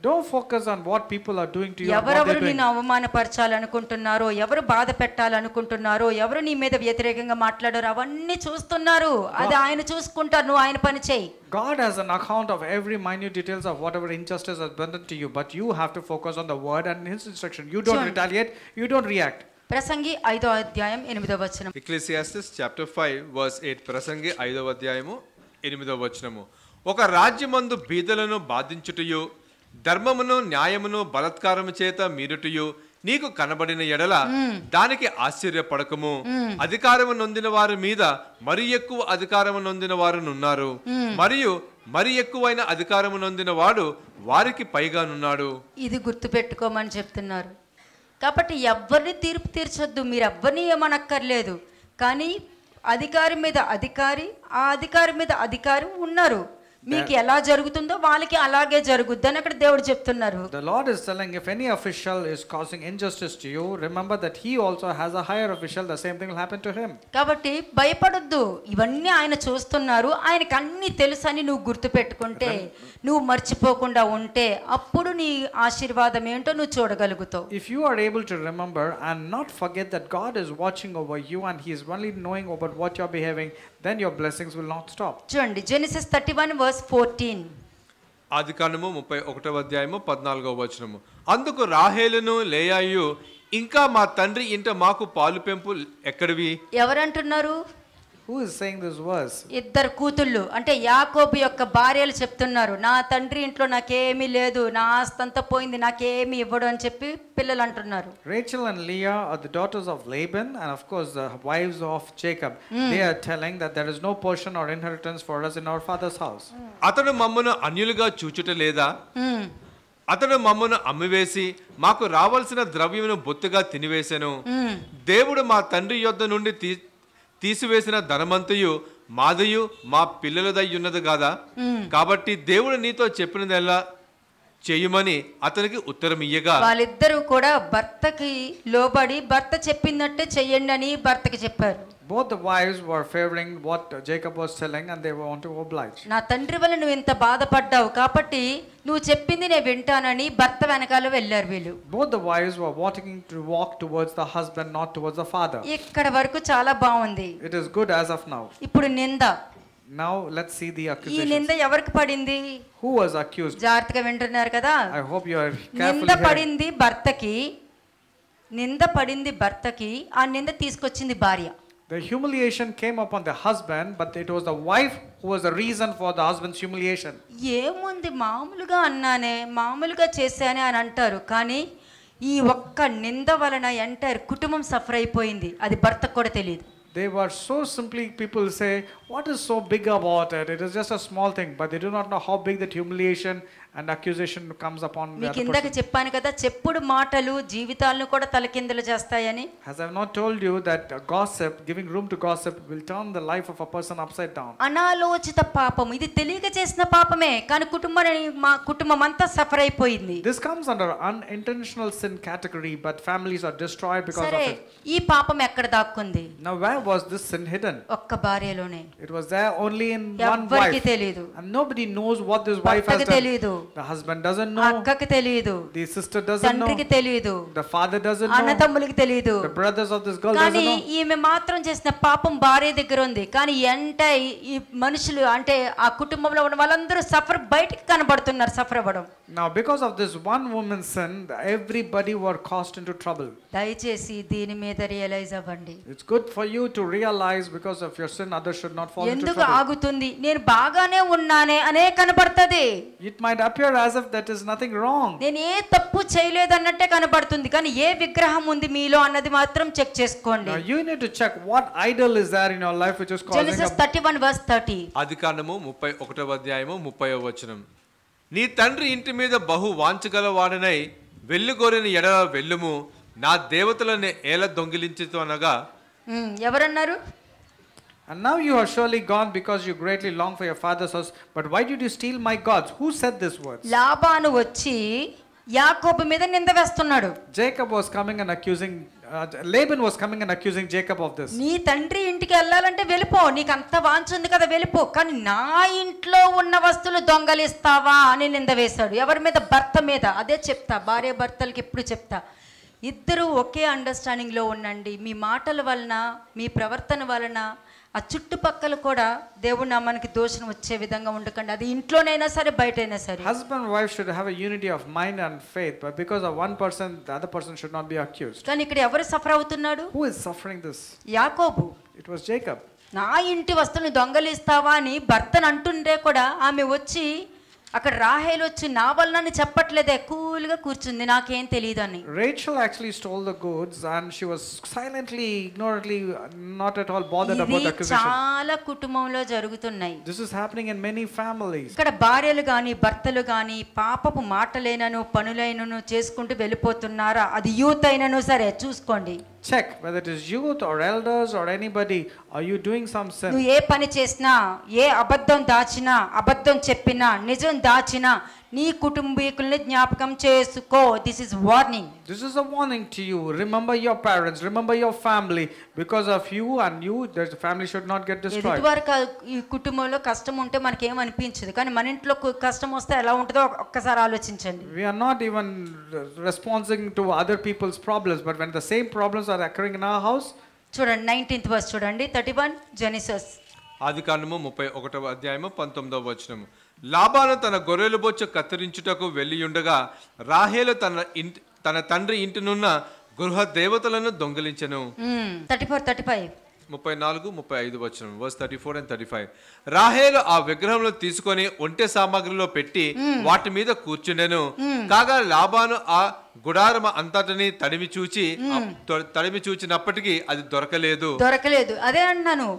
[SPEAKER 1] Don't focus on what people are doing to you. and what they're ఎవరెవరు doing. నిన్ను అవమానపరచాలనుకుంటున్నారో ఎవరు బాధ పెట్టాలనుకుంటున్నారో ఎవరు నీ మీద వ్యతిరేకంగా మాట్లాడారో అవన్నీ చూస్తున్నారు అది ఆయన చూసుకుంటారు నువ్వు ఆయన
[SPEAKER 2] God has an account of every minute details of whatever injustice has been done to you, but you have to focus on the word and his instruction. You don't retaliate,
[SPEAKER 1] you don't react. ప్రసంగి ఐదో అధ్యాయం ఎనిమిదో వచనం
[SPEAKER 3] Ecclesiastes chapter five verse eight ప్రసంగి ఐదో అధ్యాయము ఎనిమిదో వచనము ఒక రాజ్యమందు బీదలను బాధించుటయు ధర్మమును న్యాయమును బలత్కారము చేత మీరుటయు నీకు కనబడిన ఎడల దానికి ఆశ్చర్యపడకము అధికారము నొందిన వారి మీద మరి ఎక్కువ అధికారము నొందిన వారునున్నారు మరియు మరి ఎక్కువైన అధికారము నొందిన వాడు వారికి నున్నాడు
[SPEAKER 1] ఇది గుర్తు పెట్టుకోమని చెప్తున్నారు కాబట్టి ఎవరిని తీర్పు తీర్చొద్దు మీరు ఎవరిని ఏమనక్కర్లేదు కానీ అధికారి మీద అధికారి ఆ అధికారి మీద అధికారి ఉన్నారు మీకు ఎలా జరుగుతుందో వాళ్ళకి అలాగే అక్కడ దేవుడు చెప్తున్నారు
[SPEAKER 2] The Lord is telling if any official is causing injustice to you remember that he also has a higher official the same thing will happen to him
[SPEAKER 1] కాబట్టి భయపడొద్దు ఇవన్నీ ఆయన చూస్తున్నారు ఆయనకి అన్ని తెలుసని నువ్వు గుర్తుపెట్టుకుంటే నువ్వు మర్చిపోకుండా ఉంటే అప్పుడు నీ ఆశీర్వాదం ఏంటో నువ్వు చూడగలుగుతావు If you are able to
[SPEAKER 2] remember and not forget that God is watching over you and he is only knowing about what you are behaving
[SPEAKER 1] then your blessings will not stop చూడండి genesis 31 verse 14
[SPEAKER 3] ఆదికాండము ముప్పై అధ్యాయము 14వ వచనము అందుకు రాహేలును లేయాయు ఇంకా మా తండ్రి ఇంట మాకు పాలు పెంపు ఎక్కడివి
[SPEAKER 1] ఎవరంటున్నారు who is saying this verse ఇద్దరు కూతుళ్ళు అంటే యాకోబు యొక్క భార్యలు చెప్తున్నారు నా తండ్రి ఇంట్లో నాకేమీ లేదు నా ఆస్తంతా పోయింది నాకేమీ ఇవ్వడు అని చెప్పి పిల్లలు అంటున్నారు Rachel
[SPEAKER 2] and Leah are the daughters of Laban and of course the wives of Jacob they are telling that there is no portion or inheritance for us in our father's house
[SPEAKER 3] అతను మమ్మను అన్యులుగా చూచుట లేదా hmm. అతడు మమ్మను అమ్మివేసి మాకు రావాల్సిన ద్రవ్యమును బొత్తుగా తినివేశాను hmm. దేవుడు మా తండ్రి యొద్ద నుండి తీసివేసిన ధనమంతయు మాదయు మా పిల్లలదయ్యున్నది కాదా కాబట్టి దేవుడు నీతో చెప్పినదెల్లా చేయమని అతనికి ఉత్తరం ఇయ్యగా
[SPEAKER 1] వాళ్ళిద్దరూ కూడా భర్తకి లోబడి భర్త చెప్పినట్టే చెయ్యండి అని భర్తకి చెప్పారు both wives were favouring
[SPEAKER 2] what Jacob was selling and they want to oblige
[SPEAKER 1] నా తండ్రి వల్ల నువ్వు ఇంత బాధపడ్డావు కాబట్టి నువ్వు చెప్పింది నేను వింటానని భర్త వెనకాల వెళ్ళారు వీళ్ళు
[SPEAKER 2] both the wives were walking to walk towards the husband not towards the father
[SPEAKER 1] ఇక్కడ వరకు చాలా బాగుంది
[SPEAKER 2] it is good as of now ఇప్పుడు నింద now let's see the accusation ఈ నింద
[SPEAKER 1] ఎవరికి పడింది
[SPEAKER 2] హూ వాస్ అక్యూజ్డ్
[SPEAKER 1] జాగ్రత్తగా వింటున్నారు కదా ఐ
[SPEAKER 2] హోప్ యు ఆర్ నింద పడింది
[SPEAKER 1] భర్తకి నింద పడింది భర్తకి ఆ నింద తీసుకొచ్చింది భార్య
[SPEAKER 2] The humiliation came upon the husband, but it was the wife who was the reason for the husband's humiliation.
[SPEAKER 1] ఏముంది మామూలుగా అన్నానే మామూలుగా చేశానే అని అంటారు కానీ ఈ ఒక్క నింద వలన ఎంటైర్ కుటుంబం సఫర్ అయిపోయింది అది భర్తకు కూడా తెలియదు they were so simply, people
[SPEAKER 2] say, what is so big about it? It is just a small thing, but they do not know how big that humiliation and accusation comes upon మీకు ఇందాక
[SPEAKER 1] చెప్పాను కదా చెప్పుడు మాటలు జీవితాలను కూడా తలకిందులు చేస్తాయని
[SPEAKER 2] has I not told you that gossip giving room to gossip will turn the life of a person upside down
[SPEAKER 1] అనాలోచిత పాపం ఇది తెలియక చేసిన పాపమే కానీ కుటుంబాన్ని మా కుటుంబం అంతా సఫర్ అయిపోయింది this comes under
[SPEAKER 2] unintentional sin category but families are destroyed because of it ఈ పాపం ఎక్కడ దాక్కుంది now where was this sin hidden ఒక్క భార్యలోనే it was there only in one wife తెలియదు and nobody knows what this wife has done తెలియదు the husband doesn't know అక్కకి తెలియదు the sister doesn't know తండ్రికి తెలియదు the father doesn't know అన్నతమ్ములకి
[SPEAKER 1] తెలియదు the brothers of this girl కానీ ఈమె మాత్రం చేసిన పాపం భార్య దగ్గర ఉంది కానీ ఎంట ఈ మనుషులు అంటే ఆ కుటుంబంలో ఉన్న వాళ్ళందరూ సఫర్ బయటికి కనబడుతున్నారు సఫర్ అవ్వడం
[SPEAKER 2] now because of this one woman sin everybody were caused into trouble
[SPEAKER 1] దయచేసి దీని మీద రియలైజ్ అవ్వండి
[SPEAKER 2] it's good for you to realize because of your sin others should not fall into trouble ఎందుకు
[SPEAKER 1] ఆగుతుంది నేను బాగానే ఉన్నానే అనే కనబడుతుంది it might appear as if that is nothing wrong నేను ఏ తప్పు చేయలేదు అన్నట్టే కనబడుతుంది కానీ ఏ విగ్రహం ఉంది మీలో అన్నది మాత్రం చెక్ చేసుకోండి you need to check what idol is there in your life which is causing Genesis 31 verse 30
[SPEAKER 3] అధికారము 31వ అధ్యాయము 30వ వచనం నీ తండ్రి ఇంటి మీద బహు వాంచగల వాడినై వెళ్ళుకోరిన ఎడల వెళ్ళుము నా దేవతలను ఎలా దొంగిలించుతో అనగా
[SPEAKER 1] ఎవరన్నారు And now you are
[SPEAKER 2] surely gone because you greatly long for your father's house. But why did you steal my gods? Who said this words?
[SPEAKER 1] Laban వచ్చి యాకోబు మీద నింద వేస్తున్నాడు
[SPEAKER 2] Jacob was coming and accusing uh, Laban was coming and accusing Jacob of this.
[SPEAKER 1] నీ తండ్రి ఇంటికి వెళ్ళాలంటే వెళ్ళిపో నీకు అంత వాంఛ ఉంది కదా వెళ్ళిపో కానీ నా ఇంట్లో ఉన్న వస్తువులు దొంగలిస్తావా అని నింద వేశాడు ఎవరి మీద భర్త మీద అదే చెప్తా భార్య భర్తలకి ఎప్పుడు చెప్తా ఇద్దరు ఒకే అండర్స్టాండింగ్లో ఉండండి మీ మాటల వలన మీ ప్రవర్తన వలన ఆ చుట్టుపక్కల కూడా దేవుడు మనకి దోషం వచ్చే విధంగా ఉండకండి అది ఇంట్లోనైనా సరే బయటైనా సరే husband
[SPEAKER 2] wife should have a unity of mind and faith but because of one person the other person should not be accused
[SPEAKER 1] కానీ ఇక్కడ ఎవరు సఫర్ అవుతున్నాడు హూ ఇస్ సఫరింగ్ దిస్ యాకోబు ఇట్ వాస్ జేకబ్ నా ఇంటి వస్తువుని దొంగలిస్తావా అని భర్తను అంటుంటే కూడా ఆమె వచ్చి అక్కడ రాహేల్ వచ్చి నా వల్ల నన్ను చెప్పట్లేదే కూల్గా కూర్చుంది నాకేం తెలియదు అని
[SPEAKER 2] Rachel actually stole the goods and she was silently ignorantly not at all bothered about acquisition
[SPEAKER 1] చాలా కుటుంబంలో జరుగుతున్నాయి this is happening in many families ఇక్కడ భార్యలు గాని భర్తలు గాని పాపపు మాటలైనను పనులైనను చేసుకుంటూ వెళ్ళిపోతున్నారా అది యూత్ అయినను సరే చూసుకోండి check
[SPEAKER 2] whether it is youth or elders or anybody are you doing some sin నువ్వు ఏ
[SPEAKER 1] పని చేసినా ఏ అబద్ధం దాచినా cheppina, చెప్పినా నిజం నీ కుటుంబీకుల్ని జ్ఞాపకం చేసుకో this is warning this is a warning to you remember
[SPEAKER 2] your parents remember your family because of you and you the family should not get destroyed
[SPEAKER 1] ఇదివరకు ఈ కుటుంబంలో కష్టం ఉంటే మనకి ఏం అనిపించదు కానీ మన ఇంట్లో కష్టం వస్తే ఎలా ఉంటుందో ఒక్కసారి ఆలోచించండి we are not even
[SPEAKER 2] responsing to other people's problems but when the
[SPEAKER 1] same problems are occurring in our house చూడండి నైన్టీన్త్ వర్స్ చూడండి థర్టీ వన్ జెనిసస్
[SPEAKER 3] ఆది కాండము ముప్పై ఒకటవ అధ్యాయము పంతొమ్మిదవ వచనము లాభాను తన గొర్రెల బొచ్చు కత్తిరించుటకు వెళ్ళియుండగా రాహేలు తన ఇంటి తన తండ్రి ఇంటినున్న గృహ దేవతలను దొంగిలించను
[SPEAKER 1] థర్టీ ఫోర్ థర్టీ ఫైవ్
[SPEAKER 3] ముప్పై నాలుగు ముప్పై ఐదు వచ్చిన verse thirty four and thirty five రాహేలు ఆ విగ్రహంలో తీసుకొని ఒంటె సామాగ్రిలో పెట్టి వాటి మీద కూర్చుండెను కాగా లాభాను ఆ గుడారమ అంతటిని తడిమి చూచి తడిమి చూచినప్పటికీ అది దొరకలేదు
[SPEAKER 1] దొరకలేదు అదే అన్నాను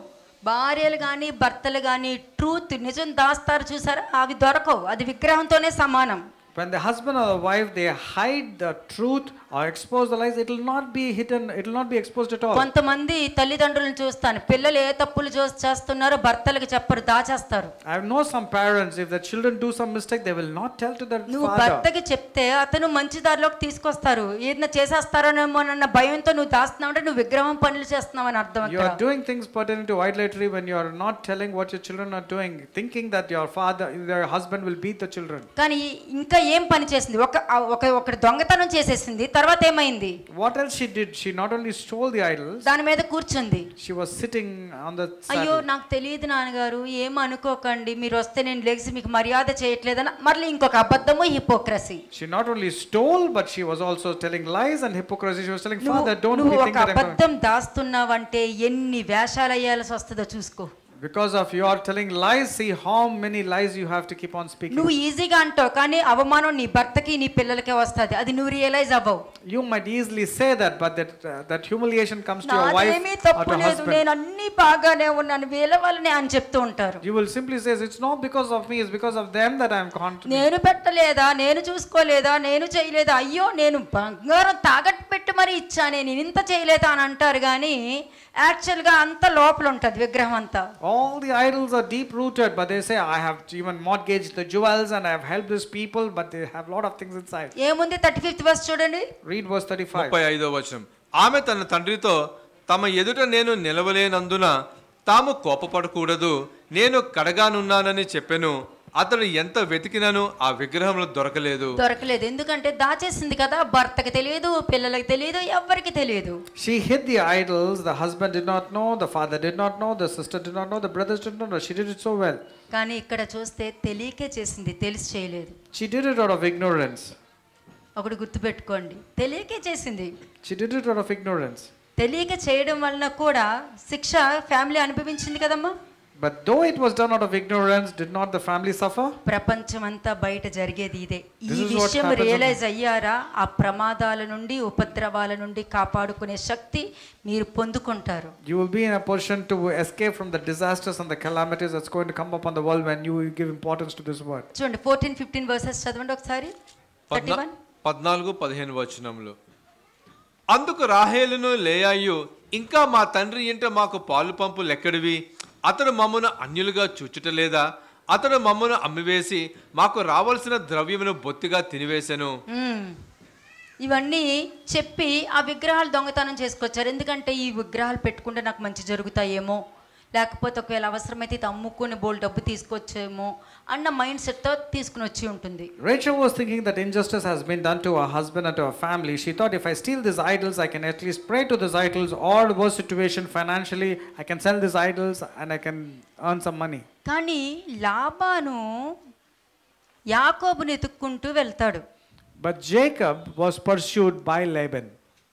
[SPEAKER 1] భార్యలు కానీ భర్తలు కానీ ట్రూత్ నిజం దాస్తారు చూసారా అవి దొరకవు అది విగ్రహంతోనే సమానం
[SPEAKER 2] when the husband or the wife they hide the truth expose lies it not be
[SPEAKER 1] hidden it not be exposed కొంతమంది తల్లిదండ్రులను చూస్తాను పిల్లలు ఏ తప్పులు చేస్తున్నారో భర్తలకు చెప్పరు దాచేస్తారు
[SPEAKER 2] I know some parents if the children do some mistake they will not tell to
[SPEAKER 1] that నువ్వు భర్తకి చెప్తే అతను మంచి దారిలోకి తీసుకొస్తారు ఏదైనా చేసేస్తారోనేమో అన్న భయంతో నువ్వు దాస్తున్నావు అంటే నువ్వు విగ్రహం పనులు చేస్తున్నావు అని అర్థం you are
[SPEAKER 2] doing things pertaining to violatory when you are not telling what your children are doing thinking that your father your husband will beat the children
[SPEAKER 1] కానీ ఇంకా ఏం పని చేసింది ఒక ఒక దొంగతనం చేసేసింది తర్వాత ఏమైంది what else she did
[SPEAKER 2] she not only stole the idol దాని
[SPEAKER 1] మీద కూర్చుంది
[SPEAKER 2] she was sitting on the అయ్యో
[SPEAKER 1] నాకు తెలియదు నాన్నగారు ఏం అనుకోకండి మీరు వస్తే నేను లెగ్స్ మీకు మర్యాద చేయట్లేదని మరి ఇంకొక అబద్ధము hypocrisy
[SPEAKER 2] she not only stole but she was also telling lies and hypocrisy she was telling father don't నువ్వు ఒక అబద్ధం
[SPEAKER 1] దాస్తున్నావంటే ఎన్ని వేషాలు అయ్యాల్సి వస్తుందో చూసుకో
[SPEAKER 2] because of you are telling lies see how many lies you have to keep on speaking నువ్వు
[SPEAKER 1] ఈజీగా అంటావు కానీ అవమానం నీ భర్తకి నీ పిల్లలకే వస్తది అది నువ్వు రియలైజ్ అవ్వవు you might easily
[SPEAKER 2] say that but that that humiliation comes to your wife నాదేమీ తప్పు లేదు నేను
[SPEAKER 1] అన్ని బాగానే ఉన్నాను వీళ్ళ వల్లనే అని చెప్తూ ఉంటారు
[SPEAKER 2] you will simply says it's not because of me it's because of them that I am can't నేను
[SPEAKER 1] పెట్టలేదా నేను చూసుకోలేదా నేను చేయలేదా అయ్యో నేను బంగారం తాకట్టు పెట్టి మరి ఇచ్చా నేను ఇంత చేయలేదా అని అంటారు కానీ యాక్చువల్గా అంత లోపల ఉంటుంది విగ్రహం అంతా all
[SPEAKER 2] the idols are deep rooted, but they say, I have even mortgaged the jewels and I have helped these people, but they have a lot of things inside. ఏముంది verse
[SPEAKER 3] ఫిఫ్త్ తమ ఎదుట నేను నిలవలేనందున తాము కోపపడకూడదు నేను కడగానున్నానని చెప్పెను అతడు ఎంత వెతికినాను ఆ విగ్రహంలో దొరకలేదు
[SPEAKER 1] దొరకలేదు ఎందుకంటే దాచేసింది కదా భర్తకి తెలియదు పిల్లలకి తెలియదు ఎవ్వరికి తెలియదు
[SPEAKER 2] she hid the idols the husband did not know the father did not know the sister did not know the brothers did not know she did it so well
[SPEAKER 1] కానీ ఇక్కడ చూస్తే తెలియకే చేసింది తెలిసి చేయలేదు she did it out of ignorance ఒకటి గుర్తుపెట్టుకోండి తెలియకే చేసింది she did it out of ignorance తెలియక చేయడం వలన కూడా శిక్ష ఫ్యామిలీ అనుభవించింది కదమ్మా
[SPEAKER 2] But though it was done out of ignorance, did not the family suffer?
[SPEAKER 1] This is what ఇదే ఈ విషయం రియలైజ్ అయ్యారా
[SPEAKER 2] You will be in a position to escape from the disasters and the calamities that's going to come upon the world when you give importance to this word.
[SPEAKER 1] చూడండి 14 15 verses, చదవండి ఒకసారి
[SPEAKER 3] 31 14 15 వచనంలో అందుకు రాహేలును లేయాయు ఇంకా మా తండ్రి ఇంట మాకు పాలు పంపులు ఎక్కడివి అతడు మమ్మను అన్యులుగా చూచటలేదా అతడు మమ్మను అమ్మివేసి మాకు రావాల్సిన ద్రవ్యమును బొత్తిగా తినివేశాను
[SPEAKER 1] ఇవన్నీ చెప్పి ఆ విగ్రహాలు దొంగతనం చేసుకొచ్చారు ఎందుకంటే ఈ విగ్రహాలు పెట్టుకుంటే నాకు మంచి జరుగుతాయేమో లేకపోతే ఒకవేళ అవసరమైతే అమ్ముకొని బోల్ డబ్బు తీసుకొచ్చేమో అన్న మైండ్ సెట్ తో తీసుకుని వచ్చి ఉంటుంది Rachel
[SPEAKER 2] was thinking that injustice has been done to her husband and her family she thought if I steal this idols I can at least pray to this idols all our situation financially I can sell this idols and I can earn some money
[SPEAKER 1] కానీ లాభాను యాకోబును ఎత్తుక్కుంటూ వెళ్తాడు
[SPEAKER 2] but Jacob was pursued by Laban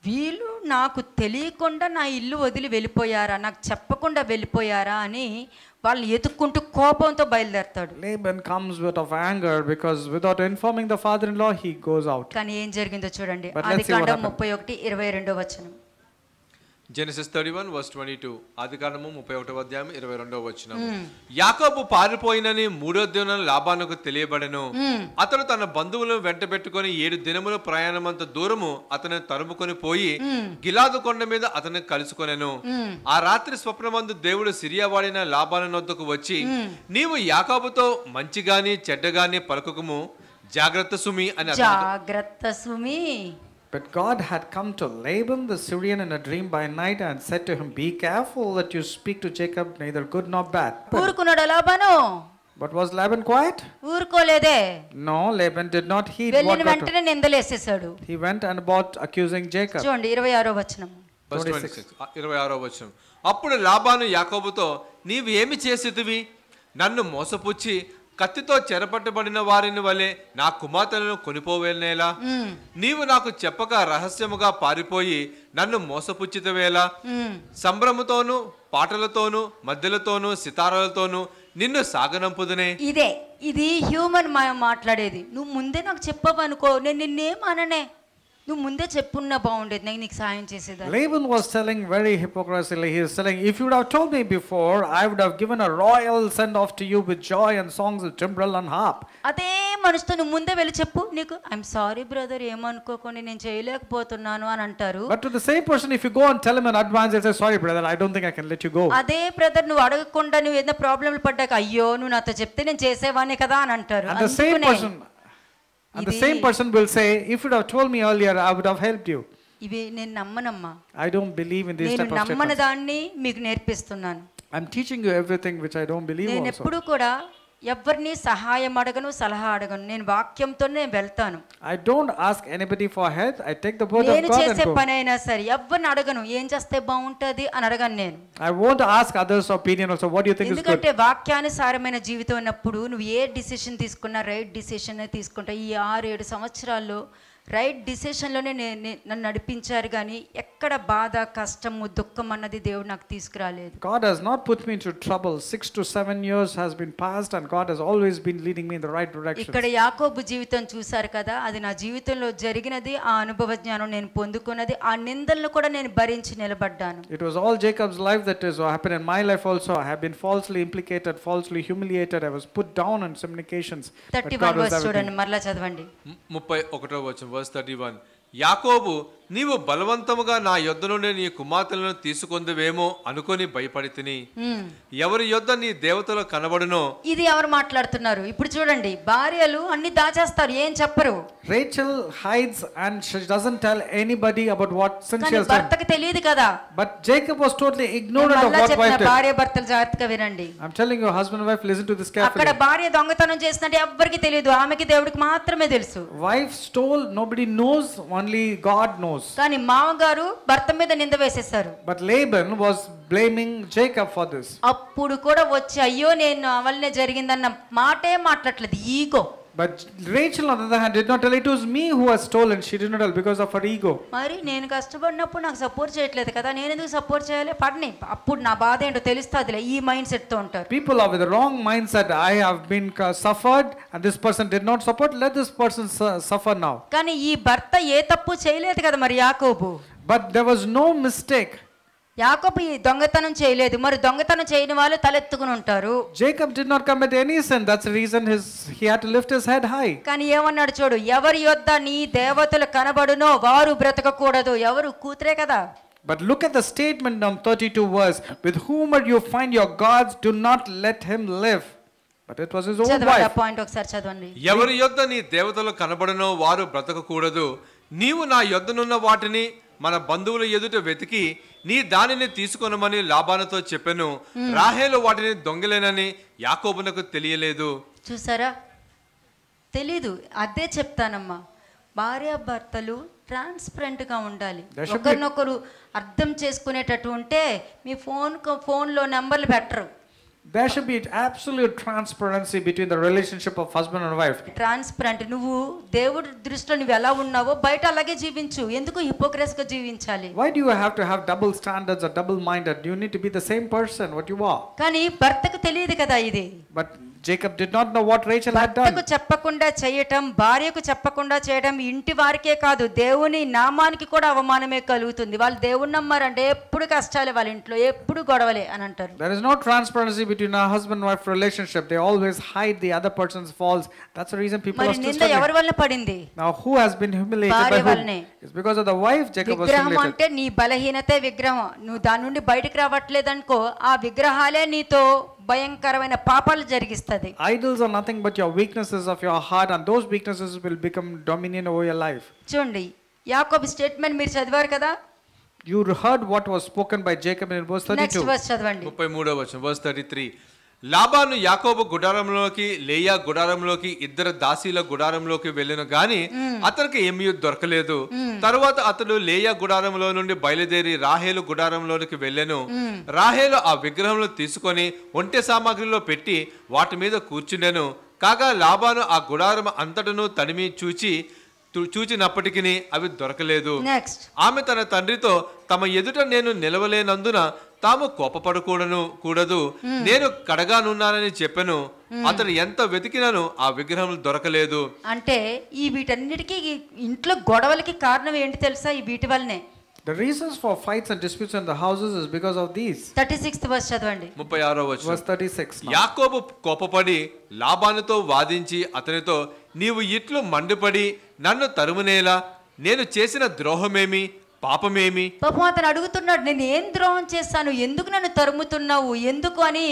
[SPEAKER 1] వీలు నాకు తెలియకుండా నా ఇల్లు వదిలి వెళ్ళిపోయారా నాకు చెప్పకుండా వెళ్ళిపోయారా అని వాళ్ళని ఎదుక్కుంటూ కోపంతో బయలుదేరతాడు
[SPEAKER 2] Laban comes with of anger because without informing the father in law he goes out
[SPEAKER 1] కానీ ఏం జరిగిందో చూడండి ఆదికాండం 31 22వ వచనం
[SPEAKER 3] Genesis thirty one verse twenty two అధికారము ముప్పై ఒకటో అధ్యాయం ఇరవై రెండవ వచ్చిన hmm. యాకోబు పారిపోయినని మూడో దిన లాభానికి తెలియబడను hmm. అతను తన బంధువులను వెంట పెట్టుకుని ఏడు దినముల ప్రయాణమంత దూరము అతను తరుముకొని పోయి hmm. గిలాదు కొండ మీద అతను కలుసుకొనెను ఆ రాత్రి స్వప్నమందు దేవుడు సిరియా వాడిన లాభాల వద్దకు వచ్చి నీవు యాకోబుతో మంచిగాని చెడ్డగాని పలుకుము జాగ్రత్త సుమి అని
[SPEAKER 1] జాగ్రత్త సుమి
[SPEAKER 2] But God had come to Laban the Syrian in a dream by night and said to him, Be careful that you speak to Jacob neither good nor bad. ఊరుకున్నాడు But was Laban quiet? No, Laban did not heed what God
[SPEAKER 1] told.
[SPEAKER 2] He went and bought accusing Jacob.
[SPEAKER 3] Verse 26. ఇరవై ఆరో వచనం కత్తితో చెరపట్టబడిన వారిని వలె నా కుమార్తెలను కొనిపోవేనేలా నీవు నాకు చెప్పక రహస్యముగా పారిపోయి నన్ను మోసపుచ్చితవేలా సంభ్రమతోను పాటలతోనూ మధ్యలతోనూ సితారాలతోనూ నిన్ను సాగనంపుదునే
[SPEAKER 1] ఇదే ఇది హ్యూమన్ మాట్లాడేది నువ్వు ముందే నాకు చెప్పవనుకో నేను నిన్నేం అననే Laban
[SPEAKER 2] was telling very hypocritically, he is telling, if you would have told me before, I would have given a royal send off to you with joy and songs of timbrel and harp.
[SPEAKER 1] I'm sorry, brother. But
[SPEAKER 2] to the same person, if you go and tell him in advance, he'll say, Sorry, brother, I don't think I can let you go. And the same person will say, if you would have told me earlier, I would have helped you. I don't believe in this type of
[SPEAKER 1] నేర్పిస్తున్నాను
[SPEAKER 2] I'm teaching you everything which I don't believe
[SPEAKER 1] also. ఎవరిని సహాయం అడగను సలహా అడగను నేను వాక్యంతోనే వెళ్తాను
[SPEAKER 2] I don't ask anybody for help I take the word of God నేను చేసే పని
[SPEAKER 1] అయినా సరే ఎవ్వరిని అడగను ఏం చేస్తే బాగుంటది అని అడగను నేను
[SPEAKER 2] I won't ask others opinion also what you think is good ఎందుకంటే
[SPEAKER 1] వాక్యానుసారమైన జీవితం ఉన్నప్పుడు నువ్వు ఏ డిసిషన్ తీసుకున్నా రైట్ డిసిషన్ తీసుకుంటా ఈ ఆరు ఏడు సంవత్సరాల్లో రైట్ డిసిషన్లోనే నేను నన్ను నడిపించారు కానీ ఎక్కడ బాధ కష్టము దుఃఖం అన్నది దేవుడు నాకు తీసుకురాలేదు
[SPEAKER 2] God has not put me to trouble six to seven years has been passed and God has always been leading me in the right direction ఇక్కడ
[SPEAKER 1] యాకోబు జీవితం చూసారు కదా అది నా జీవితంలో జరిగినది ఆ అనుభవ జ్ఞానం నేను పొందుకున్నది ఆ నిందలను కూడా నేను భరించి నిలబడ్డాను
[SPEAKER 2] it was all Jacob's life that is happen in my life also I have been falsely implicated falsely humiliated I was put down in communications 31 verse చూడండి
[SPEAKER 1] మరలా చదవండి
[SPEAKER 3] 31వ వచనం verse 31. Yakobu నీవు బలవంతముగా నా యొద్ద నుండి నీ కుమార్తెలను తీసుకుందివేమో అనుకొని భయపడి తిని ఎవరి యొద్ద నీ దేవతలు కనబడునో
[SPEAKER 1] ఇది ఎవరు మాట్లాడుతున్నారు ఇప్పుడు చూడండి భార్యలు అన్ని దాచేస్తారు ఏం చెప్పరు
[SPEAKER 2] Rachel hides and she doesn't tell anybody about what sin she భర్తకి
[SPEAKER 1] తెలియదు కదా but Jacob was totally ignorant of what wife భార్య భర్తలు జాగ్రత్తగా వినండి I am telling your husband wife listen to this carefully అక్కడ భార్య దొంగతనం చేసినట్టు ఎవ్వరికి తెలియదు ఆమెకి దేవుడికి మాత్రమే తెలుసు
[SPEAKER 2] wife stole nobody knows only God knows house.
[SPEAKER 1] కానీ మామగారు భర్త మీద నింద వేసేశారు
[SPEAKER 2] But Laban was blaming Jacob for this.
[SPEAKER 1] అప్పుడు కూడా వచ్చి అయ్యో నేను వల్లనే జరిగిందన్న మాటే మాట్లాడలేదు ego But Rachel, on the other
[SPEAKER 2] hand, did not tell it was me who was stolen. She did not tell because of her ego.
[SPEAKER 1] Marie, nee ne customer na apu na support chetle the kada nee ne do support chale padne na baade endo telistha dile. E mindset to
[SPEAKER 2] People are with wrong mindset. I have been uh, suffered, and this person did not support. Let this person
[SPEAKER 1] suffer now. Kani e bartha ye tapu chale the kada Maria But there was no mistake. యాకోబు ఈ దొంగతనం చేయలేదు మరి దొంగతనం చేయని వాళ్ళు తలెత్తుకుని ఉంటారు Jacob did not commit any sin. That's the reason his he had to lift his head high. కానీ ఏమన్నాడు చూడు ఎవరి యొద్ద నీ దేవతలు కనబడునో వారు బ్రతకకూడదు ఎవరు కూతురే కదా
[SPEAKER 2] But look at the statement on 32 verse. With whomever you find your gods, do not
[SPEAKER 1] let him live. But it was his own చదవండి wife. ఆ పాయింట్ ఒకసారి చదవండి
[SPEAKER 3] ఎవరి యొద్ద నీ దేవతలు కనబడనో వారు బ్రతకకూడదు నీవు నా యొద్దనున్న వాటిని మన బంధువుల ఎదుట వెతికి నీ దానిని తీసుకొనమని లాభాలతో చెప్పాను రాహేలు వాటిని దొంగలేనని యాకోబునకు తెలియలేదు
[SPEAKER 1] చూసారా తెలీదు అదే చెప్తానమ్మా భార్యాభర్తలు ట్రాన్స్పరెంట్గా ఉండాలి ఒకరినొకరు అర్థం చేసుకునేటట్టు ఉంటే మీ ఫోన్ ఫోన్లో నెంబర్లు పెట్టరు there
[SPEAKER 2] should be absolute transparency between the relationship of husband and wife.
[SPEAKER 1] Transparent, నువ్వు దేవుడి దృష్టిలో నువ్వు ఎలా ఉన్నావో బయట అలాగే జీవించు ఎందుకు హిపోక్రసీగా జీవించాలి Why do you
[SPEAKER 2] have to have double standards or double minded? You need to be the same person what you are.
[SPEAKER 1] కానీ భర్తకు తెలియదు కదా ఇది. But
[SPEAKER 2] Jacob did not know what Rachel had done
[SPEAKER 1] చెప్పకుండా చేయటం భార్యకు చెప్పకుండా చేయటం ఇంటి వారికే కాదు దేవుని నామానికి కూడా అవమానమే కలుగుతుంది వాళ్ళు దేవుని నమ్మారంటే ఎప్పుడు కష్టాలే వాళ్ళ ఇంట్లో ఎప్పుడు గొడవలే అని అంటారు
[SPEAKER 2] there is no transparency between a husband wife relationship they always hide the other person's faults that's the reason people are నింద ఎవరి వల్ల పడింది now who has been humiliated by వల్లనే it's because of the wife Jacob was విగ్రహం అంటే
[SPEAKER 1] నీ బలహీనతే విగ్రహం నువ్వు దాని నుండి బయటికి రావట్లేదనుకో ఆ విగ్రహాలే నీతో భయంకరమైన పాపాలు జరిగిస్తుంది
[SPEAKER 2] idols are nothing but your weaknesses of your heart and those weaknesses will become dominion over your life
[SPEAKER 1] చూడండి యాకోబ్ స్టేట్మెంట్ మీరు చదివారు కదా
[SPEAKER 2] you heard what was spoken by Jacob in verse 32 next verse
[SPEAKER 1] చదవండి
[SPEAKER 3] 33వ వచనం వర్స్ 33 లాబాను యాకోబు గుడారంలోకి లేయా గుడారంలోకి ఇద్దరు దాసీల గుడారంలోకి వెళ్ళిన గాని అతనికి ఏమీ దొరకలేదు తరువాత అతడు లేయా గుడారంలో నుండి బయలుదేరి రాహేలు గుడారంలోనికి వెళ్ళాను రాహేలు ఆ విగ్రహంలో తీసుకొని ఒంటె సామాగ్రిలో పెట్టి వాటి మీద కూర్చుండెను కాగా లాభాను ఆ గుడారం అంతటను తనిమి చూచి చూచినప్పటికీ అవి దొరకలేదు ఆమె తన తండ్రితో తమ ఎదుట నేను నిలవలేనందున తాము కోపపడకూడను కూడదు నేను కడగానున్నానని చెప్పను అతను ఎంత వెతికినను ఆ విగ్రహం దొరకలేదు
[SPEAKER 1] అంటే ఈ వీటన్నిటికీ ఇంట్లో గొడవలకి కారణం ఏంటి తెలుసా ఈ వీటి వల్లనే The reasons for
[SPEAKER 2] fights and disputes in the houses is because of these.
[SPEAKER 1] 36th verse చదవండి
[SPEAKER 3] 36వ వచనం. Verse 36. యాకోబు కోపపడి లాబానుతో వాదించి అతనితో నీవు ఇట్లు మండిపడి నన్ను తరుమునేలా నేను చేసిన ద్రోహమేమి పాపమేమి
[SPEAKER 1] పాపం అతను అడుగుతున్నాడు నేను ఏం ద్రోహం చేశాను ఎందుకు నన్ను తరుముతున్నావు ఎందుకు అని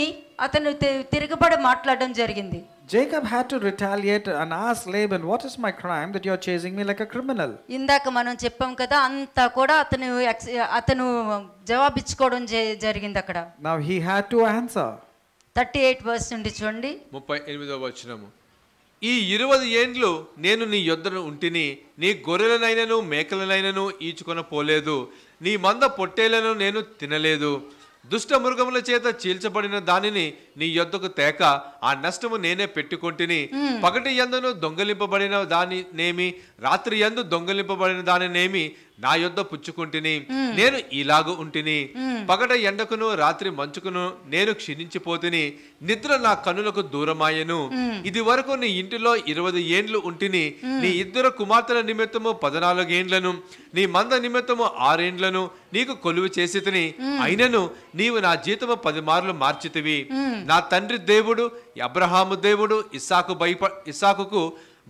[SPEAKER 1] అతను తిరగబడి మాట్లాడడం జరిగింది
[SPEAKER 2] Jacob had to retaliate and ask Laban, "What is my crime that you are chasing me like a criminal?"
[SPEAKER 1] ఇందాక మనం చెప్పాం కదా అంతా కూడా అతను అతను జవాబిచ్చుకోవడం జరిగింది అక్కడ. Now he had to answer. 38 verse నుండి చూడండి
[SPEAKER 3] 38వ వచనము ఈ ఇరువది ఏండ్లు నేను నీ యొద్దను ఉంటిని నీ గొర్రెలనైనను మేకలనైనను ఈచుకొన పోలేదు నీ మంద పొట్టేలను నేను తినలేదు దుష్ట మృగముల చేత చీల్చబడిన దానిని నీ యొద్దకు తేక ఆ నష్టము నేనే పెట్టుకుంటుని పగటి ఎందును దొంగలింపబడిన దానినేమి రాత్రి ఎందు దొంగలింపబడిన దానినేమి నా యుద్ధ పుచ్చుకుంటుని నేను ఇలాగ ఉంటిని పగట ఎండకును రాత్రి మంచుకును నేను క్షీణించిపోతుని నిద్ర నా కనులకు దూరమాయను ఇది వరకు నీ ఇంటిలో ఇరవై ఏండ్లు ఉంటిని నీ ఇద్దరు కుమార్తెల నిమిత్తము ఏండ్లను నీ మంద నిమిత్తము ఆరేండ్లను నీకు కొలువు చేసి తిని అయినను నీవు నా జీతము పది మార్లు మార్చితివి నా తండ్రి దేవుడు అబ్రహాము దేవుడు ఇస్సాకు భయప ఇస్సాకు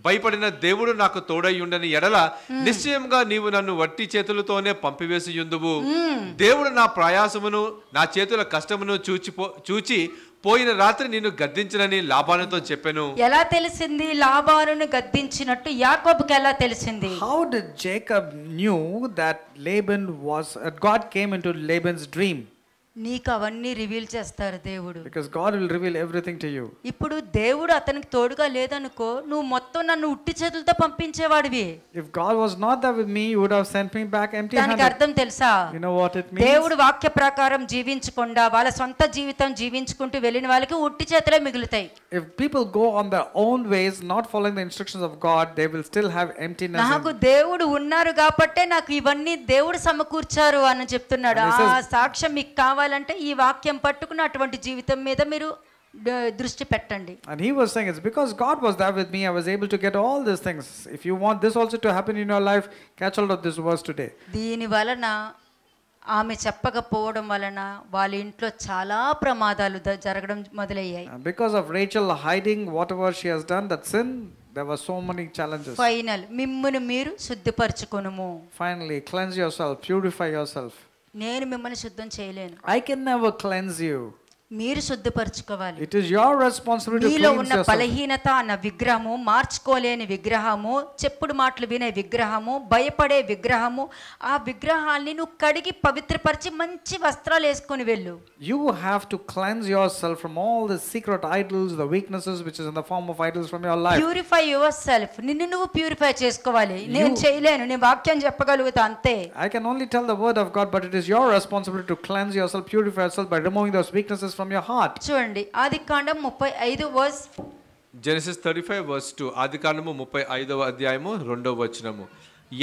[SPEAKER 3] భయపడిన దేవుడు నాకు తోడై ఉండని ఎడల hmm. నిశ్చయంగా నీవు నన్ను వట్టి చేతులతోనే పంపివేసి ఉందువు hmm. దేవుడు నా ప్రయాసమును నా చేతుల కష్టమును చూచిపో చూచి పోయిన రాత్రి నేను గద్దించినని లాభానుతో చెప్పాను
[SPEAKER 1] ఎలా తెలిసింది లాభాను గద్దించినట్టు యాకోబుకి ఎలా తెలిసింది how did Jacob knew that Laban was
[SPEAKER 2] God came into Laban's dream
[SPEAKER 1] నీకు అవన్నీ రివీల్ చేస్తారు దేవుడు
[SPEAKER 2] because God will reveal everything to you
[SPEAKER 1] ఇప్పుడు దేవుడు అతనికి తోడుగా లేదనుకో నువ్వు మొత్తం నన్ను ఉట్టి చేతులతో పంపించేవాడివి if God was not there with me would have sent me back empty handed దానికి అర్థం తెలుసా you know
[SPEAKER 2] what it means దేవుడు
[SPEAKER 1] వాక్య ప్రకారం జీవించకుండా వాళ్ళ సొంత జీవితం జీవించుకుంటూ వెళ్ళిన వాళ్ళకి ఉట్టి చేతులే మిగులుతాయి
[SPEAKER 2] if people go on their own ways not following the instructions of God they will still have emptiness నాకు
[SPEAKER 1] దేవుడు ఉన్నారు కాబట్టే నాకు ఇవన్నీ దేవుడు సమకూర్చారు అని చెప్తున్నాడు ఆ సాక్ష్యం మీకు కావాలి చేసుకోవాలంటే ఈ వాక్యం పట్టుకుని అటువంటి జీవితం మీద మీరు దృష్టి పెట్టండి
[SPEAKER 2] and he was saying it's because god was there with me i was able to get all these things if you want this also to happen in your life catch hold of this verse today
[SPEAKER 1] దీని వలన ఆమె చెప్పకపోవడం వలన వాళ్ళ ఇంట్లో చాలా ప్రమాదాలు జరగడం మొదలయ్యాయి
[SPEAKER 2] because of Rachel hiding whatever she has done that sin there were so many challenges
[SPEAKER 1] final మిమ్మును మీరు శుద్ధిపరచుకొనుము
[SPEAKER 2] finally cleanse your self purify your self
[SPEAKER 1] I
[SPEAKER 2] can never cleanse you.
[SPEAKER 1] మీరు శుద్ధపరచుకోవాలి ఇట్
[SPEAKER 2] ఇస్ యువర్ రెస్పాన్సిబిలిటీ మీలో ఉన్న బలహీనత
[SPEAKER 1] అన్న విగ్రహము మార్చుకోలేని విగ్రహము చెప్పుడు మాటలు వినే విగ్రహము భయపడే విగ్రహము ఆ విగ్రహాన్ని నువ్వు కడిగి పవిత్రపరిచి మంచి వస్త్రాలు వేసుకొని వెళ్ళు
[SPEAKER 2] you have to cleanse your self from all the secret idols the weaknesses which is in the form of idols from your life
[SPEAKER 1] purify your self నిన్ను నువ్వు ప్యూరిఫై చేసుకోవాలి నేను చేయలేను నేను వాక్యం చెప్పగలుగుతా అంతే
[SPEAKER 2] I can only tell the word of God but it is your responsibility to cleanse your self purify your self by removing those weaknesses from your heart
[SPEAKER 1] చూడండి ఆదికాండం 35 వర్స్
[SPEAKER 3] జెనసిస్ 35 వర్స్ టూ ఆదికాండము ముప్పై ఐదవ అధ్యాయము 2వ వచనము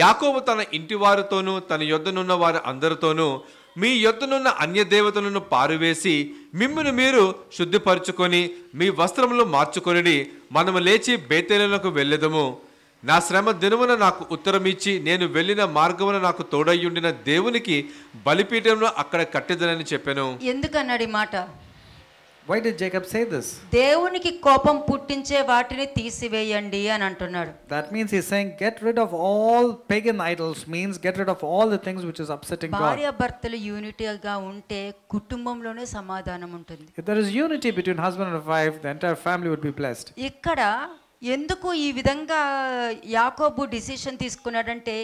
[SPEAKER 3] యాకోబు తన ఇంటి వారితోనూ తన యొద్దనున్న వారి అందరితోనూ మీ యొద్దనున్న అన్య దేవతలను పారువేసి మిమ్మును మీరు శుద్ధిపరుచుకొని మీ వస్త్రములు మార్చుకొని మనము లేచి బేతేలకు వెళ్ళెదము నా శ్రమ దినమున నాకు ఉత్తరమిచ్చి నేను వెళ్ళిన మార్గమున నాకు తోడయ్యుండిన దేవునికి బలిపీఠంలో అక్కడ కట్టెదనని చెప్పాను
[SPEAKER 1] అన్నాడు ఈ మాట why did Jacob say this దేవునికి కోపం పుట్టించే వాటిని తీసివేయండి అని అంటున్నాడు that means he saying get rid of all pagan idols means get rid of all the things which is upsetting God భార్యాభర్తలు యూనిటీగా ఉంటే కుటుంబంలోనే సమాధానం ఉంటుంది
[SPEAKER 2] if there is unity between husband and wife the entire family would be blessed
[SPEAKER 1] ఇక్కడ ఎందుకు ఈ విధంగా యాకోబు డిసిషన్ తీసుకున్నాడంటే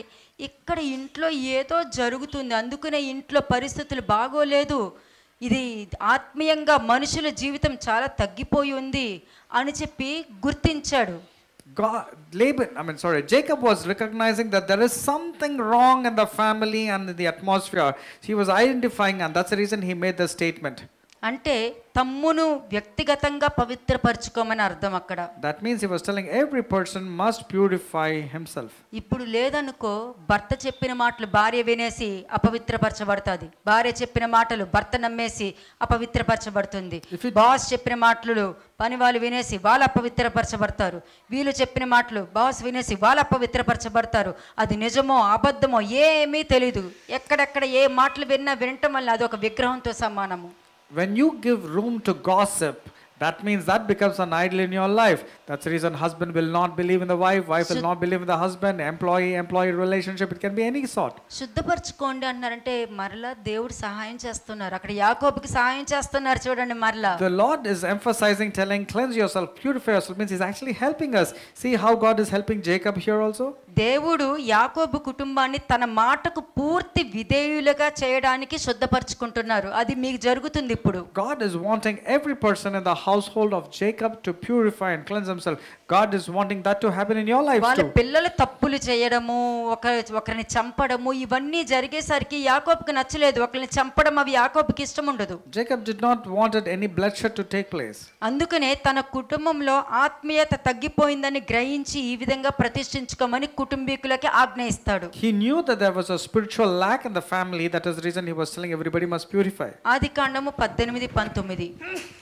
[SPEAKER 1] ఇక్కడ ఇంట్లో ఏదో జరుగుతుంది అందుకనే ఇంట్లో పరిస్థితులు బాగోలేదు ఇది ఆత్మీయంగా మనుషుల జీవితం చాలా తగ్గిపోయి ఉంది అని చెప్పి గుర్తించాడు
[SPEAKER 2] identifying that's reason he made the statement
[SPEAKER 1] అంటే తమ్మును వ్యక్తిగతంగా పవిత్రపరచుకోమని అర్థం అక్కడ
[SPEAKER 2] that means he was telling every person must purify himself
[SPEAKER 1] ఇప్పుడు లేదనుకో భర్త చెప్పిన మాటలు భార్య వినేసి అపవిత్రపరచబడుతుంది భార్య చెప్పిన మాటలు భర్త నమ్మేసి అపవిత్రపరచబడుతుంది బాస్ చెప్పిన మాటలు పని వాళ్ళు వినేసి వాళ్ళు అపవిత్రపరచబడతారు వీళ్ళు చెప్పిన మాటలు బాస్ వినేసి వాళ్ళు అపవిత్రపరచబడతారు అది నిజమో అబద్ధమో ఏమీ తెలియదు ఎక్కడెక్కడ ఏ మాటలు విన్నా వినటం వల్ల అది ఒక విగ్రహంతో సమానము
[SPEAKER 2] when you give room to gossip, that means that becomes an idol in your life. That's the reason husband will not believe in the wife, wife will not believe in the husband, employee, employee relationship, it can be any sort.
[SPEAKER 1] శుద్ధపరచుకోండి అన్నారంటే మరలా దేవుడు సహాయం చేస్తున్నారు అక్కడ యాకోబుకి సహాయం చేస్తున్నారు చూడండి
[SPEAKER 2] The Lord is emphasizing telling cleanse yourself, purify yourself means he's actually helping us. See how God is helping Jacob here
[SPEAKER 1] also? దేవుడు యాకోబు కుటుంబాన్ని తన మాటకు పూర్తి విధేయులుగా చేయడానికి శుద్ధపరచుకుంటున్నారు అది మీకు జరుగుతుంది ఇప్పుడు God is wanting every person in the house
[SPEAKER 2] household of Jacob to purify and cleanse themselves. God is wanting that to happen in your life వాళ్ళ పిల్లలు
[SPEAKER 1] తప్పులు చేయడము ఒక ఒకరిని చంపడము ఇవన్నీ జరిగేసరికి యాకోబుకి నచ్చలేదు ఒకరిని చంపడం అవి యాకోబుకి ఇష్టం ఉండదు Jacob did not wanted any bloodshed to take place. అందుకనే తన కుటుంబంలో ఆత్మీయత తగ్గిపోయిందని గ్రహించి ఈ విధంగా ప్రతిష్ఠించుకోమని కుటుంబీకులకి ఆజ్ఞ ఇస్తాడు.
[SPEAKER 2] He knew that there was a spiritual lack in the family that is the reason he was telling everybody must purify.
[SPEAKER 1] ఆదికాండము 18 19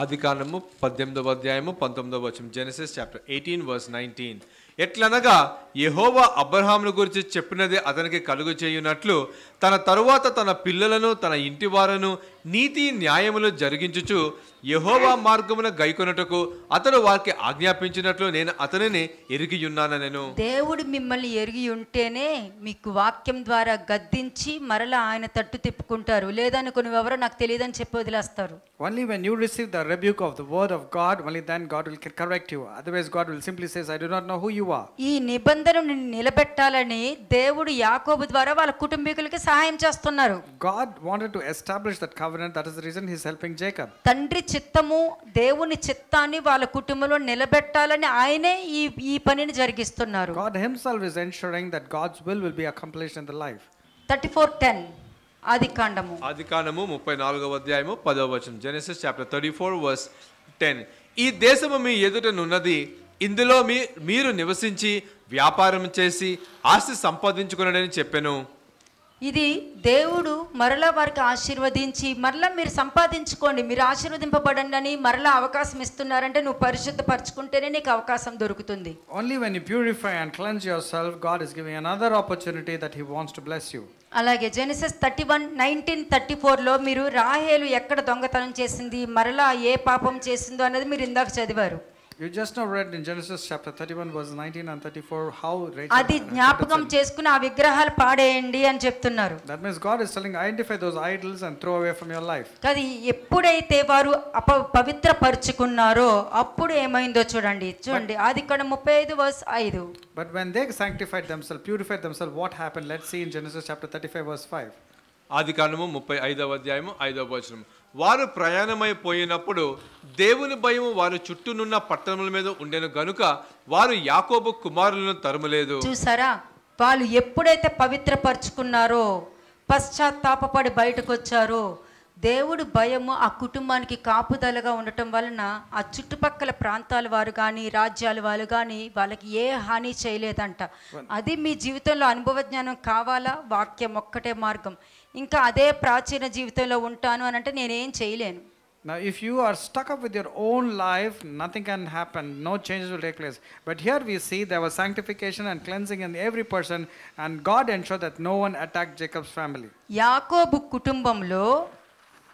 [SPEAKER 3] ఆది కాండము పద్దెనిమిదవ అధ్యాయము పంతొమ్మిదవ వచ్చిన Genesis chapter eighteen verse nineteen ఎట్లనగా యహోవా అబ్రహాముల గురించి చెప్పినది అతనికి కలుగు చేయునట్లు తన తరువాత తన పిల్లలను తన ఇంటి వారను నీతి న్యాయములు జరిగించుచు యహోవా మార్గమున గైకొనటకు అతడు వారికి ఆజ్ఞాపించినట్లు నేను అతనిని ఎరిగి ఉన్నాను నేను
[SPEAKER 1] దేవుడు మిమ్మల్ని ఎరిగి ఉంటేనే మీకు వాక్యం ద్వారా గద్దించి మరలా ఆయన తట్టు తిప్పుకుంటారు కొన్ని ఎవరో నాకు తెలియదని చెప్పి వదిలేస్తారు
[SPEAKER 2] only when you receive the rebuke of the word of God only then God will correct you otherwise God will simply says I do not know who you are
[SPEAKER 1] ఈ నిబంధనను నిలబెట్టాలని దేవుడు యాకోబు ద్వారా వాళ్ళ కుటుంబీకులకి సహాయం చేస్తున్నారు
[SPEAKER 2] God wanted to establish that covenant that is the reason he is helping Jacob
[SPEAKER 1] తండ్రి చిత్తము దేవుని చిత్తాన్ని వాళ్ళ కుటుంబంలో నిలబెట్టాలని ఆయనే ఈ ఈ పనిని జరిగిస్తున్నారు God himself is ensuring that God's will will be accomplished in the life 34:10
[SPEAKER 3] ఆదికాండము ఆదికాండము 34వ అధ్యాయము 10వ వచనం జెనెసిస్ చాప్టర్ 34 వర్స్ 10 ఈ దేశము మీ ఎదుటనున్నది ఇందులో మీ మీరు నివసించి వ్యాపారం చేసి ఆస్తి సంపాదించుకునడని చెప్పాను
[SPEAKER 1] ఇది దేవుడు మరలా వారికి ఆశీర్వదించి మరలా మీరు సంపాదించుకోండి మీరు ఆశీర్వదింపబడండి అని మరలా అవకాశం ఇస్తున్నారంటే నువ్వు పరిశుద్ధపరచుకుంటేనే నీకు అవకాశం దొరుకుతుంది only when you
[SPEAKER 2] purify and cleanse your self God is giving another opportunity that he wants to bless you
[SPEAKER 1] అలాగే Genesis thirty one nineteen thirty ఫోర్లో మీరు రాహేలు ఎక్కడ దొంగతనం చేసింది మరలా ఏ పాపం చేసిందో అనేది మీరు ఇందాక చదివారు అది జ్ఞాపకం చేసుకుని ఆ విగ్రహాలు పాడేయండి అని చెప్తున్నారు ఎప్పుడైతే వారు పవిత్ర పరుచుకున్నారో అప్పుడు ఏమైందో చూడండి చూడండి అది ఇక్కడ ముప్పై ఐదు వర్స్ ఐదు
[SPEAKER 2] but when they sanctified themselves purified themselves what happen let see in Genesis chapter 35 verse 5
[SPEAKER 3] ఆది కాండము 35వ అధ్యాయము 5వ వచనం వారు ప్రయాణమైపోయినప్పుడు దేవుని భయం వారి చుట్టూనున్న పట్టణముల మీద ఉండేను గనుక వారు యాకోబు కుమారులను తరుములేదు
[SPEAKER 1] చూసారా వాళ్ళు ఎప్పుడైతే పవిత్రపరుచుకున్నారో పశ్చాత్తాపడి బయటకు వచ్చారో దేవుడు భయము ఆ కుటుంబానికి కాపుదలగా ఉండటం వలన ఆ చుట్టుపక్కల ప్రాంతాల వారు కానీ రాజ్యాల వారు కానీ వాళ్ళకి ఏ హాని చేయలేదంట అది మీ జీవితంలో అనుభవ జ్ఞానం కావాలా వాక్యం ఒక్కటే మార్గం ఇంకా అదే ప్రాచీన జీవితంలో ఉంటాను అని అంటే నేనేం చేయలేను
[SPEAKER 2] Now, if you are stuck up with your own life, nothing can happen. No changes will take place. But here we see there was sanctification and cleansing in every person, and God ensured that no one attacked Jacob's family.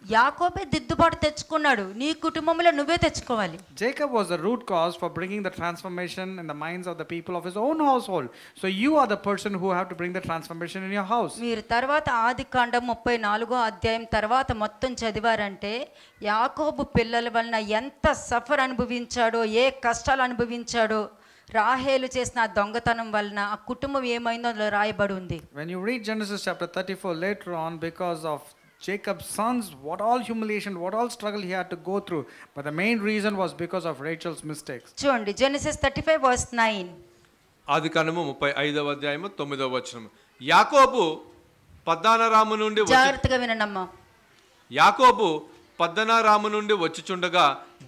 [SPEAKER 2] Jacob was the root cause for bringing the transformation in the minds of the people of his own household. So you are the person who have to bring the transformation in your house. When you read Genesis chapter 34 later on because of Jacob's sons, what all humiliation, what all struggle he had to go through. But the main reason was because of
[SPEAKER 3] Rachel's mistakes.
[SPEAKER 1] చూడండి Genesis 35 verse 9.
[SPEAKER 3] ఆది కాండము 35వ అధ్యాయము తొమ్మిదవ వచనం. యాకోబు పద్దానరాము నుండి జాగ్రత్తగా వినండమ్మా. యాకోబు పద్దనారాము నుండి వచ్చిచుండగా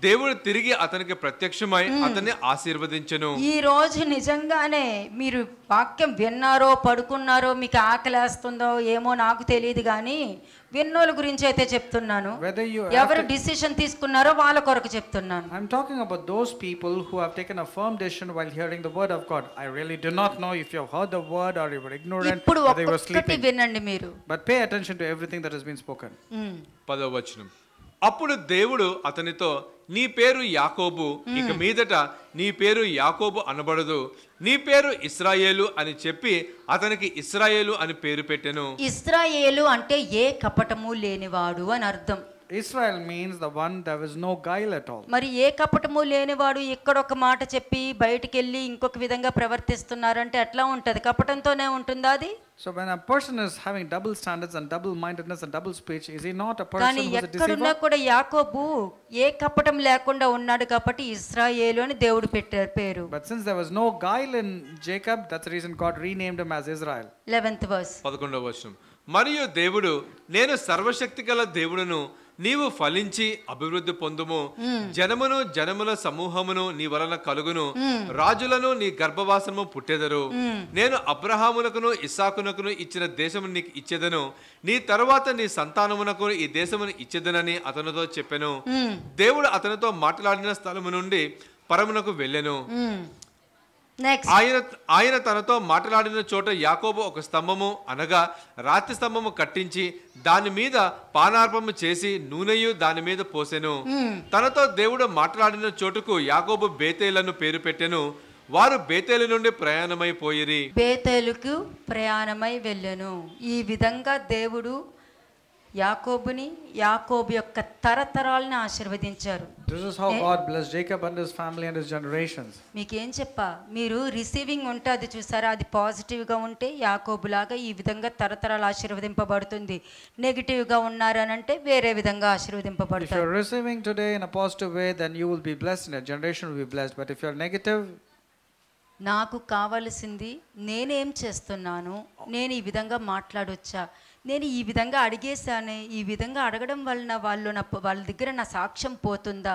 [SPEAKER 3] దేవుడు తిరిగి అతనికి ప్రత్యక్షమై అతన్ని ఆశీర్వదించను ఈ
[SPEAKER 1] రోజు నిజంగానే మీరు వాక్యం విన్నారో పడుకున్నారో మీకు ఆకలేస్తుందో ఏమో నాకు తెలియదు కానీ విన్నోల గురించి అయితే చెప్తున్నాను ఎవరు డిసిషన్ తీసుకున్నారో వాళ్ళ
[SPEAKER 2] కొరకు చెప్తున్నాను I'm talking about those people who have taken a firm decision while hearing the word of God I really do not know if you heard the word are you were ignorant ఇప్పుడు ఒకటి
[SPEAKER 1] వినండి మీరు
[SPEAKER 2] but pay
[SPEAKER 3] attention to everything that has been spoken పదవ వచనం అప్పుడు దేవుడు అతనితో నీ పేరు యాకోబు ఇక మీదట నీ పేరు యాకోబు అనబడదు నీ పేరు ఇస్రాయేలు అని చెప్పి అతనికి ఇస్రాయేలు అని పేరు పెట్టెను
[SPEAKER 1] ఇస్రాయేలు అంటే ఏ కపటము లేనివాడు అని అర్థం Israel means the one there was no
[SPEAKER 2] guile at all. మరి
[SPEAKER 1] ఏ కపటము ఇక్కడ ఒక మాట చెప్పి బయటికి ఇంకొక విధంగా ప్రవర్తిస్తున్నారంటే ఉంటది కపటంతోనే ఉంటుందా అది
[SPEAKER 2] So when a person is having double standards and double mindedness and double speech, is he not a person who is a deceiver?
[SPEAKER 1] కూడా యాకోబు ఏ కపటం లేకుండా ఉన్నాడు కాబట్టి అని దేవుడు పెట్టారు పేరు. But since there was no guile in Jacob, that's the reason God renamed him as Israel. 11th verse.
[SPEAKER 3] 11వ వచనం. మరియు దేవుడు నేను సర్వశక్తి గల దేవుడను నీవు ఫలించి అభివృద్ధి పొందుము జనమును జనముల సమూహమును నీ వలన కలుగును రాజులను నీ గర్భవాసము పుట్టెదరు నేను అబ్రహామునకును ఇస్సాకునకును ఇచ్చిన దేశము నీకు ఇచ్చేదను నీ తరువాత నీ సంతానమునకు ఈ దేశమును ఇచ్చేదనని అతనితో చెప్పాను దేవుడు అతనితో మాట్లాడిన స్థలము నుండి పరమునకు వెళ్ళెను ఆయన ఆయన తనతో మాట్లాడిన చోట యాకోబు ఒక స్తంభము అనగా రాతి స్తంభము కట్టించి దాని మీద పానార్పము చేసి నూనెయు దాని మీద పోసెను hmm. తనతో దేవుడు మాట్లాడిన చోటుకు యాకోబు బేతేలను పేరు పెట్టెను వారు బేతేలు నుండి ప్రయాణమైపోయిరి
[SPEAKER 1] బేతేలుకు ప్రయాణమై వెళ్ళను ఈ విధంగా దేవుడు యాకోబుని యాకోబు యొక్క తరతరాలను ఆశీర్వదించారు
[SPEAKER 2] this is how God bless Jacob and his family and his generations
[SPEAKER 1] మీకు ఏం చెప్పా మీరు రిసీవింగ్ అది చూసారా అది పాజిటివ్ గా ఉంటే యాకోబు లాగా ఈ విధంగా తరతరాలు ఆశీర్వదింపబడుతుంది నెగటివ్ గా ఉన్నారనంటే వేరే విధంగా ఆశీర్వదింపబడుతుంది if you
[SPEAKER 2] receiving today in a positive way then you will be blessed and generation will be blessed but if you are negative
[SPEAKER 1] నాకు కావలసింది నేనేం చేస్తున్నాను నేను ఈ విధంగా మాట్లాడొచ్చా నేను ఈ విధంగా అడిగేశాను ఈ విధంగా అడగడం వలన వాళ్ళు నా వాళ్ళ దగ్గర నా సాక్ష్యం పోతుందా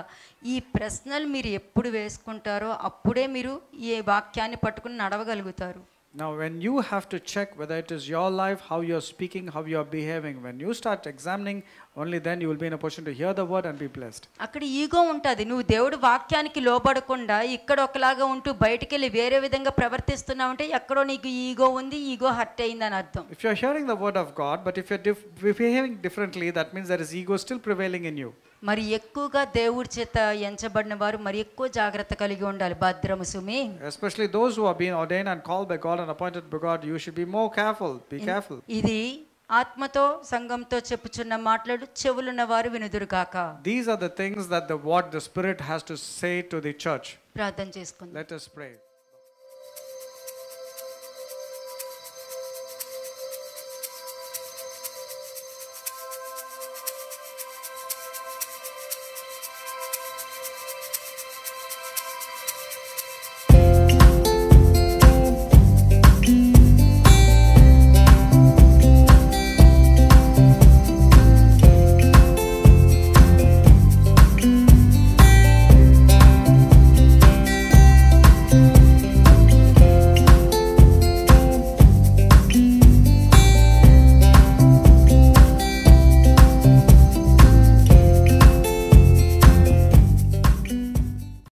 [SPEAKER 1] ఈ ప్రశ్నలు మీరు ఎప్పుడు వేసుకుంటారో అప్పుడే మీరు ఈ వాక్యాన్ని పట్టుకుని నడవగలుగుతారు
[SPEAKER 2] Now, when you have to check whether it is your life, how you are speaking, how you are behaving, when you start examining only then you will be in a position to hear the word and be blessed
[SPEAKER 1] అక్కడ ego ఉంటుంది నువ్వు దేవుడు వాక్యానికి లోబడకుండా ఇక్కడ ఒకలాగా ఉంటూ బయటికి వెళ్ళి వేరే విధంగా ప్రవర్తిస్తున్నావు అంటే ఎక్కడో నీకు ఈగో ఉంది ఈగో హర్ట్ అయిందని అర్థం
[SPEAKER 2] if you are hearing the word of God but if you are behaving differently that means there is ego still prevailing in you
[SPEAKER 1] మరి ఎక్కువగా దేవుడి చేత ఎంచబడిన వారు మరి ఎక్కువ జాగ్రత్త కలిగి ఉండాలి భద్రము సుమి
[SPEAKER 2] especially those who are been ordain and call by God and appointed by God you should be more careful be careful
[SPEAKER 1] ఇది ఆత్మతో సంఘంతో చెప్పుచున్న మాటలు చెవులున్న వారు కాక
[SPEAKER 2] these are the things that the what the spirit has to say to the church
[SPEAKER 1] ప్రార్థన చేసుకుందాం లెట్ us pray